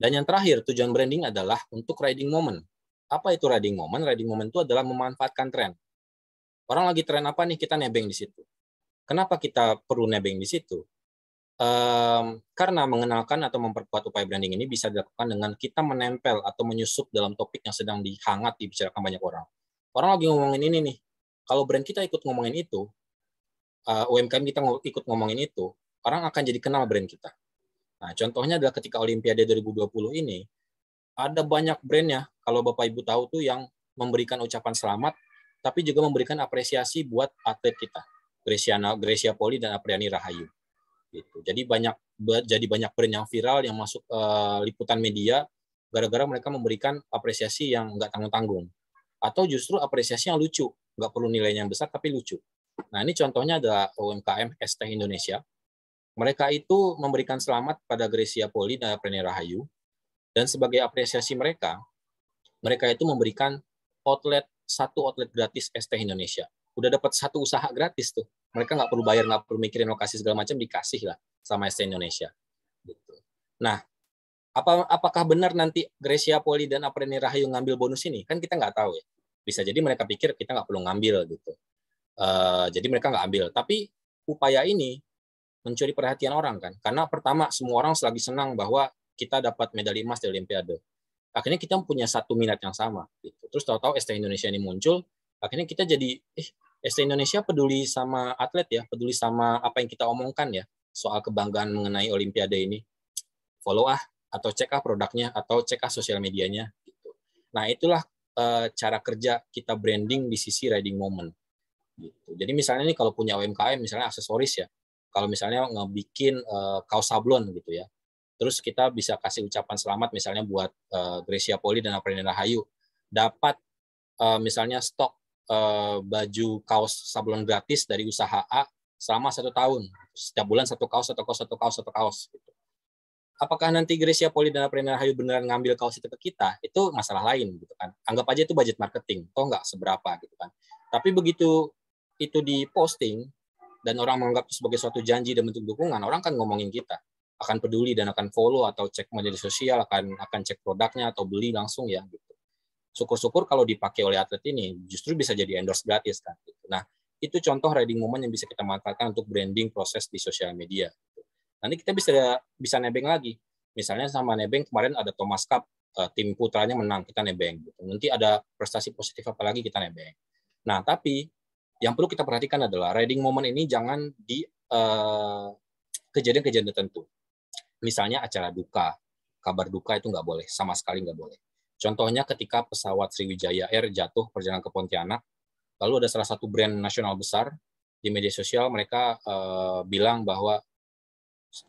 Dan yang terakhir, tujuan branding adalah untuk riding moment. Apa itu riding moment? Riding moment itu adalah memanfaatkan tren. Orang lagi tren apa nih, kita nebeng di situ. Kenapa kita perlu nebeng di situ? Um, karena mengenalkan atau memperkuat upaya branding ini bisa dilakukan dengan kita menempel atau menyusup dalam topik yang sedang dihangat dibicarakan banyak orang. Orang lagi ngomongin ini nih. Kalau brand kita ikut ngomongin itu, uh, eh, UMKM kita ikut ngomongin itu, orang akan jadi kenal brand kita Nah, contohnya adalah ketika Olimpiade 2020 ini, ada banyak brandnya, kalau Bapak Ibu tahu tuh yang memberikan ucapan selamat, tapi juga memberikan apresiasi buat atlet kita, Gresiana, Gresia Poli dan Apriani Rahayu. Gitu. Jadi banyak jadi banyak brand yang viral yang masuk uh, liputan media gara-gara mereka memberikan apresiasi yang nggak tanggung-tanggung atau justru apresiasi yang lucu nggak perlu nilainya yang besar tapi lucu nah ini contohnya adalah UMKM ST Indonesia mereka itu memberikan selamat pada Gresia Poli dan Aprene Rahayu, dan sebagai apresiasi mereka, mereka itu memberikan outlet satu outlet gratis ST Indonesia. Udah dapat satu usaha gratis tuh. Mereka nggak perlu bayar, nggak perlu mikirin lokasi segala macam, dikasih lah sama ST Indonesia. Gitu. Nah, apa apakah benar nanti Gresia Poli dan Apreni Rahayu ngambil bonus ini? Kan kita nggak tahu ya. Bisa jadi mereka pikir kita nggak perlu ngambil gitu. Uh, jadi mereka nggak ambil. Tapi upaya ini mencuri perhatian orang kan. Karena pertama semua orang selagi senang bahwa kita dapat medali emas di Olimpiade. Akhirnya kita punya satu minat yang sama. Gitu. Terus tahu-tahu ST Indonesia ini muncul, akhirnya kita jadi, eh, ST Indonesia peduli sama atlet ya, peduli sama apa yang kita omongkan ya, soal kebanggaan mengenai Olimpiade ini. Follow ah, atau cek ah produknya, atau cek ah sosial medianya. Gitu. Nah itulah eh, cara kerja kita branding di sisi riding moment. Gitu. Jadi misalnya ini kalau punya UMKM, misalnya aksesoris ya, kalau misalnya ngebikin uh, kaos sablon gitu ya. Terus kita bisa kasih ucapan selamat misalnya buat uh, Gracia Poli dan Aprilina Rahayu dapat uh, misalnya stok uh, baju kaos sablon gratis dari usaha A selama satu tahun. Setiap bulan satu kaos, satu kaos, satu kaos, satu kaos. Gitu. Apakah nanti Gracia Poli dan Aprilina Rahayu beneran ngambil kaos itu ke kita? Itu masalah lain gitu kan. Anggap aja itu budget marketing, toh nggak seberapa gitu kan. Tapi begitu itu diposting, dan orang menganggap itu sebagai suatu janji dan bentuk dukungan, orang kan ngomongin kita akan peduli dan akan follow atau cek media sosial akan akan cek produknya atau beli langsung ya gitu. Syukur-syukur kalau dipakai oleh atlet ini justru bisa jadi endorse gratis kan. Gitu. Nah itu contoh riding moment yang bisa kita manfaatkan untuk branding proses di sosial media. Gitu. Nanti kita bisa bisa nebeng lagi. Misalnya sama nebeng kemarin ada Thomas Cup eh, tim putranya menang kita nebeng. Gitu. Nanti ada prestasi positif apa lagi kita nebeng. Nah tapi yang perlu kita perhatikan adalah riding moment ini jangan di eh, kejadian-kejadian uh, tertentu. Misalnya acara duka, kabar duka itu nggak boleh, sama sekali nggak boleh. Contohnya ketika pesawat Sriwijaya Air jatuh perjalanan ke Pontianak, lalu ada salah satu brand nasional besar di media sosial mereka uh, bilang bahwa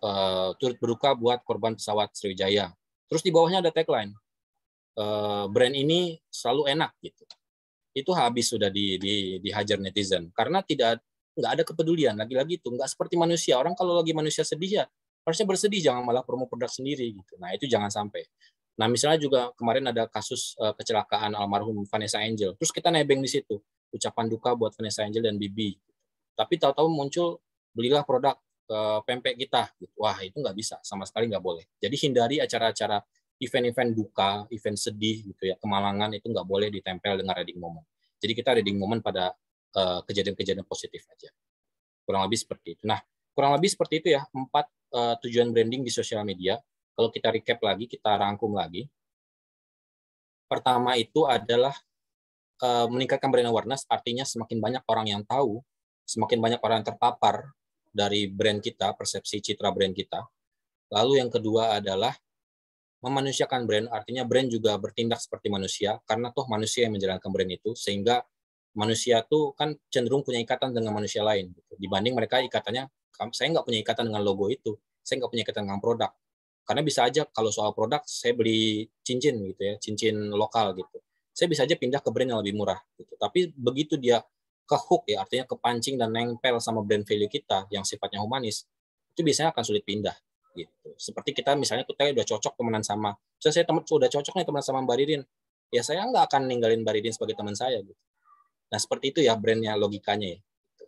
uh, turut berduka buat korban pesawat Sriwijaya. Terus di bawahnya ada tagline, uh, brand ini selalu enak gitu itu habis sudah di, di, dihajar netizen karena tidak nggak ada kepedulian lagi-lagi itu nggak seperti manusia orang kalau lagi manusia sedih ya harusnya bersedih jangan malah promo produk sendiri gitu nah itu jangan sampai nah misalnya juga kemarin ada kasus uh, kecelakaan almarhum Vanessa Angel terus kita nebeng di situ ucapan duka buat Vanessa Angel dan Bibi tapi tahu-tahu muncul belilah produk uh, pempek kita gitu. wah itu nggak bisa sama sekali nggak boleh jadi hindari acara-acara event-event duka, event sedih gitu ya, kemalangan itu nggak boleh ditempel dengan reading moment. Jadi kita reading moment pada eh, kejadian-kejadian uh, positif aja. Kurang lebih seperti itu. Nah, kurang lebih seperti itu ya, empat uh, tujuan branding di sosial media. Kalau kita recap lagi, kita rangkum lagi. Pertama itu adalah uh, meningkatkan brand awareness, artinya semakin banyak orang yang tahu, semakin banyak orang yang terpapar dari brand kita, persepsi citra brand kita. Lalu yang kedua adalah memanusiakan brand artinya brand juga bertindak seperti manusia karena toh manusia yang menjalankan brand itu sehingga manusia tuh kan cenderung punya ikatan dengan manusia lain gitu. dibanding mereka ikatannya saya nggak punya ikatan dengan logo itu saya nggak punya ikatan dengan produk karena bisa aja kalau soal produk saya beli cincin gitu ya cincin lokal gitu saya bisa aja pindah ke brand yang lebih murah gitu tapi begitu dia ke hook ya artinya kepancing dan nempel sama brand value kita yang sifatnya humanis itu biasanya akan sulit pindah gitu. Seperti kita misalnya kita udah cocok temenan sama, misalnya saya teman sudah cocok nih teman sama Mbak Ririn, ya saya nggak akan ninggalin Mbak Ririn sebagai teman saya. Gitu. Nah seperti itu ya brandnya logikanya. Ya. Gitu.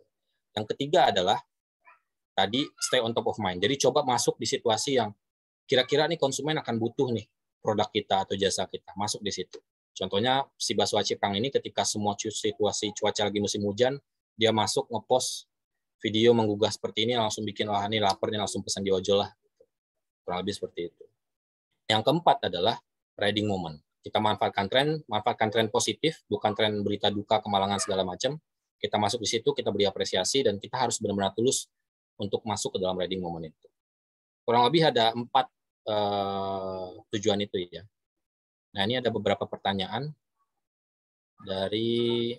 Yang ketiga adalah tadi stay on top of mind. Jadi coba masuk di situasi yang kira-kira nih konsumen akan butuh nih produk kita atau jasa kita. Masuk di situ. Contohnya si Baswa Cipang ini ketika semua situasi cuaca lagi musim hujan, dia masuk ngepost video menggugah seperti ini langsung bikin wah ini lapar nih langsung pesan di ojol lah Kurang lebih seperti itu. Yang keempat adalah riding moment. Kita manfaatkan tren, manfaatkan tren positif, bukan tren berita duka, kemalangan segala macam. Kita masuk di situ, kita beri apresiasi, dan kita harus benar-benar tulus untuk masuk ke dalam riding moment itu. Kurang lebih ada empat uh, tujuan itu ya. Nah ini ada beberapa pertanyaan dari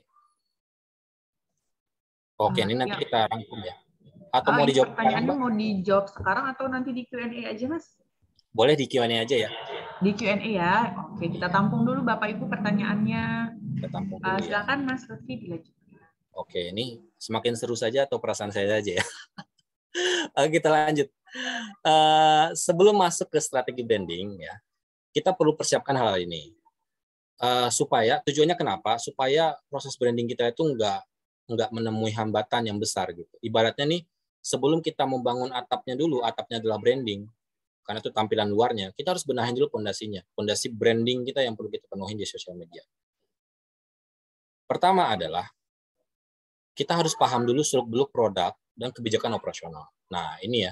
Oke, ah, ini nanti ya. kita rangkum ya atau uh, mau ah, dijawab pertanyaannya sekarang, mau dijawab sekarang atau nanti di Q&A aja mas boleh di Q&A aja ya di Q&A ya oke kita tampung dulu bapak ibu pertanyaannya kita tampung ah, dulu uh, silakan ya. mas Lutfi dilanjutkan oke ini semakin seru saja atau perasaan saya saja ya kita lanjut uh, sebelum masuk ke strategi branding ya kita perlu persiapkan hal, -hal ini uh, supaya tujuannya kenapa supaya proses branding kita itu enggak nggak menemui hambatan yang besar gitu ibaratnya nih sebelum kita membangun atapnya dulu, atapnya adalah branding, karena itu tampilan luarnya, kita harus benahin dulu pondasinya, pondasi branding kita yang perlu kita penuhi di sosial media. Pertama adalah kita harus paham dulu seluk-beluk produk dan kebijakan operasional. Nah, ini ya.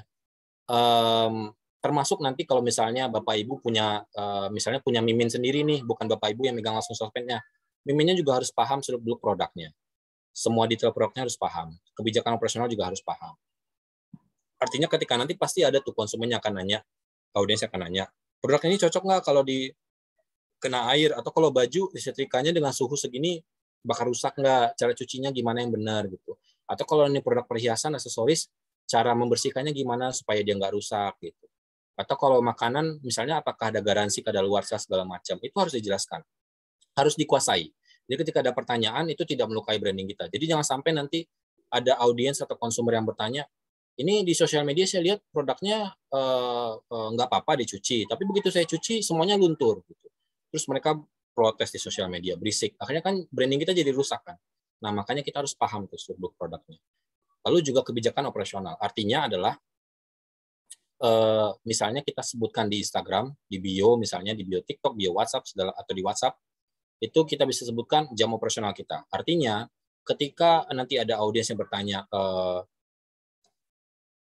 Um, termasuk nanti kalau misalnya Bapak Ibu punya uh, misalnya punya mimin sendiri nih, bukan Bapak Ibu yang megang langsung sosmednya. Miminnya juga harus paham seluk-beluk produknya. Semua detail produknya harus paham. Kebijakan operasional juga harus paham. Artinya ketika nanti pasti ada tuh konsumennya akan nanya, audiens akan nanya, produk ini cocok nggak kalau di kena air atau kalau baju disetrikanya dengan suhu segini bakal rusak nggak? Cara cucinya gimana yang benar gitu? Atau kalau ini produk perhiasan aksesoris, cara membersihkannya gimana supaya dia nggak rusak gitu? Atau kalau makanan misalnya apakah ada garansi kadaluarsa segala macam? Itu harus dijelaskan, harus dikuasai. Jadi ketika ada pertanyaan itu tidak melukai branding kita. Jadi jangan sampai nanti ada audiens atau konsumer yang bertanya, ini di sosial media saya lihat produknya uh, uh, apa-apa dicuci, tapi begitu saya cuci semuanya luntur. Gitu. Terus mereka protes di sosial media, berisik. Akhirnya kan branding kita jadi rusak kan. Nah makanya kita harus paham tuh struktur produknya. Lalu juga kebijakan operasional. Artinya adalah uh, misalnya kita sebutkan di Instagram, di bio misalnya di bio TikTok, bio WhatsApp atau di WhatsApp itu kita bisa sebutkan jam operasional kita. Artinya ketika nanti ada audiens yang bertanya uh,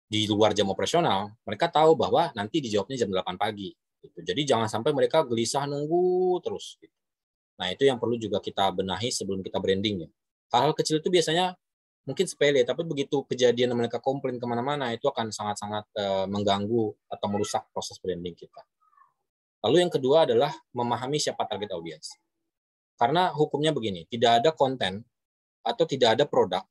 di luar jam operasional, mereka tahu bahwa nanti dijawabnya jam 8 pagi. Gitu. Jadi jangan sampai mereka gelisah nunggu terus. Gitu. Nah itu yang perlu juga kita benahi sebelum kita branding ya. Hal-hal kecil itu biasanya mungkin sepele, tapi begitu kejadian mereka komplain kemana-mana itu akan sangat-sangat eh, mengganggu atau merusak proses branding kita. Lalu yang kedua adalah memahami siapa target audiens. Karena hukumnya begini, tidak ada konten atau tidak ada produk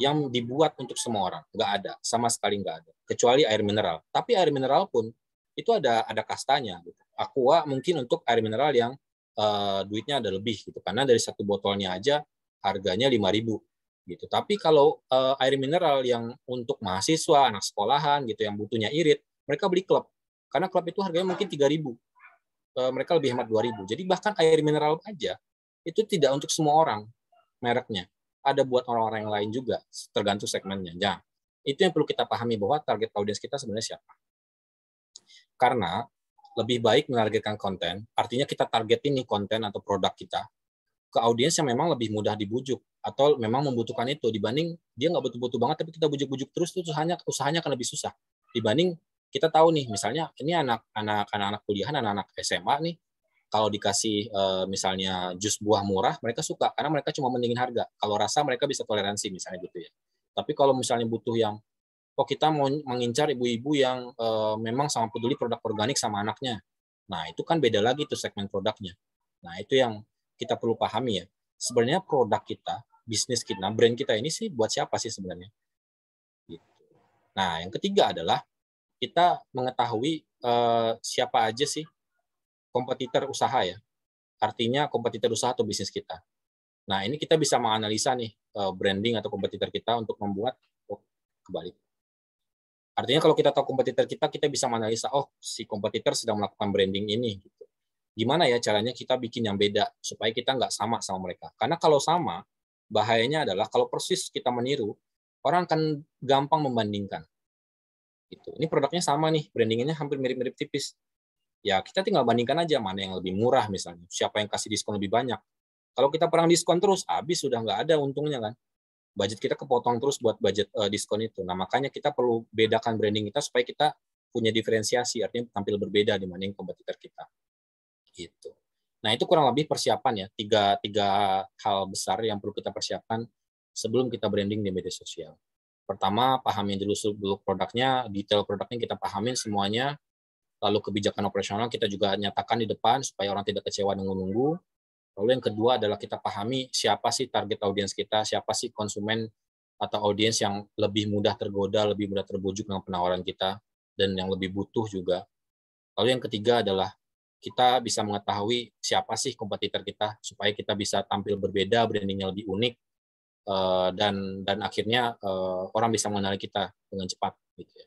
yang dibuat untuk semua orang. Nggak ada, sama sekali nggak ada. Kecuali air mineral. Tapi air mineral pun itu ada ada kastanya. Gitu. Aqua mungkin untuk air mineral yang uh, duitnya ada lebih gitu. Karena dari satu botolnya aja harganya lima ribu, gitu. Tapi kalau uh, air mineral yang untuk mahasiswa, anak sekolahan gitu yang butuhnya irit, mereka beli klub. Karena klub itu harganya mungkin 3000 uh, eh, mereka lebih hemat dua ribu. Jadi bahkan air mineral aja itu tidak untuk semua orang mereknya ada buat orang-orang yang lain juga, tergantung segmennya. Nah, itu yang perlu kita pahami bahwa target audiens kita sebenarnya siapa. Karena lebih baik menargetkan konten, artinya kita target ini konten atau produk kita ke audiens yang memang lebih mudah dibujuk atau memang membutuhkan itu dibanding dia nggak butuh-butuh banget tapi kita bujuk-bujuk terus itu usahanya usahanya akan lebih susah dibanding kita tahu nih misalnya ini anak anak anak anak kuliahan anak anak SMA nih kalau dikasih uh, misalnya jus buah murah mereka suka karena mereka cuma mendingin harga kalau rasa mereka bisa toleransi misalnya gitu ya tapi kalau misalnya butuh yang kok oh, kita mau mengincar ibu-ibu yang uh, memang sama peduli produk organik sama anaknya nah itu kan beda lagi tuh segmen produknya nah itu yang kita perlu pahami ya sebenarnya produk kita bisnis kita brand kita ini sih buat siapa sih sebenarnya gitu. nah yang ketiga adalah kita mengetahui uh, siapa aja sih kompetitor usaha ya. Artinya kompetitor usaha atau bisnis kita. Nah, ini kita bisa menganalisa nih eh, branding atau kompetitor kita untuk membuat oh, kebalik. Artinya kalau kita tahu kompetitor kita, kita bisa menganalisa, oh si kompetitor sedang melakukan branding ini. Gitu. Gimana ya caranya kita bikin yang beda supaya kita nggak sama sama mereka. Karena kalau sama, bahayanya adalah kalau persis kita meniru, orang akan gampang membandingkan. Gitu. Ini produknya sama nih, brandingnya hampir mirip-mirip tipis ya kita tinggal bandingkan aja mana yang lebih murah misalnya. Siapa yang kasih diskon lebih banyak. Kalau kita perang diskon terus, habis sudah nggak ada untungnya kan. Budget kita kepotong terus buat budget uh, diskon itu. Nah makanya kita perlu bedakan branding kita supaya kita punya diferensiasi, artinya tampil berbeda dibanding kompetitor kita. Gitu. Nah itu kurang lebih persiapan ya, tiga, tiga hal besar yang perlu kita persiapkan sebelum kita branding di media sosial. Pertama, pahamin dulu produknya, detail produknya kita pahamin semuanya, lalu kebijakan operasional kita juga nyatakan di depan supaya orang tidak kecewa dan menunggu. Lalu yang kedua adalah kita pahami siapa sih target audiens kita, siapa sih konsumen atau audiens yang lebih mudah tergoda, lebih mudah terbujuk dengan penawaran kita, dan yang lebih butuh juga. Lalu yang ketiga adalah kita bisa mengetahui siapa sih kompetitor kita supaya kita bisa tampil berbeda, brandingnya lebih unik, eh, dan dan akhirnya eh, orang bisa mengenali kita dengan cepat. Gitu ya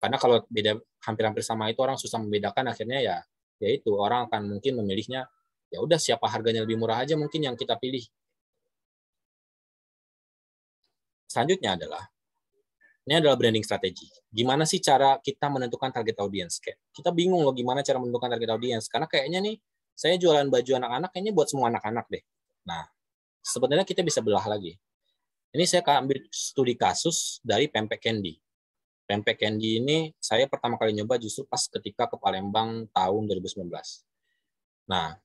karena kalau beda hampir-hampir sama itu orang susah membedakan akhirnya ya yaitu orang akan mungkin memilihnya ya udah siapa harganya lebih murah aja mungkin yang kita pilih selanjutnya adalah ini adalah branding strategi. Gimana sih cara kita menentukan target audience? Kita bingung loh gimana cara menentukan target audiens Karena kayaknya nih, saya jualan baju anak-anak kayaknya buat semua anak-anak deh. Nah, sebenarnya kita bisa belah lagi. Ini saya ambil studi kasus dari Pempek Candy. Pempek candy ini saya pertama kali nyoba justru pas ketika ke Palembang tahun 2019. Nah,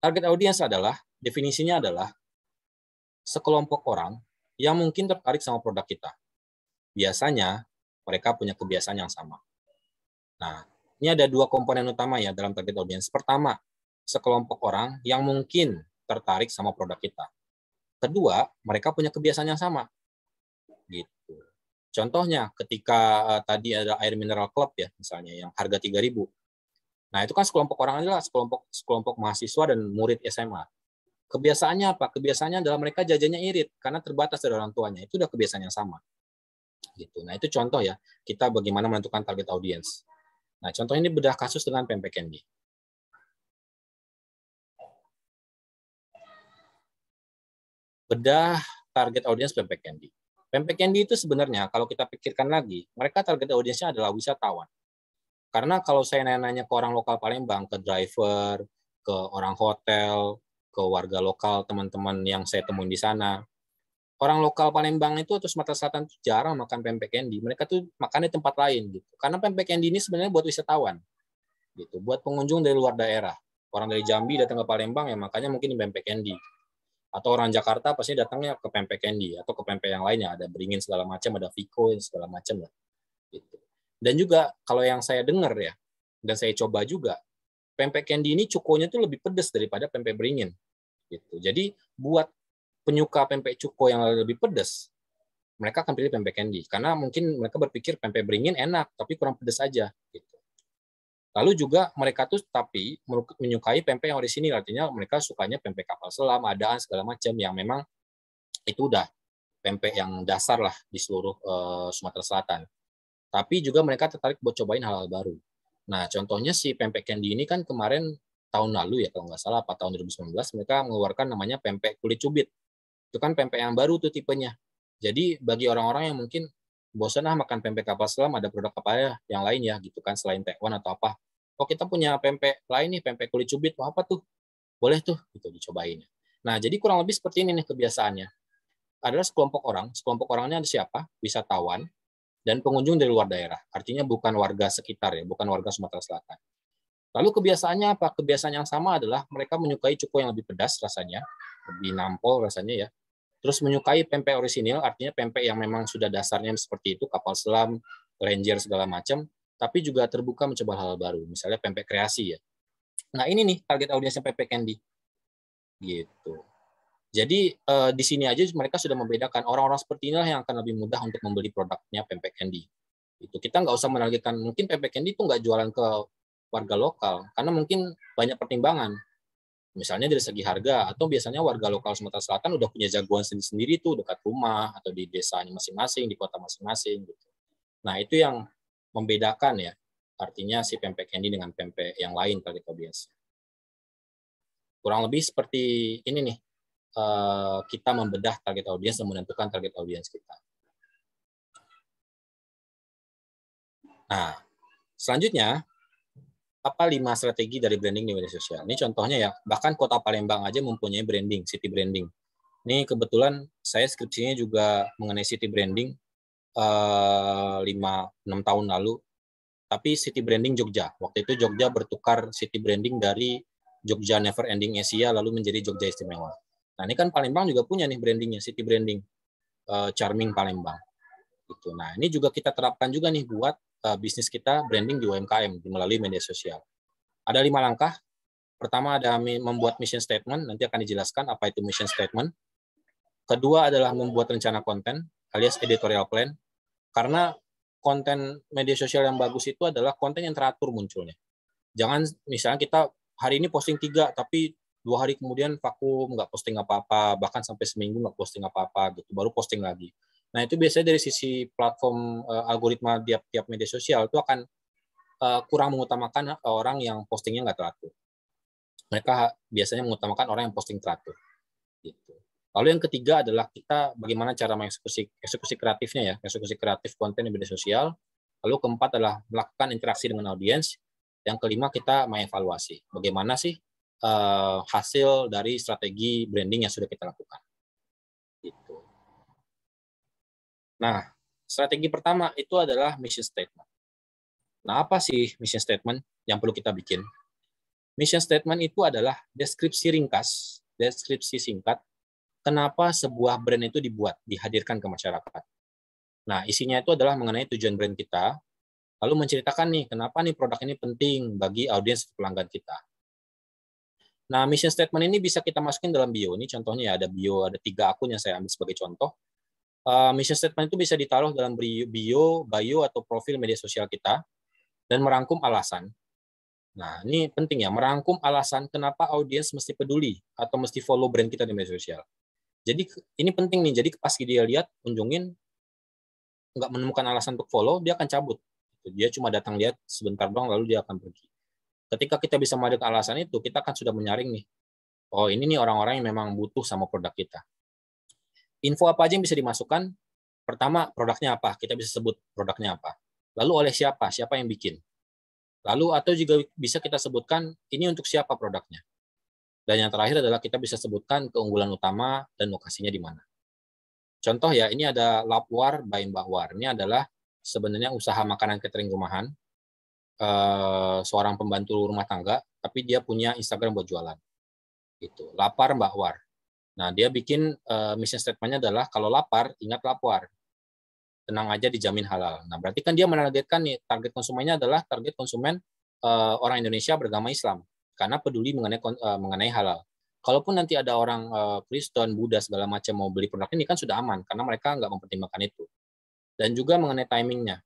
target audiens adalah definisinya adalah sekelompok orang yang mungkin tertarik sama produk kita. Biasanya mereka punya kebiasaan yang sama. Nah, ini ada dua komponen utama ya dalam target audiens. Pertama, sekelompok orang yang mungkin tertarik sama produk kita. Kedua, mereka punya kebiasaan yang sama. Gitu. Contohnya ketika uh, tadi ada air mineral club ya misalnya yang harga 3000. Nah, itu kan sekelompok orang adalah sekelompok sekelompok mahasiswa dan murid SMA. Kebiasaannya apa? Kebiasaannya adalah mereka jajannya irit karena terbatas dari orang tuanya. Itu udah kebiasaan yang sama. Gitu. Nah, itu contoh ya kita bagaimana menentukan target audiens. Nah, contoh ini bedah kasus dengan pempek candy. Bedah target audiens pempek candy Pempek Candy itu sebenarnya kalau kita pikirkan lagi, mereka target audiensnya adalah wisatawan. Karena kalau saya nanya-nanya ke orang lokal Palembang, ke driver, ke orang hotel, ke warga lokal teman-teman yang saya temuin di sana, orang lokal Palembang itu atau Sumatera Selatan itu jarang makan pempek candy. Mereka tuh makannya tempat lain gitu. Karena pempek candy ini sebenarnya buat wisatawan. Gitu, buat pengunjung dari luar daerah. Orang dari Jambi datang ke Palembang ya makanya mungkin pempek candy atau orang Jakarta pasti datangnya ke pempek candy atau ke pempek yang lainnya ada beringin segala macam ada Vico segala macam lah gitu dan juga kalau yang saya dengar ya dan saya coba juga pempek candy ini cukonya tuh lebih pedes daripada pempek beringin gitu jadi buat penyuka pempek cuko yang lebih pedes mereka akan pilih pempek candy karena mungkin mereka berpikir pempek beringin enak tapi kurang pedes aja gitu Lalu juga mereka tuh tapi menyukai pempek yang sini, artinya mereka sukanya pempek kapal selam, adaan segala macam yang memang itu udah pempek yang dasar lah di seluruh e, Sumatera Selatan. Tapi juga mereka tertarik buat cobain hal-hal baru. Nah, contohnya si pempek candy ini kan kemarin tahun lalu ya kalau nggak salah apa tahun 2019 mereka mengeluarkan namanya pempek kulit cubit. Itu kan pempek yang baru tuh tipenya. Jadi bagi orang-orang yang mungkin bosan ah makan pempek kapal selam ada produk apa ya yang lain ya gitu kan selain tekwan atau apa oh kita punya pempek lain nih pempek kulit cubit wah apa tuh boleh tuh gitu dicobain nah jadi kurang lebih seperti ini nih kebiasaannya adalah sekelompok orang sekelompok orangnya ada siapa wisatawan dan pengunjung dari luar daerah artinya bukan warga sekitar ya bukan warga Sumatera Selatan lalu kebiasaannya apa kebiasaan yang sama adalah mereka menyukai cukup yang lebih pedas rasanya lebih nampol rasanya ya Terus menyukai pempek orisinil, artinya pempek yang memang sudah dasarnya seperti itu, kapal selam, ranger, segala macam, tapi juga terbuka mencoba hal, -hal baru, misalnya pempek kreasi ya. Nah ini nih target audiensnya pempek candy. Gitu. Jadi eh, di sini aja mereka sudah membedakan orang-orang seperti inilah yang akan lebih mudah untuk membeli produknya pempek candy. Itu kita nggak usah menargetkan mungkin pempek candy itu nggak jualan ke warga lokal karena mungkin banyak pertimbangan misalnya dari segi harga atau biasanya warga lokal Sumatera Selatan udah punya jagoan sendiri-sendiri tuh dekat rumah atau di desanya masing-masing di kota masing-masing gitu. Nah itu yang membedakan ya artinya si pempek candy dengan pempek yang lain kali biasa. Kurang lebih seperti ini nih eh, kita membedah target audiens dan menentukan target audiens kita. Nah selanjutnya apa lima strategi dari branding di media sosial. Ini contohnya ya, bahkan kota Palembang aja mempunyai branding, city branding. Ini kebetulan saya skripsinya juga mengenai city branding eh, lima uh, enam tahun lalu, tapi city branding Jogja. Waktu itu Jogja bertukar city branding dari Jogja Never Ending Asia lalu menjadi Jogja Istimewa. Nah ini kan Palembang juga punya nih brandingnya, city branding uh, charming Palembang. Gitu. Nah ini juga kita terapkan juga nih buat Eh, bisnis kita branding di UMKM melalui media sosial. Ada lima langkah. Pertama ada membuat mission statement, nanti akan dijelaskan apa itu mission statement. Kedua adalah membuat rencana konten alias editorial plan. Karena konten media sosial yang bagus itu adalah konten yang teratur munculnya. Jangan misalnya kita hari ini posting tiga, tapi dua hari kemudian vakum, nggak posting apa-apa, bahkan sampai seminggu nggak posting apa-apa gitu, baru posting lagi Nah itu biasanya dari sisi platform uh, algoritma tiap-tiap media sosial itu akan uh, kurang mengutamakan eh, orang yang postingnya nggak teratur. Mereka biasanya mengutamakan orang yang posting teratur. Gitu. Lalu yang ketiga adalah kita bagaimana cara mengeksekusi eksekusi kreatifnya ya, eksekusi kreatif konten di media sosial. Lalu keempat adalah melakukan interaksi dengan audiens. Yang kelima kita mengevaluasi bagaimana sih uh, hasil dari strategi branding yang sudah kita lakukan. Nah, strategi pertama itu adalah mission statement. Nah, apa sih mission statement yang perlu kita bikin? Mission statement itu adalah deskripsi ringkas, deskripsi singkat, kenapa sebuah brand itu dibuat, dihadirkan ke masyarakat. Nah, isinya itu adalah mengenai tujuan brand kita, lalu menceritakan nih, kenapa nih produk ini penting bagi audiens pelanggan kita. Nah, mission statement ini bisa kita masukin dalam bio. Ini contohnya ya, ada bio, ada tiga akun yang saya ambil sebagai contoh. Misi eh, mission statement itu bisa ditaruh dalam bio, bio atau profil media sosial kita dan merangkum alasan. Nah, ini penting ya, merangkum alasan kenapa audiens mesti peduli atau mesti follow brand kita di media sosial. Jadi ini penting nih. Jadi pas dia lihat kunjungin nggak menemukan alasan untuk follow, dia akan cabut. Dia cuma datang lihat sebentar doang lalu dia akan pergi. Ketika kita bisa ke alasan itu, kita akan sudah menyaring nih. Oh, ini nih orang-orang yang memang butuh sama produk kita info apa aja yang bisa dimasukkan? Pertama, produknya apa? Kita bisa sebut produknya apa. Lalu oleh siapa? Siapa yang bikin? Lalu atau juga bisa kita sebutkan ini untuk siapa produknya. Dan yang terakhir adalah kita bisa sebutkan keunggulan utama dan lokasinya di mana. Contoh ya, ini ada Lapwar by Mbak War. Ini adalah sebenarnya usaha makanan catering rumahan, eh, seorang pembantu rumah tangga, tapi dia punya Instagram buat jualan. Gitu. Lapar Mbak War. Nah, dia bikin uh, mission nya adalah kalau lapar, ingat lapar. Tenang aja dijamin halal. Nah, berarti kan dia menargetkan nih target konsumennya adalah target konsumen uh, orang Indonesia beragama Islam karena peduli mengenai uh, mengenai halal. Kalaupun nanti ada orang uh, Kristen, Buddha segala macam mau beli produk ini kan sudah aman karena mereka nggak mempertimbangkan itu. Dan juga mengenai timingnya,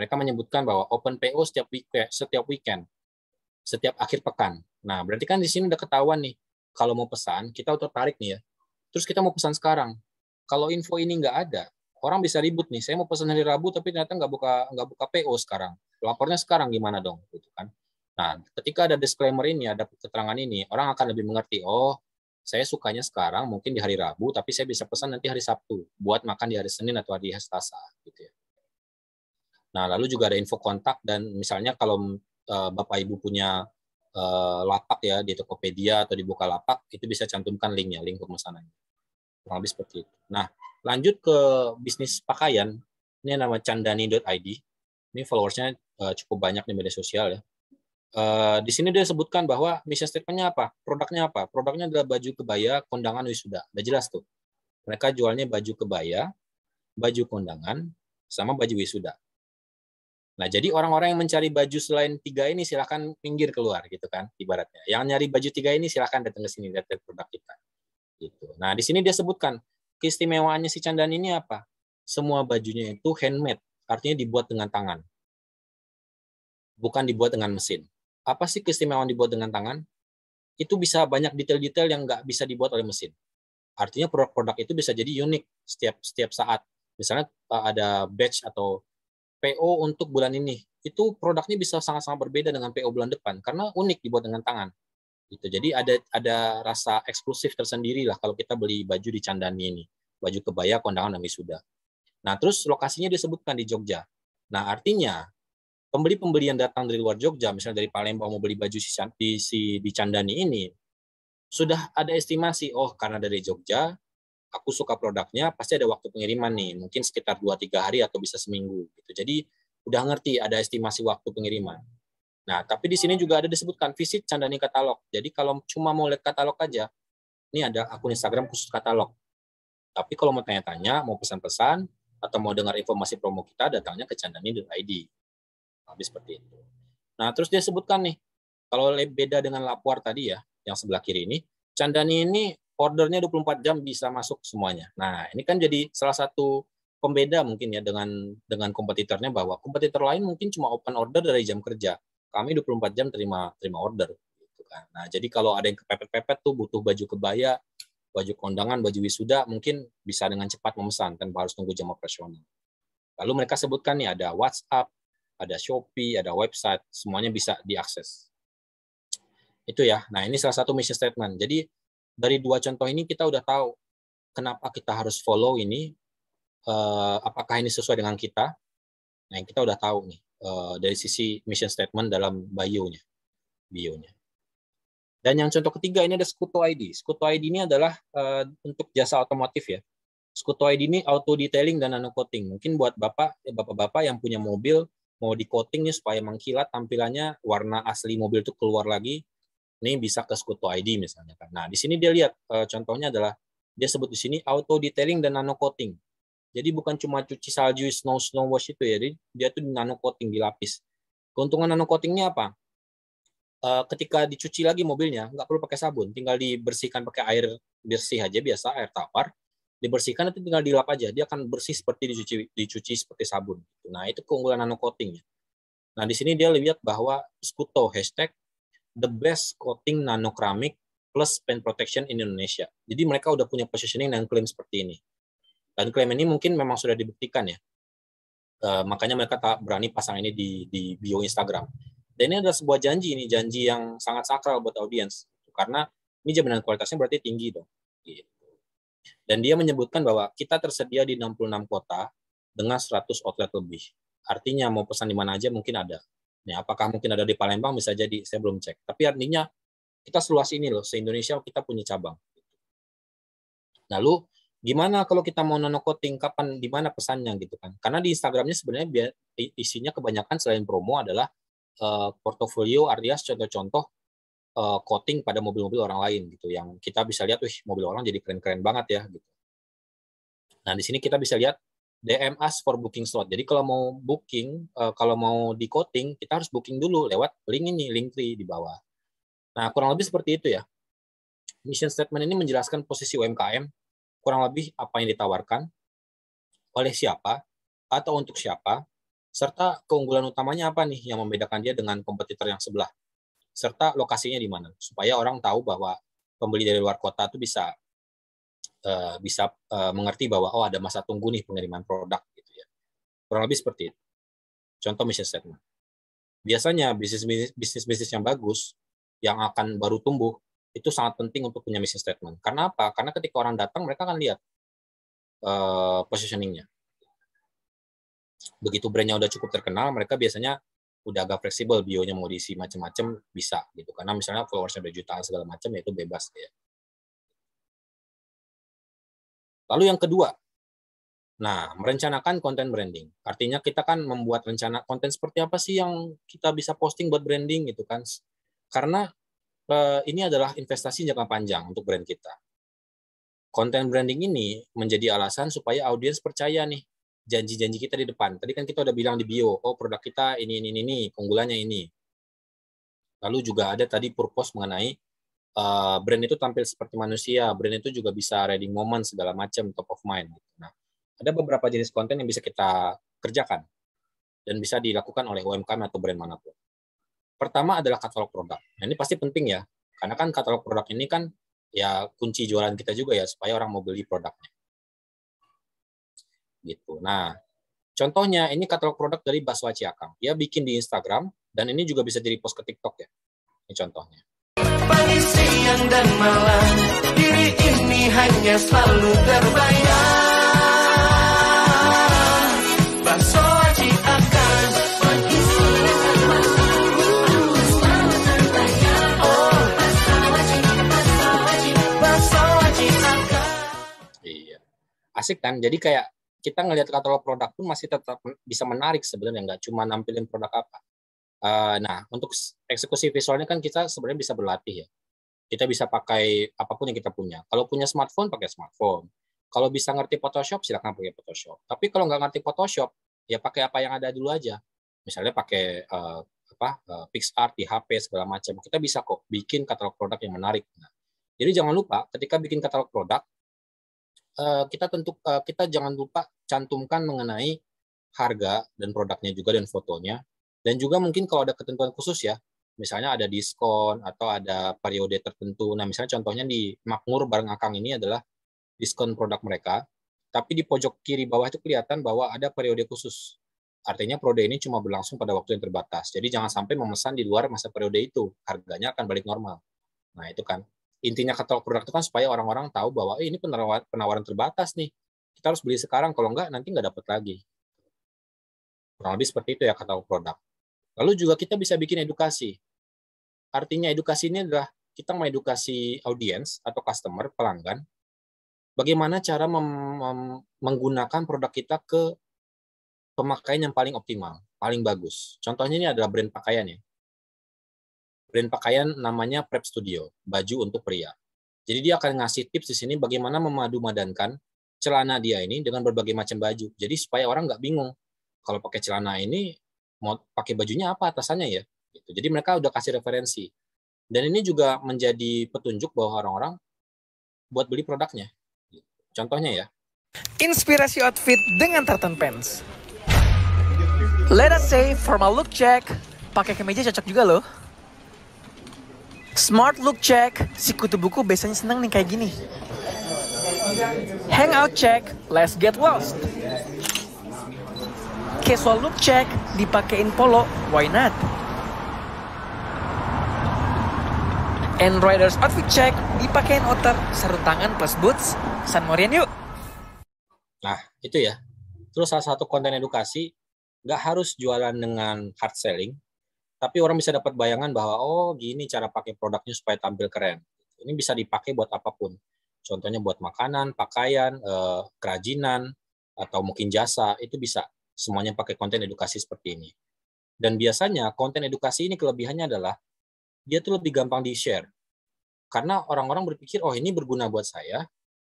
mereka menyebutkan bahwa open PO setiap week setiap weekend, setiap akhir pekan. Nah, berarti kan di sini udah ketahuan nih kalau mau pesan, kita tarik nih ya. Terus kita mau pesan sekarang. Kalau info ini nggak ada, orang bisa ribut nih. Saya mau pesan hari Rabu tapi ternyata nggak buka nggak buka PO sekarang. Lapornya sekarang gimana dong, gitu kan? Nah, ketika ada disclaimer ini, ada keterangan ini, orang akan lebih mengerti. Oh, saya sukanya sekarang mungkin di hari Rabu, tapi saya bisa pesan nanti hari Sabtu buat makan di hari Senin atau di hari Selasa, gitu ya. Nah, lalu juga ada info kontak dan misalnya kalau eh, Bapak Ibu punya Eh, lapak ya di Tokopedia atau di Bukalapak itu bisa cantumkan linknya, link pemesanannya. Kurang lebih seperti itu. Nah, lanjut ke bisnis pakaian. Ini nama candani.id. Ini followersnya uh, cukup banyak di media sosial ya. Eh, di sini dia sebutkan bahwa mission statementnya apa, produknya apa. Produknya adalah baju kebaya, kondangan wisuda. Sudah jelas tuh. Mereka jualnya baju kebaya, baju kondangan, sama baju wisuda. Nah, jadi orang-orang yang mencari baju selain tiga ini silahkan pinggir keluar gitu kan, ibaratnya. Yang nyari baju tiga ini silahkan datang ke sini lihat produk kita. Gitu. Nah, di sini dia sebutkan keistimewaannya si candan ini apa? Semua bajunya itu handmade, artinya dibuat dengan tangan. Bukan dibuat dengan mesin. Apa sih keistimewaan dibuat dengan tangan? Itu bisa banyak detail-detail yang nggak bisa dibuat oleh mesin. Artinya produk-produk itu bisa jadi unik setiap setiap saat. Misalnya eh, ada batch atau PO untuk bulan ini itu produknya bisa sangat-sangat berbeda dengan PO bulan depan karena unik dibuat dengan tangan gitu jadi ada ada rasa eksklusif tersendiri lah kalau kita beli baju di Candani ini baju kebaya kondangan dan wisuda nah terus lokasinya disebutkan di Jogja nah artinya pembeli-pembeli yang datang dari luar Jogja misalnya dari Palembang mau beli baju di si di Candani ini sudah ada estimasi oh karena dari Jogja aku suka produknya, pasti ada waktu pengiriman nih, mungkin sekitar 2-3 hari atau bisa seminggu. Gitu. Jadi udah ngerti ada estimasi waktu pengiriman. Nah, tapi di sini juga ada disebutkan visit Candani Katalog. Jadi kalau cuma mau lihat katalog aja, ini ada akun Instagram khusus katalog. Tapi kalau mau tanya-tanya, mau pesan-pesan, atau mau dengar informasi promo kita, datangnya ke candani.id. Habis seperti itu. Nah, terus dia sebutkan nih, kalau beda dengan Lapuar tadi ya, yang sebelah kiri ini, Candani ini ordernya 24 jam bisa masuk semuanya. Nah, ini kan jadi salah satu pembeda mungkin ya dengan dengan kompetitornya bahwa kompetitor lain mungkin cuma open order dari jam kerja. Kami 24 jam terima terima order gitu kan. Nah, jadi kalau ada yang kepepet-pepet tuh butuh baju kebaya, baju kondangan, baju wisuda mungkin bisa dengan cepat memesan tanpa harus tunggu jam operasional. Lalu mereka sebutkan nih ada WhatsApp, ada Shopee, ada website, semuanya bisa diakses. Itu ya. Nah, ini salah satu mission statement. Jadi dari dua contoh ini kita udah tahu kenapa kita harus follow ini, uh, apakah ini sesuai dengan kita. Nah, kita udah tahu nih uh, dari sisi mission statement dalam bio-nya. bio Dan yang contoh ketiga ini ada Skuto ID. Skuto ID ini adalah uh, untuk jasa otomotif ya. Skuto ID ini auto detailing dan nano coating. Mungkin buat bapak bapak-bapak yang punya mobil mau di coatingnya supaya mengkilat tampilannya warna asli mobil itu keluar lagi ini bisa ke skuto ID misalnya kan. Nah, di sini dia lihat eh, contohnya adalah dia sebut di sini auto detailing dan nano coating. Jadi bukan cuma cuci salju snow snow wash itu ya, dia tuh nano coating dilapis. Keuntungan nano coatingnya apa? Eh, ketika dicuci lagi mobilnya, nggak perlu pakai sabun, tinggal dibersihkan pakai air bersih aja biasa, air tawar. dibersihkan nanti tinggal dilap aja, dia akan bersih seperti dicuci dicuci seperti sabun. Nah itu keunggulan nano coatingnya. Nah di sini dia lihat bahwa skuto hashtag the best coating nano plus paint protection in Indonesia. Jadi mereka udah punya positioning dan klaim seperti ini. Dan klaim ini mungkin memang sudah dibuktikan ya. Uh, makanya mereka tak berani pasang ini di, di bio Instagram. Dan ini adalah sebuah janji ini, janji yang sangat sakral buat audiens. Karena ini jaminan kualitasnya berarti tinggi dong. Gitu. Dan dia menyebutkan bahwa kita tersedia di 66 kota dengan 100 outlet lebih. Artinya mau pesan di mana aja mungkin ada. Ya, apakah mungkin ada di Palembang bisa jadi, saya belum cek. Tapi artinya kita seluas ini loh, se-Indonesia kita punya cabang. Lalu gimana kalau kita mau nano coating kapan di mana pesannya gitu kan karena di Instagramnya sebenarnya isinya kebanyakan selain promo adalah uh, portofolio Arias contoh-contoh uh, coating pada mobil-mobil orang lain gitu yang kita bisa lihat wih mobil orang jadi keren-keren banget ya gitu nah di sini kita bisa lihat DM us for booking slot. Jadi kalau mau booking, eh, kalau mau di coating, kita harus booking dulu lewat link ini, link tree di bawah. Nah, kurang lebih seperti itu ya. Mission statement ini menjelaskan posisi UMKM, kurang lebih apa yang ditawarkan, oleh siapa, atau untuk siapa, serta keunggulan utamanya apa nih yang membedakan dia dengan kompetitor yang sebelah, serta lokasinya di mana, supaya orang tahu bahwa pembeli dari luar kota itu bisa Eh, bisa eh, mengerti bahwa oh ada masa tunggu nih pengiriman produk gitu ya. Kurang lebih seperti itu. Contoh mission statement. Biasanya bisnis-bisnis yang bagus yang akan baru tumbuh itu sangat penting untuk punya mission statement. Karena apa? Karena ketika orang datang mereka akan lihat uh, positioningnya. Begitu brandnya udah cukup terkenal, mereka biasanya udah agak fleksibel bionya mau diisi macam-macam bisa gitu karena misalnya followersnya udah jutaan segala macam ya itu bebas ya Lalu yang kedua, nah merencanakan konten branding. Artinya kita kan membuat rencana konten seperti apa sih yang kita bisa posting buat branding gitu kan? Karena eh, ini adalah investasi jangka panjang untuk brand kita. Konten branding ini menjadi alasan supaya audiens percaya nih janji-janji kita di depan. Tadi kan kita udah bilang di bio, oh produk kita ini ini ini, keunggulannya ini. Lalu juga ada tadi purpose mengenai uh, brand itu tampil seperti manusia, brand itu juga bisa ready moment segala macam top of mind. Gitu. Nah, ada beberapa jenis konten yang bisa kita kerjakan dan bisa dilakukan oleh UMKM atau brand manapun. Pertama adalah katalog produk. Nah, ini pasti penting ya, karena kan katalog produk ini kan ya kunci jualan kita juga ya supaya orang mau beli produknya. Gitu. Nah, contohnya ini katalog produk dari Baswa Ciakang. Dia bikin di Instagram dan ini juga bisa jadi post ke TikTok ya. Ini contohnya. Pagi, siang, dan malam Diri ini hanya selalu terbayang Bakso aji akan Pagi, siang, dan malam Aku selalu terbayang oh. Bakso aji, bakso aji Bakso aji akan Iya Asik kan? Jadi kayak kita ngelihat katalog produk pun masih tetap bisa menarik sebenarnya nggak cuma nampilin produk apa Uh, nah, untuk eksekusi visualnya kan kita sebenarnya bisa berlatih ya. Kita bisa pakai apapun yang kita punya. Kalau punya smartphone, pakai smartphone. Kalau bisa ngerti Photoshop, silakan pakai Photoshop. Tapi kalau nggak ngerti Photoshop, ya pakai apa yang ada dulu aja. Misalnya pakai uh, apa uh, PixArt di HP segala macam. Kita bisa kok bikin katalog produk yang menarik. Nah, jadi jangan lupa ketika bikin katalog produk, uh, kita tentu uh, kita jangan lupa cantumkan mengenai harga dan produknya juga dan fotonya dan juga mungkin kalau ada ketentuan khusus ya, misalnya ada diskon atau ada periode tertentu. Nah, misalnya contohnya di Makmur bareng Akang ini adalah diskon produk mereka, tapi di pojok kiri bawah itu kelihatan bahwa ada periode khusus. Artinya periode ini cuma berlangsung pada waktu yang terbatas. Jadi jangan sampai memesan di luar masa periode itu, harganya akan balik normal. Nah, itu kan intinya katalog produk itu kan supaya orang-orang tahu bahwa eh, ini penawaran, penawaran terbatas nih. Kita harus beli sekarang, kalau enggak nanti nggak dapat lagi. Kurang lebih seperti itu ya katalog produk. Lalu juga kita bisa bikin edukasi. Artinya edukasi ini adalah kita mengedukasi audiens atau customer, pelanggan, bagaimana cara menggunakan produk kita ke pemakaian yang paling optimal, paling bagus. Contohnya ini adalah brand pakaian ya. Brand pakaian namanya Prep Studio, baju untuk pria. Jadi dia akan ngasih tips di sini bagaimana memadu-madankan celana dia ini dengan berbagai macam baju. Jadi supaya orang nggak bingung kalau pakai celana ini mau pakai bajunya apa atasannya ya gitu. jadi mereka udah kasih referensi dan ini juga menjadi petunjuk bahwa orang-orang buat beli produknya contohnya ya inspirasi outfit dengan tartan pants let us say formal look check pakai kemeja cocok juga loh Smart look check, si kutu buku biasanya seneng nih kayak gini. Hangout check, let's get lost casual look check, dipakein polo, why not? And Riders outfit check, dipakein outer sarung tangan plus boots, San Morian yuk. Nah, itu ya. Terus salah satu konten edukasi, nggak harus jualan dengan hard selling, tapi orang bisa dapat bayangan bahwa, oh gini cara pakai produknya supaya tampil keren. Ini bisa dipakai buat apapun. Contohnya buat makanan, pakaian, eh, kerajinan, atau mungkin jasa, itu bisa semuanya pakai konten edukasi seperti ini. Dan biasanya konten edukasi ini kelebihannya adalah dia tuh lebih gampang di-share. Karena orang-orang berpikir, oh ini berguna buat saya,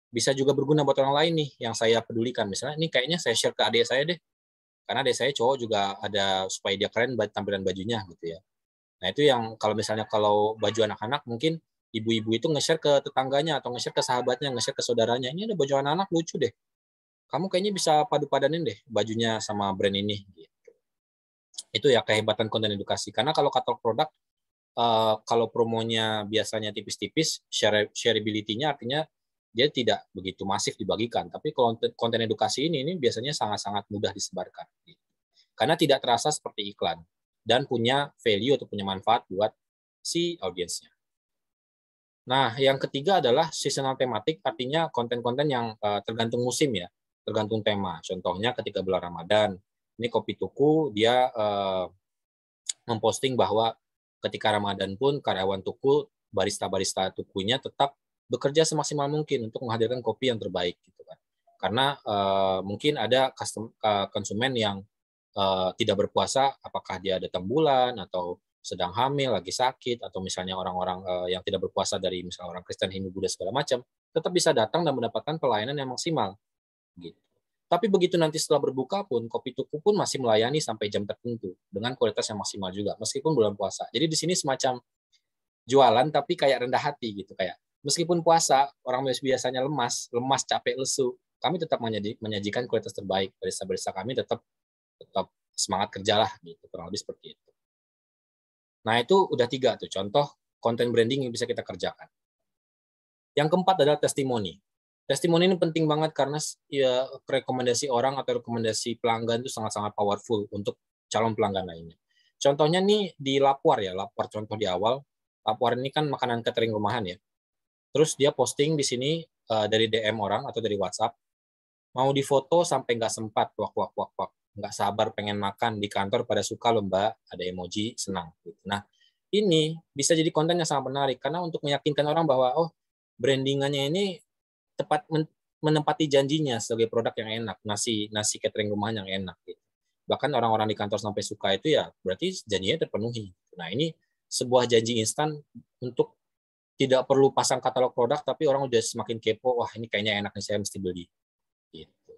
bisa juga berguna buat orang lain nih yang saya pedulikan. Misalnya ini kayaknya saya share ke adik saya deh. Karena adik saya cowok juga ada supaya dia keren tampilan bajunya gitu ya. Nah itu yang kalau misalnya kalau baju anak-anak mungkin ibu-ibu itu nge-share ke tetangganya atau nge-share ke sahabatnya, nge-share ke saudaranya. Ini ada baju anak-anak lucu deh kamu kayaknya bisa padu padanin deh bajunya sama brand ini gitu. Itu ya kehebatan konten edukasi. Karena kalau katalog produk eh, kalau promonya biasanya tipis-tipis, shareability-nya artinya dia tidak begitu masif dibagikan. Tapi konten, konten edukasi ini ini biasanya sangat-sangat mudah disebarkan. Gitu. Karena tidak terasa seperti iklan dan punya value atau punya manfaat buat si audiensnya. Nah, yang ketiga adalah seasonal tematik, artinya konten-konten yang eh, tergantung musim ya tergantung tema. Contohnya ketika bulan Ramadan, ini Kopi Tuku dia eh, memposting bahwa ketika Ramadan pun karyawan Tuku, barista-barista Tukunya tetap bekerja semaksimal mungkin untuk menghadirkan kopi yang terbaik gitu kan. Karena eh, mungkin ada custom, eh, konsumen yang eh, tidak berpuasa, apakah dia ada tembulan atau sedang hamil, lagi sakit, atau misalnya orang-orang eh, yang tidak berpuasa dari misalnya orang Kristen, Hindu, Buddha, segala macam, tetap bisa datang dan mendapatkan pelayanan yang maksimal. Gitu. Tapi begitu nanti setelah berbuka pun kopi tuku pun masih melayani sampai jam tertentu dengan kualitas yang maksimal juga meskipun bulan puasa. Jadi di sini semacam jualan tapi kayak rendah hati gitu kayak meskipun puasa orang biasanya lemas, lemas capek lesu, kami tetap menyajikan kualitas terbaik barista-barista kami tetap tetap semangat kerjalah gitu kurang lebih seperti itu. Nah itu udah tiga tuh contoh konten branding yang bisa kita kerjakan. Yang keempat adalah testimoni testimoni ini penting banget karena ya rekomendasi orang atau rekomendasi pelanggan itu sangat-sangat powerful untuk calon pelanggan lainnya. Contohnya nih di Lapor ya, Lapor contoh di awal, Lapor ini kan makanan catering rumahan ya. Terus dia posting di sini uh, dari DM orang atau dari WhatsApp, mau difoto sampai nggak sempat, wak wak wak wak, nggak sabar pengen makan di kantor pada suka loh mbak, ada emoji senang. Nah ini bisa jadi konten yang sangat menarik karena untuk meyakinkan orang bahwa oh brandingannya ini tepat menempati janjinya sebagai produk yang enak, nasi nasi catering rumahan yang enak. Gitu. Bahkan orang-orang di kantor sampai suka itu ya berarti janjinya terpenuhi. Nah ini sebuah janji instan untuk tidak perlu pasang katalog produk, tapi orang udah semakin kepo, wah ini kayaknya enak nih saya mesti beli. Gitu.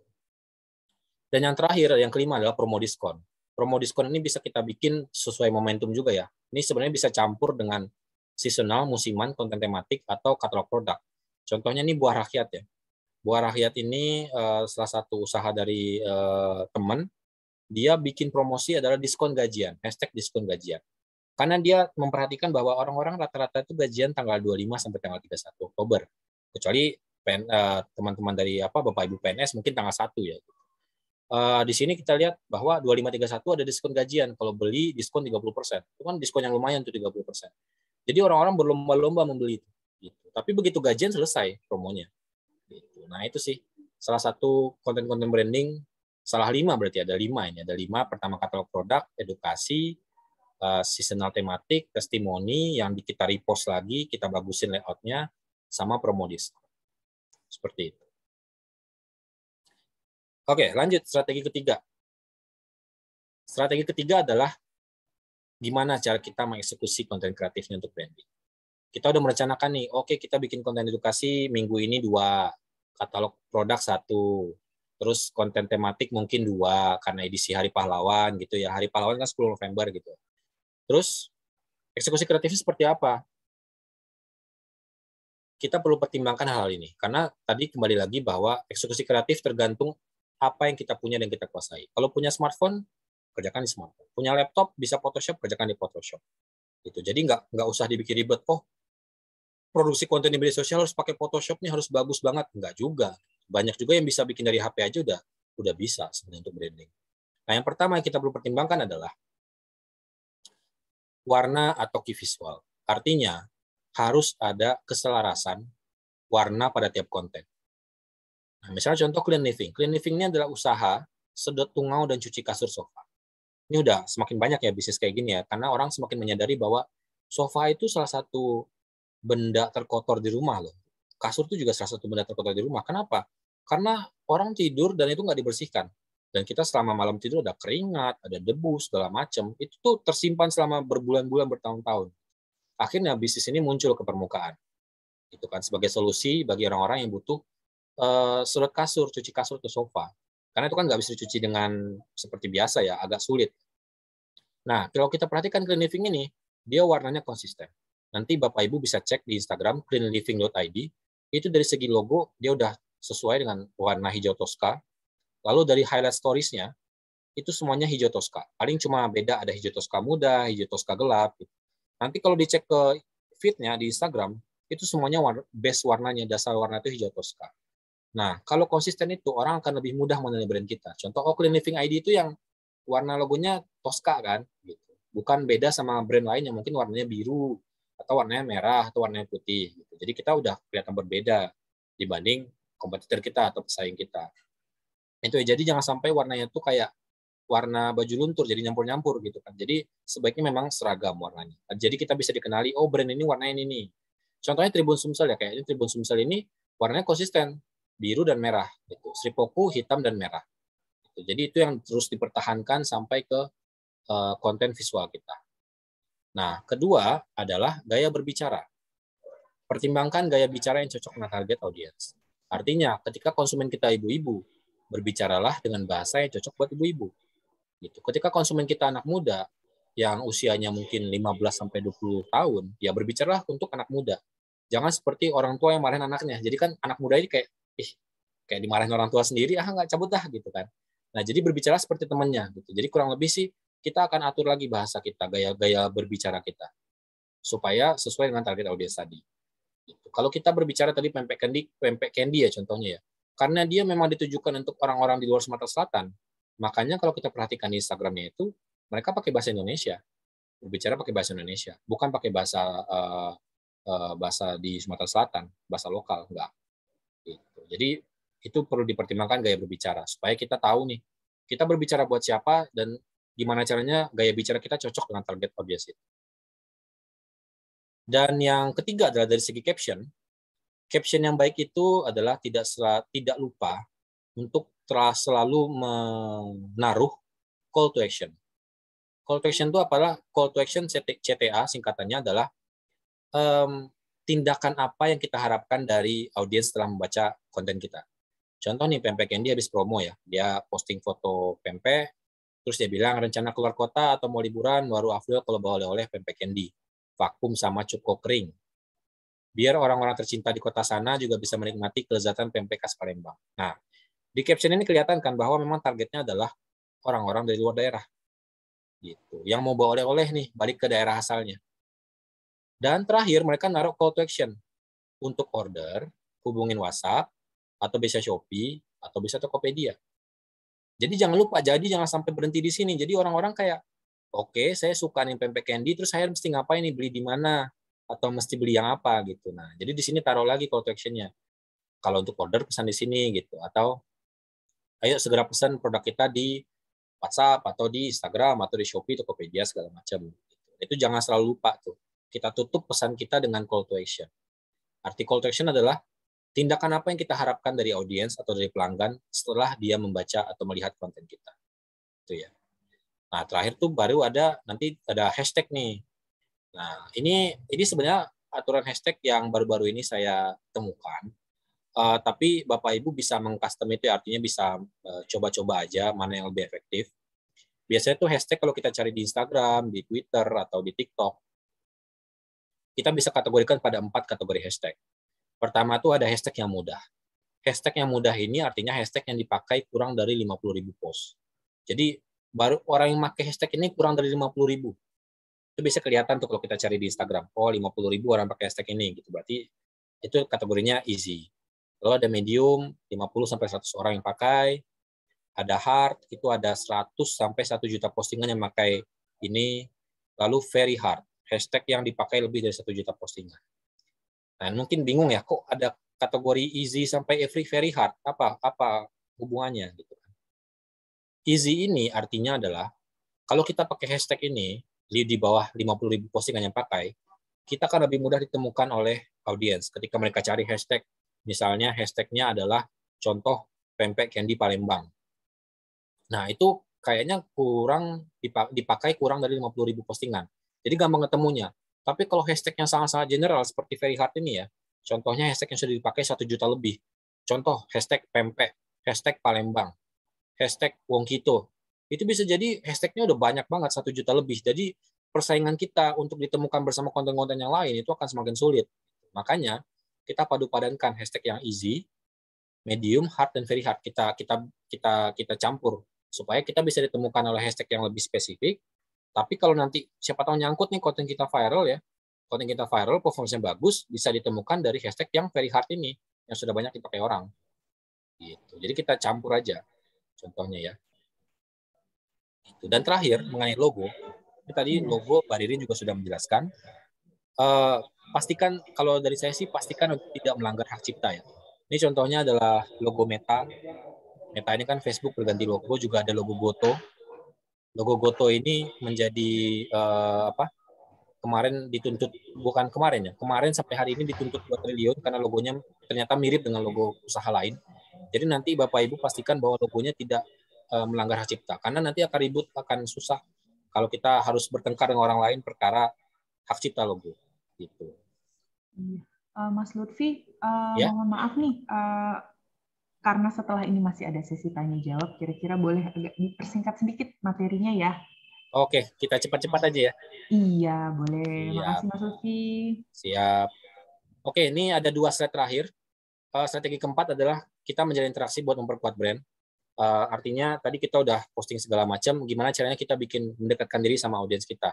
Dan yang terakhir, yang kelima adalah promo diskon. Promo diskon ini bisa kita bikin sesuai momentum juga ya. Ini sebenarnya bisa campur dengan seasonal, musiman, konten tematik, atau katalog produk Contohnya ini buah rakyat ya. Buah rakyat ini uh, salah satu usaha dari uh, eh, teman. Dia bikin promosi adalah diskon gajian, hashtag diskon gajian. Karena dia memperhatikan bahwa orang-orang rata-rata itu gajian tanggal 25 sampai tanggal 31 Oktober. Kecuali eh, teman-teman uh, dari apa Bapak Ibu PNS mungkin tanggal 1 ya. Uh, di sini kita lihat bahwa 2531 ada diskon gajian. Kalau beli diskon 30%. Itu kan diskon yang lumayan tuh 30%. Jadi orang-orang berlomba-lomba membeli itu. Gitu. Tapi begitu gajian selesai promonya. Gitu. Nah itu sih salah satu konten-konten branding salah lima berarti ada lima ini ada lima pertama katalog produk edukasi uh, seasonal tematik testimoni yang kita repost lagi kita bagusin layoutnya sama promo diskon seperti itu oke lanjut strategi ketiga strategi ketiga adalah gimana cara kita mengeksekusi konten kreatifnya untuk branding kita udah merencanakan nih, oke okay, kita bikin konten edukasi minggu ini dua, katalog produk satu, terus konten tematik mungkin dua, karena edisi Hari Pahlawan gitu ya, Hari Pahlawan kan 10 November gitu. Terus eksekusi kreatifnya seperti apa? Kita perlu pertimbangkan hal, hal ini, karena tadi kembali lagi bahwa eksekusi kreatif tergantung apa yang kita punya dan kita kuasai. Kalau punya smartphone, kerjakan di smartphone. Punya laptop, bisa Photoshop, kerjakan di Photoshop. Gitu. Jadi nggak nggak usah dibikin ribet. Oh, produksi konten di media sosial harus pakai Photoshop nih harus bagus banget nggak juga banyak juga yang bisa bikin dari HP aja udah udah bisa sebenarnya untuk branding. Nah yang pertama yang kita perlu pertimbangkan adalah warna atau key visual. Artinya harus ada keselarasan warna pada tiap konten. Nah, misalnya contoh clean living. Clean living ini adalah usaha sedot tungau dan cuci kasur sofa. Ini udah semakin banyak ya bisnis kayak gini ya, karena orang semakin menyadari bahwa sofa itu salah satu benda terkotor di rumah loh. Kasur itu juga salah satu benda terkotor di rumah. Kenapa? Karena orang tidur dan itu nggak dibersihkan. Dan kita selama malam tidur ada keringat, ada debu, segala macam. Itu tuh tersimpan selama berbulan-bulan, bertahun-tahun. Akhirnya bisnis ini muncul ke permukaan. Itu kan sebagai solusi bagi orang-orang yang butuh uh, surat kasur, cuci kasur atau sofa. Karena itu kan nggak bisa dicuci dengan seperti biasa ya, agak sulit. Nah, kalau kita perhatikan clean living ini, dia warnanya konsisten. Nanti Bapak Ibu bisa cek di Instagram cleanliving.id. Itu dari segi logo dia udah sesuai dengan warna hijau toska. Lalu dari highlight storiesnya itu semuanya hijau toska. Paling cuma beda ada hijau toska muda, hijau toska gelap. Gitu. Nanti kalau dicek ke fitnya di Instagram, itu semuanya base warnanya, dasar warna itu hijau toska. Nah, kalau konsisten itu orang akan lebih mudah mengenali brand kita. Contoh oh, Clean Living ID itu yang warna logonya toska kan, gitu. Bukan beda sama brand lain yang mungkin warnanya biru, atau warnanya merah atau warnanya putih. Gitu. Jadi kita udah kelihatan berbeda dibanding kompetitor kita atau pesaing kita. Itu ya, jadi jangan sampai warnanya tuh kayak warna baju luntur jadi nyampur-nyampur gitu kan. Jadi sebaiknya memang seragam warnanya. Jadi kita bisa dikenali oh brand ini warnanya ini nih. Contohnya Tribun Sumsel ya kayaknya Tribun Sumsel ini warnanya konsisten biru dan merah gitu. Sripoku hitam dan merah. Gitu. Jadi itu yang terus dipertahankan sampai ke eh, konten visual kita. Nah, kedua adalah gaya berbicara. Pertimbangkan gaya bicara yang cocok dengan target audiens. Artinya, ketika konsumen kita ibu-ibu, berbicaralah dengan bahasa yang cocok buat ibu-ibu. Gitu. Ketika konsumen kita anak muda, yang usianya mungkin 15 20 tahun, ya berbicaralah untuk anak muda. Jangan seperti orang tua yang marahin anaknya. Jadi kan anak muda ini kayak ih, kayak dimarahin orang tua sendiri, ah nggak cabut dah gitu kan. Nah, jadi berbicara seperti temannya gitu. Jadi kurang lebih sih kita akan atur lagi bahasa kita, gaya-gaya berbicara kita, supaya sesuai dengan target audiens tadi. Kalau kita berbicara tadi pempek candy, pempek candy ya contohnya ya, karena dia memang ditujukan untuk orang-orang di luar Sumatera Selatan, makanya kalau kita perhatikan di Instagramnya itu, mereka pakai bahasa Indonesia, berbicara pakai bahasa Indonesia, bukan pakai bahasa uh, uh, bahasa di Sumatera Selatan, bahasa lokal, enggak. Gitu. Jadi itu perlu dipertimbangkan gaya berbicara supaya kita tahu nih kita berbicara buat siapa dan gimana caranya gaya bicara kita cocok dengan target audiens itu. Dan yang ketiga adalah dari segi caption. Caption yang baik itu adalah tidak tidak lupa untuk telah selalu menaruh call to action. Call to action itu apalah call to action CTA singkatannya adalah um, tindakan apa yang kita harapkan dari audiens setelah membaca konten kita. Contoh nih pempek dia habis promo ya, dia posting foto pempek, Terus dia bilang rencana keluar kota atau mau liburan baru afdol kalau bawa oleh-oleh pempek candy. Vakum sama cukup kering. Biar orang-orang tercinta di kota sana juga bisa menikmati kelezatan pempek khas Palembang. Nah, di caption ini kelihatan kan bahwa memang targetnya adalah orang-orang dari luar daerah. Gitu. Yang mau bawa oleh-oleh nih balik ke daerah asalnya. Dan terakhir mereka naruh call to action untuk order, hubungin WhatsApp atau bisa Shopee atau bisa Tokopedia jadi jangan lupa, jadi jangan sampai berhenti di sini. Jadi orang-orang kayak, oke, okay, saya suka nih pempek candy, terus saya mesti ngapain nih, beli di mana? Atau mesti beli yang apa gitu. Nah, jadi di sini taruh lagi call to action-nya. Kalau untuk order, pesan di sini gitu. Atau, ayo segera pesan produk kita di WhatsApp, atau di Instagram, atau di Shopee, Tokopedia, segala macam. Gitu. Itu jangan selalu lupa tuh. Kita tutup pesan kita dengan call to action. Arti call to action adalah tindakan apa yang kita harapkan dari audiens atau dari pelanggan setelah dia membaca atau melihat konten kita. Itu ya. Nah, terakhir tuh baru ada nanti ada hashtag nih. Nah, ini ini sebenarnya aturan hashtag yang baru-baru ini saya temukan. Uh, tapi Bapak Ibu bisa mengcustom itu ya, artinya bisa coba eh, coba-coba aja mana yang lebih efektif. Biasanya tuh hashtag kalau kita cari di Instagram, di Twitter atau di TikTok kita bisa kategorikan pada empat kategori hashtag. Pertama tuh ada hashtag yang mudah. Hashtag yang mudah ini artinya hashtag yang dipakai kurang dari 50.000 post. Jadi baru orang yang pakai hashtag ini kurang dari 50.000. Itu bisa kelihatan tuh kalau kita cari di Instagram. Oh, 50.000 orang pakai hashtag ini gitu. Berarti itu kategorinya easy. Lalu ada medium 50 sampai 100 orang yang pakai. Ada hard itu ada 100 sampai 1 juta postingan yang pakai ini. Lalu very hard, hashtag yang dipakai lebih dari 1 juta postingan. Nah, mungkin bingung ya kok ada kategori easy sampai every very hard. Apa apa hubungannya gitu kan? Easy ini artinya adalah kalau kita pakai hashtag ini di bawah 50 ribu postingan yang pakai, kita akan lebih mudah ditemukan oleh audiens ketika mereka cari hashtag. Misalnya hashtagnya adalah contoh pempek candy Palembang. Nah itu kayaknya kurang dipakai kurang dari 50 ribu postingan. Jadi gampang ketemunya. Tapi kalau hashtag yang sangat-sangat general seperti very hard ini ya, contohnya hashtag yang sudah dipakai satu juta lebih. Contoh hashtag pempek, hashtag Palembang, hashtag Wongkito. Itu bisa jadi hashtagnya udah banyak banget satu juta lebih. Jadi persaingan kita untuk ditemukan bersama konten-konten yang lain itu akan semakin sulit. Makanya kita padu padankan hashtag yang easy, medium, hard, dan very hard kita kita kita kita campur supaya kita bisa ditemukan oleh hashtag yang lebih spesifik tapi kalau nanti siapa tahu nyangkut nih konten kita viral ya, konten kita viral, performance yang bagus, bisa ditemukan dari hashtag yang very hard ini, yang sudah banyak dipakai orang. Gitu. Jadi kita campur aja contohnya ya. Gitu. Dan terakhir, mengenai logo, tadi hmm. logo Mbak Ririn juga sudah menjelaskan, uh, pastikan kalau dari saya sih pastikan untuk tidak melanggar hak cipta ya. Ini contohnya adalah logo Meta. Meta ini kan Facebook berganti logo, juga ada logo Goto logo Goto ini menjadi uh, apa? Kemarin dituntut bukan kemarin ya, kemarin sampai hari ini dituntut 2 triliun karena logonya ternyata mirip dengan logo usaha lain. Jadi nanti Bapak Ibu pastikan bahwa logonya tidak uh, melanggar hak cipta karena nanti akan ribut akan susah kalau kita harus bertengkar dengan orang lain perkara hak cipta logo gitu. Iya. Eh, Mas Lutfi, uh, ya? mohon maaf nih, uh, karena setelah ini masih ada sesi tanya jawab, kira-kira boleh agak dipersingkat sedikit materinya ya. Oke, kita cepat-cepat aja ya. Iya, boleh. Siap. Makasih Mas Siap. Oke, ini ada dua slide terakhir. Uh, strategi keempat adalah kita menjalin interaksi buat memperkuat brand. Uh, artinya tadi kita udah posting segala macam, gimana caranya kita bikin mendekatkan diri sama audiens kita.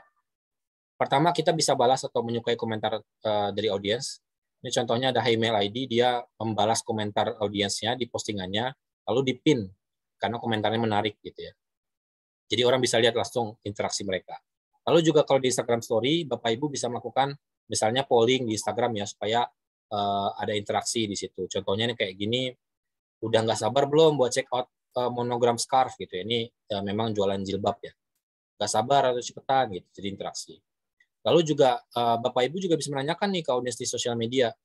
Pertama, kita bisa balas atau menyukai komentar uh, dari audiens. Ini contohnya ada email ID, dia membalas komentar audiensnya di postingannya, lalu dipin karena komentarnya menarik gitu ya. Jadi orang bisa lihat langsung interaksi mereka. Lalu juga kalau di Instagram Story, Bapak Ibu bisa melakukan misalnya polling di Instagram ya supaya uh, ada interaksi di situ. Contohnya ini kayak gini, udah nggak sabar belum buat check out uh, monogram scarf gitu ya. Ini uh, memang jualan jilbab ya. Nggak sabar atau cepetan gitu, jadi interaksi. Lalu juga uh, Bapak Ibu juga bisa menanyakan nih ke audiens di sosial media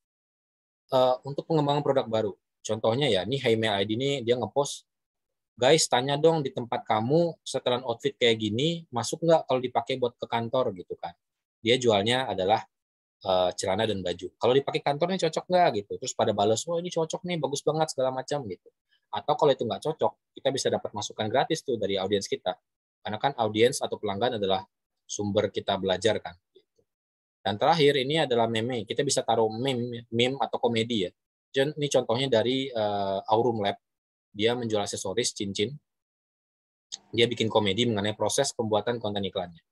uh, untuk pengembangan produk baru. Contohnya ya, nih Haimail ID ini dia ngepost, guys tanya dong di tempat kamu setelan outfit kayak gini masuk nggak kalau dipakai buat ke kantor gitu kan? Dia jualnya adalah uh, celana dan baju. Kalau dipakai kantornya cocok nggak gitu? Terus pada balas, oh ini cocok nih, bagus banget segala macam gitu. Atau kalau itu nggak cocok, kita bisa dapat masukan gratis tuh dari audiens kita. Karena kan audiens atau pelanggan adalah sumber kita belajar kan. Gitu. Dan terakhir ini adalah meme. Kita bisa taruh meme, meme atau komedi ya. Ini contohnya dari uh, Aurum Lab. Dia menjual aksesoris cincin. Dia bikin komedi mengenai proses pembuatan konten iklannya.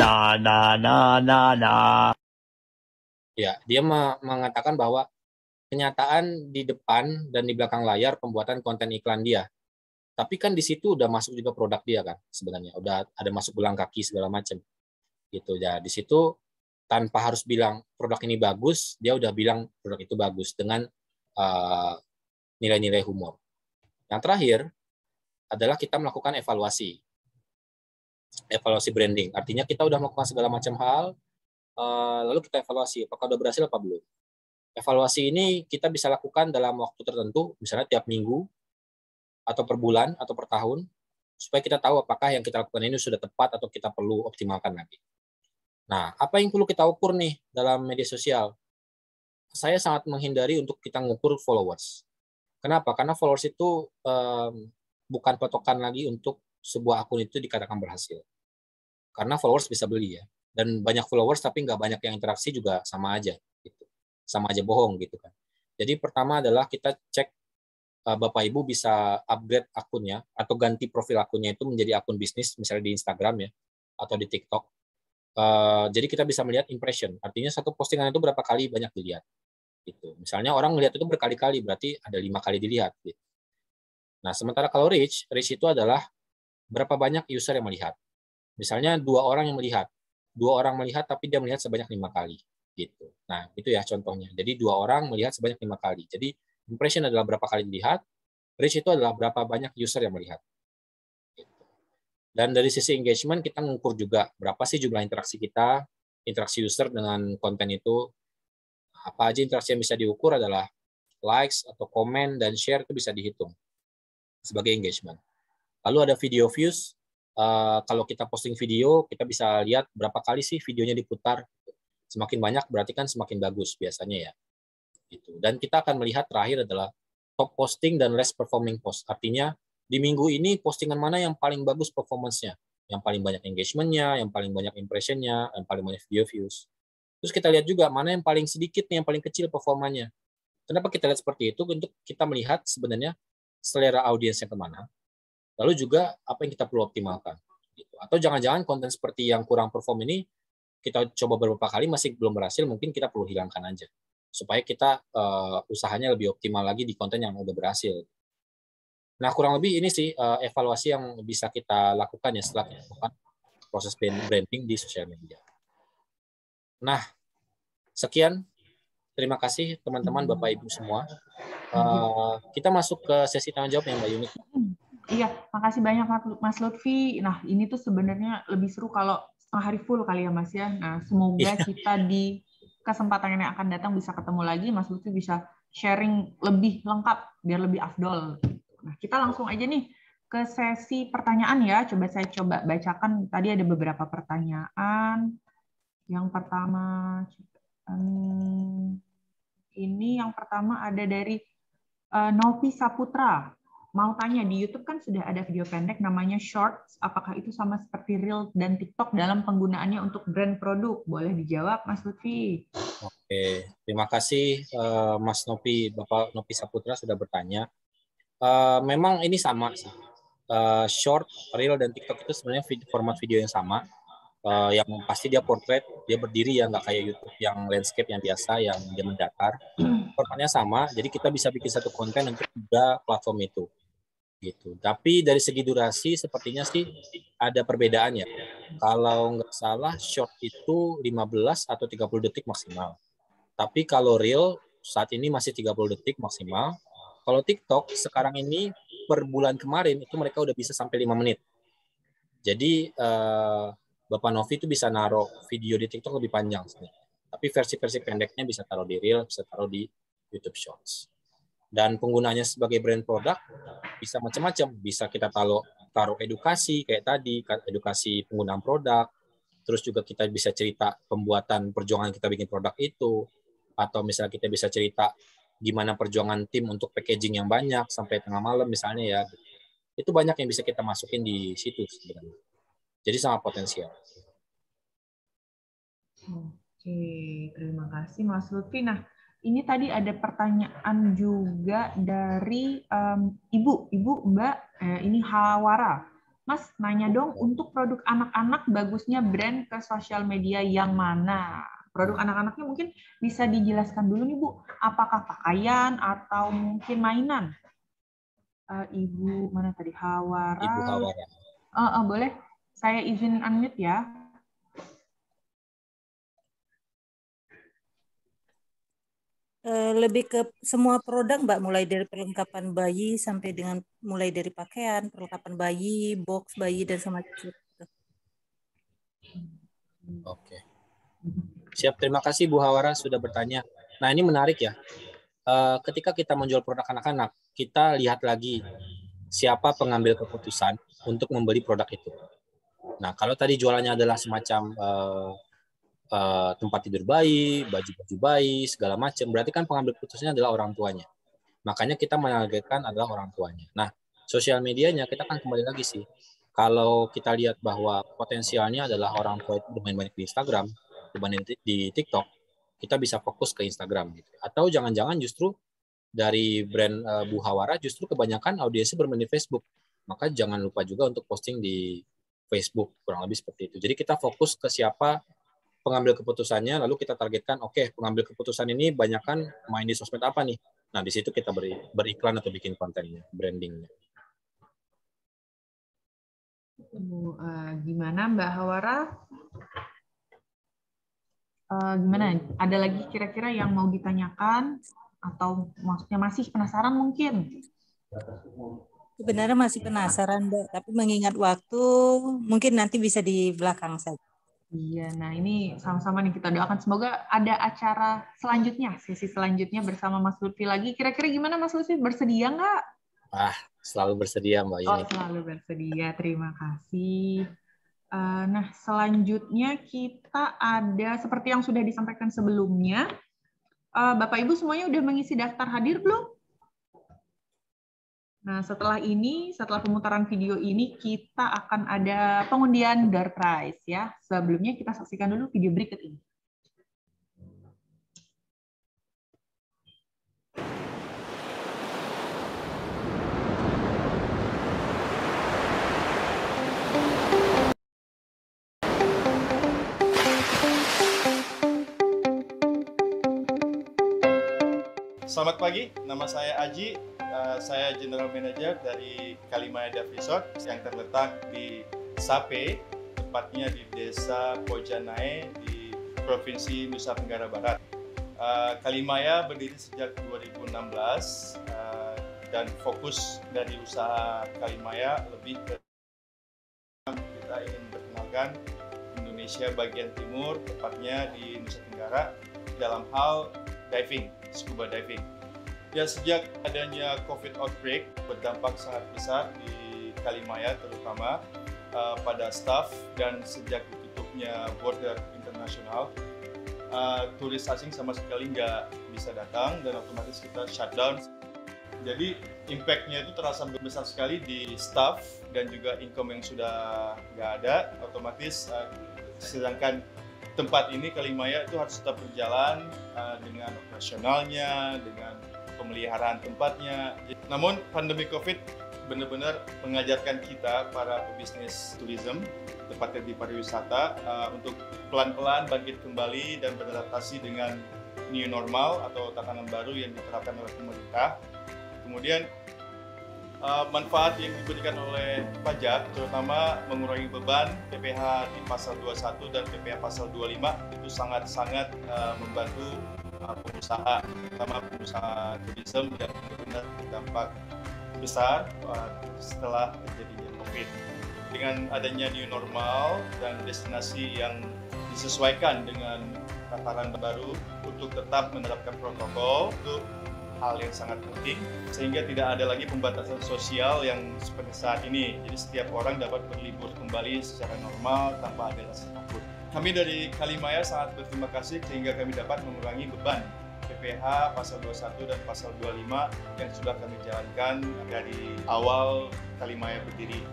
Nah, nah, nah, nah, nah. Ya, dia mengatakan bahwa kenyataan di depan dan di belakang layar pembuatan konten iklan dia. Tapi kan di situ udah masuk juga produk dia kan sebenarnya, udah ada masuk ulang kaki segala macam. Gitu ya. Di situ tanpa harus bilang produk ini bagus, dia udah bilang produk itu bagus dengan eh, nilai-nilai uh, humor. Yang terakhir adalah kita melakukan evaluasi. Evaluasi branding, artinya kita udah melakukan segala macam hal, uh, lalu kita evaluasi apakah udah berhasil apa belum Evaluasi ini kita bisa lakukan dalam waktu tertentu, misalnya tiap minggu, atau per bulan, atau per tahun, supaya kita tahu apakah yang kita lakukan ini sudah tepat atau kita perlu optimalkan lagi. Nah, apa yang perlu kita ukur nih dalam media sosial? Saya sangat menghindari untuk kita mengukur followers. Kenapa? Karena followers itu um, bukan patokan lagi untuk sebuah akun itu dikatakan berhasil. Karena followers bisa beli ya. Dan banyak followers tapi nggak banyak yang interaksi juga sama aja. Gitu sama aja bohong gitu kan. Jadi pertama adalah kita cek eh, Bapak Ibu bisa upgrade akunnya atau ganti profil akunnya itu menjadi akun bisnis misalnya di Instagram ya atau di TikTok. Eh, jadi kita bisa melihat impression, artinya satu postingan itu berapa kali banyak dilihat. Gitu. Misalnya orang melihat itu berkali-kali, berarti ada lima kali dilihat. Gitu. Nah, sementara kalau reach, reach itu adalah berapa banyak user yang melihat. Misalnya dua orang yang melihat, dua orang melihat tapi dia melihat sebanyak lima kali gitu. Nah, itu ya contohnya. Jadi dua orang melihat sebanyak lima kali. Jadi impression adalah berapa kali dilihat, reach itu adalah berapa banyak user yang melihat. Gitu. Dan dari sisi engagement kita mengukur juga berapa sih jumlah interaksi kita, interaksi user dengan konten itu. Apa aja interaksi yang bisa diukur adalah likes atau komen dan share itu bisa dihitung sebagai engagement. Lalu ada video views. Uh, kalau kita posting video, kita bisa lihat berapa kali sih videonya diputar Semakin banyak berarti kan semakin bagus biasanya ya. Itu. Dan kita akan melihat terakhir adalah top posting dan less performing post. Artinya di minggu ini postingan mana yang paling bagus performance-nya, yang paling banyak engagement-nya, yang paling banyak impression-nya, yang paling banyak video views. Terus kita lihat juga mana yang paling sedikit yang paling kecil performanya. Kenapa kita lihat seperti itu? Untuk kita melihat sebenarnya selera audiensnya kemana, lalu juga apa yang kita perlu optimalkan. Gitu. Atau jangan-jangan konten seperti yang kurang perform ini kita coba beberapa kali masih belum berhasil, mungkin kita perlu hilangkan aja supaya kita uh, usahanya lebih optimal lagi di konten yang udah berhasil. Nah kurang lebih ini sih uh, evaluasi yang bisa kita lakukan ya setelah melakukan proses branding di sosial media. Nah sekian, terima kasih teman-teman bapak ibu semua. Uh, kita masuk ke sesi tanya jawab yang mbak Yuni. Iya, makasih banyak Mas Lutfi. Nah, ini tuh sebenarnya lebih seru kalau setengah hari full kali ya Mas ya. Nah, semoga yeah. kita di kesempatan yang akan datang bisa ketemu lagi Mas Lutfi bisa sharing lebih lengkap biar lebih afdol. Nah, kita langsung aja nih ke sesi pertanyaan ya. Coba saya coba bacakan tadi ada beberapa pertanyaan. Yang pertama ini yang pertama ada dari eh, Novi Saputra mau tanya di YouTube kan sudah ada video pendek namanya Shorts. Apakah itu sama seperti Reel dan TikTok dalam penggunaannya untuk brand produk? Boleh dijawab, Mas Lutfi. Oke, terima kasih eh, Mas Nopi, Bapak Nopi Saputra sudah bertanya. Eh, memang ini sama sih. Eh, short, Real dan TikTok itu sebenarnya format video yang sama. yang pasti dia portrait, dia berdiri ya nggak kayak YouTube yang landscape yang biasa yang dia mendatar. Hmm. Formatnya sama, jadi kita bisa bikin satu konten untuk tiga platform itu gitu. Tapi dari segi durasi sepertinya sih ada perbedaannya. Kalau nggak salah short itu 15 atau 30 detik maksimal. Tapi kalau real saat ini masih 30 detik maksimal. Kalau TikTok sekarang ini per bulan kemarin itu mereka udah bisa sampai 5 menit. Jadi eh, Bapak Novi itu bisa naruh video di TikTok lebih panjang. Tapi versi-versi pendeknya bisa taruh di real, bisa taruh di YouTube Shorts dan penggunanya sebagai brand produk bisa macam-macam bisa kita taruh taruh edukasi kayak tadi edukasi penggunaan produk terus juga kita bisa cerita pembuatan perjuangan kita bikin produk itu atau misalnya kita bisa cerita gimana perjuangan tim untuk packaging yang banyak sampai tengah malam misalnya ya itu banyak yang bisa kita masukin di situ sebenarnya jadi sangat potensial oke terima kasih mas Lutfi nah ini tadi ada pertanyaan juga dari um, ibu, ibu Mbak, eh, ini Hawara. Mas, nanya dong untuk produk anak-anak bagusnya brand ke sosial media yang mana? Produk anak-anaknya mungkin bisa dijelaskan dulu nih Bu, apakah pakaian atau mungkin mainan? Uh, ibu mana tadi Hawara? Ibu Hawara. Uh, eh, uh, eh, boleh, saya izin unmute ya. Eh, lebih ke semua produk Mbak mulai dari perlengkapan bayi sampai dengan mulai dari pakaian, perlengkapan bayi, box bayi dan semacamnya. Gitu. Oke. Siap, terima kasih Bu Hawara sudah bertanya. Nah, ini menarik ya. Eh, ketika kita menjual produk anak-anak, kita lihat lagi siapa pengambil keputusan untuk membeli produk itu. Nah, kalau tadi jualannya adalah semacam eh, Eh, tempat tidur bayi, baju-baju bayi, segala macam. Berarti kan pengambil keputusannya adalah orang tuanya. Makanya kita menargetkan adalah orang tuanya. Nah, sosial medianya kita kan kembali lagi sih. Kalau kita lihat bahwa potensialnya adalah orang tua itu bermain banyak di Instagram dibanding di TikTok, kita bisa fokus ke Instagram gitu. Atau jangan-jangan justru dari brand uh, Hawara justru kebanyakan audiensnya bermain di Facebook. Maka jangan lupa juga untuk posting di Facebook kurang lebih seperti itu. Jadi kita fokus ke siapa pengambil keputusannya lalu kita targetkan oke okay, pengambil keputusan ini banyakkan main di sosmed apa nih nah di situ kita beri, beriklan atau bikin kontennya brandingnya eh, gimana Mbak Hawara uh, gimana ada lagi kira-kira yang mau ditanyakan atau maksudnya masih penasaran mungkin sebenarnya masih penasaran Mbak tapi mengingat waktu mungkin nanti bisa di belakang saja Iya, nah ini sama-sama nih kita doakan semoga ada acara selanjutnya, sesi selanjutnya bersama Mas Lutfi lagi. Kira-kira gimana Mas Lutfi, bersedia nggak? Ah, selalu bersedia Mbak Yuni. Oh, selalu bersedia, terima kasih. Eh, nah, selanjutnya kita ada seperti yang sudah disampaikan sebelumnya, eh, Bapak Ibu semuanya udah mengisi daftar hadir belum? Nah, setelah ini, setelah pemutaran video ini, kita akan ada pengundian door prize ya. Sebelumnya kita saksikan dulu video berikut ini. Selamat pagi, nama saya Aji. Uh, saya General Manager dari Kalimaya Dive Resort yang terletak di Sape, tepatnya di Desa Pojanae di Provinsi Nusa Tenggara Barat. Uh, Kalimaya berdiri sejak 2016 uh, eh, dan fokus dari usaha Kalimaya lebih ke kita ingin perkenalkan Indonesia bagian timur, tepatnya di Nusa Tenggara, dalam hal diving, scuba diving. Ya sejak adanya COVID outbreak berdampak sangat besar di Kalimaya terutama uh, pada staff dan sejak ditutupnya border internasional uh, turis asing sama sekali nggak bisa datang dan otomatis kita shutdown. Jadi impactnya itu terasa besar sekali di staff dan juga income yang sudah nggak ada otomatis uh, sedangkan tempat ini Kalimaya itu harus tetap berjalan uh, dengan operasionalnya, dengan pemeliharaan tempatnya. Namun pandemi Covid benar-benar mengajarkan kita para pebisnis turism, tepatnya di pariwisata, uh, untuk pelan-pelan bangkit kembali dan beradaptasi dengan new normal atau tatanan baru yang diterapkan oleh pemerintah. Kemudian Eh, manfaat yang diberikan oleh pajak, terutama mengurangi beban PPH di pasal 21 dan PPH pasal 25 itu sangat-sangat eh, membantu eh, pengusaha, terutama pengusaha tourism yang benar-benar berdampak besar setelah terjadinya COVID. Dengan adanya new normal dan destinasi yang disesuaikan dengan tataran baru untuk tetap menerapkan protokol untuk hal yang sangat penting sehingga tidak ada lagi pembatasan sosial yang seperti saat ini. Jadi setiap orang dapat berlibur kembali secara normal tanpa ada rasa takut. Kami dari Kalimaya sangat berterima kasih sehingga kami dapat mengurangi beban PPH pasal 21 dan pasal 25 yang sudah kami jalankan dari awal Kalimaya berdiri.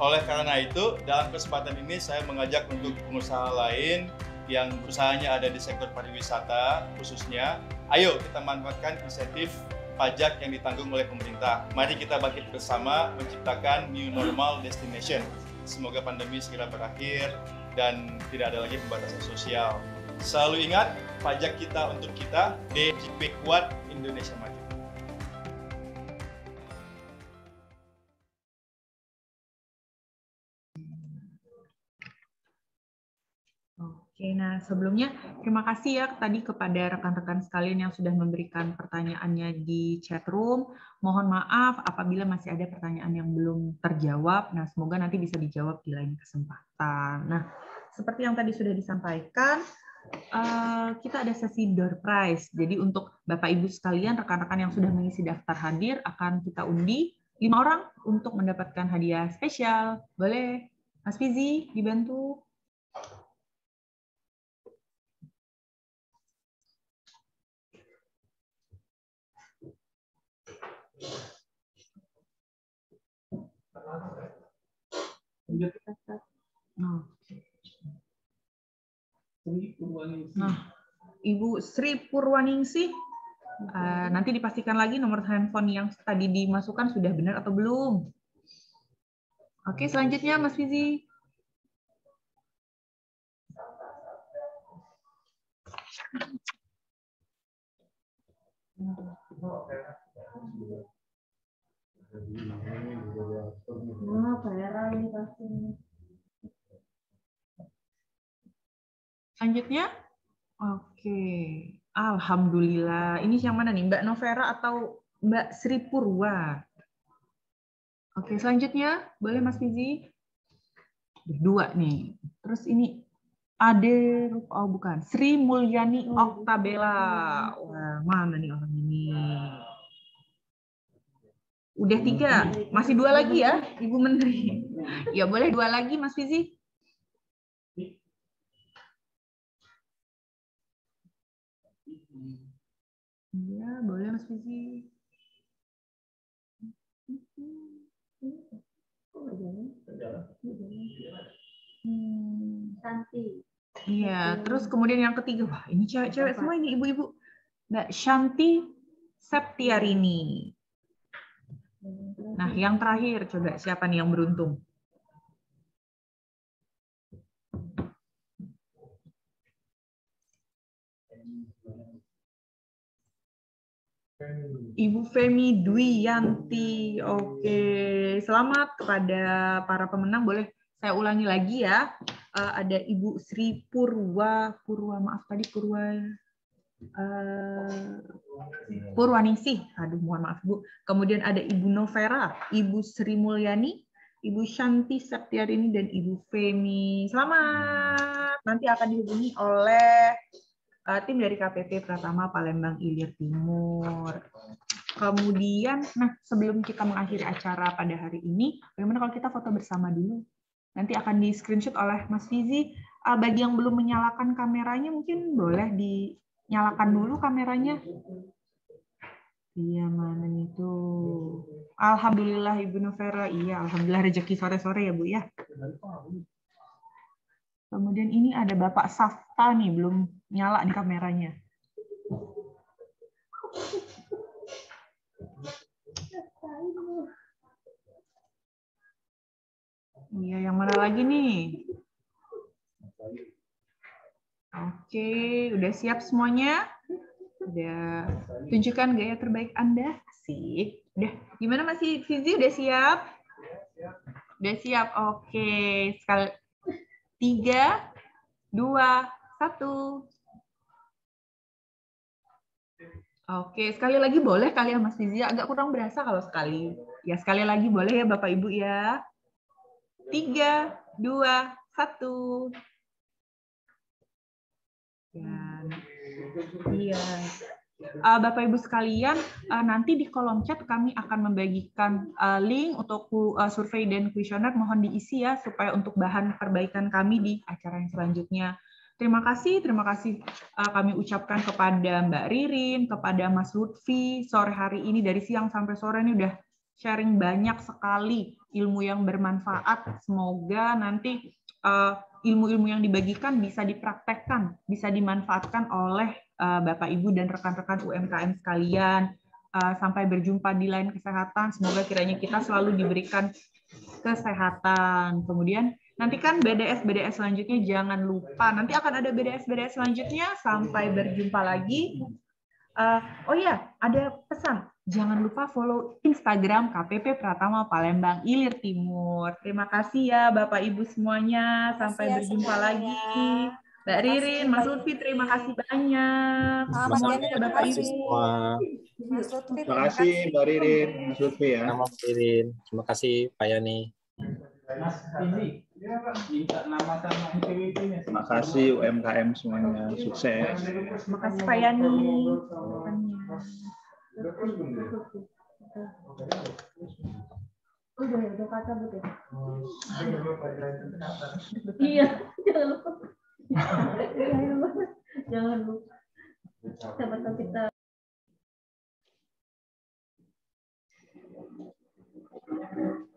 Oleh karena itu, dalam kesempatan ini saya mengajak untuk pengusaha lain yang usahanya ada di sektor pariwisata khususnya Ayo kita manfaatkan insentif pajak yang ditanggung oleh pemerintah. Mari kita bangkit bersama menciptakan new normal destination. Semoga pandemi segera berakhir dan tidak ada lagi pembatasan sosial. Selalu ingat, pajak kita untuk kita, DJP Kuat Indonesia Oke, nah sebelumnya terima kasih ya tadi kepada rekan-rekan sekalian yang sudah memberikan pertanyaannya di chat room. Mohon maaf apabila masih ada pertanyaan yang belum terjawab. Nah, semoga nanti bisa dijawab di lain kesempatan. Nah, seperti yang tadi sudah disampaikan, eh, kita ada sesi door prize. Jadi untuk Bapak Ibu sekalian, rekan-rekan yang sudah mengisi daftar hadir akan kita undi lima orang untuk mendapatkan hadiah spesial. Boleh Mas Fizi dibantu? Nah, Ibu Sri Purwaningsih, uh, nanti dipastikan lagi nomor handphone yang tadi dimasukkan sudah benar atau belum. Oke, selanjutnya Mas Fizi. Thank you. Selanjutnya? Oke. Alhamdulillah. Ini yang mana nih? Mbak Novera atau Mbak Sri Purwa? Oke, selanjutnya. Boleh Mas Fizi? Berdua nih. Terus ini Ade, oh bukan, Sri Mulyani oh, Oktabela. Iya. Wah, mana nih orang ini? Udah tiga, hmm. masih dua lagi ya, Ibu Menteri. Ya boleh dua lagi, Mas Fizi. Iya, boleh Mas Fizi. Hmm. Santi. Iya, terus kemudian yang ketiga, wah ini cewek-cewek semua ini ibu-ibu. Mbak Shanti Septiarini. Nah, yang terakhir coba siapa nih yang beruntung? Ibu Femi Dwi Yanti. Oke, selamat kepada para pemenang. Boleh saya ulangi lagi ya. Eh, ada Ibu Sri Purwa, Purwa maaf tadi Purwa Uh, Purwaningsih, aduh mohon maaf Bu. Kemudian ada Ibu Novera, Ibu Sri Mulyani, Ibu Shanti Septiarini, dan Ibu Femi. Selamat! Nanti akan dihubungi oleh uh, tim dari KPP Pratama Palembang Ilir Timur. Kemudian, nah sebelum kita mengakhiri acara pada hari ini, bagaimana kalau kita foto bersama dulu? Nanti akan di screenshot oleh Mas Fizi. Eh, bagi yang belum menyalakan kameranya mungkin boleh di Nyalakan dulu kameranya. Iya, mana itu. Alhamdulillah Ibu Novera. Iya, alhamdulillah rezeki sore-sore ya, Bu ya. Kemudian ini ada Bapak Safta nih, belum nyala nih kameranya. Iya, yang mana lagi nih? Oke, udah siap semuanya? Udah tunjukkan gaya terbaik Anda? sih. Udah, gimana masih Fizi udah siap? Udah siap. Oke, sekali tiga, dua, satu. Oke, sekali lagi boleh kali ya Mas Fizi, agak kurang berasa kalau sekali. Ya, sekali lagi boleh ya Bapak Ibu ya. Tiga, dua, satu. Ya. Iya. Eh, Bapak Ibu sekalian, eh, nanti di kolom chat kami akan membagikan eh, link untuk survei dan kuesioner. Mohon diisi ya supaya untuk bahan perbaikan kami di acara yang selanjutnya. Terima kasih, terima kasih kami ucapkan kepada Mbak Ririn, kepada Mas Lutfi sore hari ini dari siang sampai sore ini udah sharing banyak sekali ilmu yang bermanfaat. Semoga nanti Eh, ilmu-ilmu yang dibagikan bisa dipraktekkan, bisa dimanfaatkan oleh eh, Bapak Ibu dan rekan-rekan UMKM sekalian. Eh, sampai berjumpa di lain kesehatan. Semoga kiranya kita selalu diberikan kesehatan. Kemudian nanti kan BDS BDS selanjutnya jangan lupa. Nanti akan ada BDS BDS selanjutnya. Sampai berjumpa lagi. Uh, oh iya, ada pesan Jangan lupa follow Instagram KPP Pratama Palembang Ilir Timur. Terima kasih ya Bapak Ibu semuanya. Sampai ya, berjumpa semuanya. lagi. Mbak Ririn, Mas Lutfi, terima kasih banyak. Selamat semuanya Bapak Ibu. Semua. terima kasih Mbak Ririn, Mas Lutfi ya. Nama Ririn. Terima kasih Pak Yani. Mas ini Terima kasih UMKM semuanya sukses. Terima kasih Pak Yani. Udah Iya, jangan lupa. jangan lupa. Jangan Siapa tahu kita Thank you.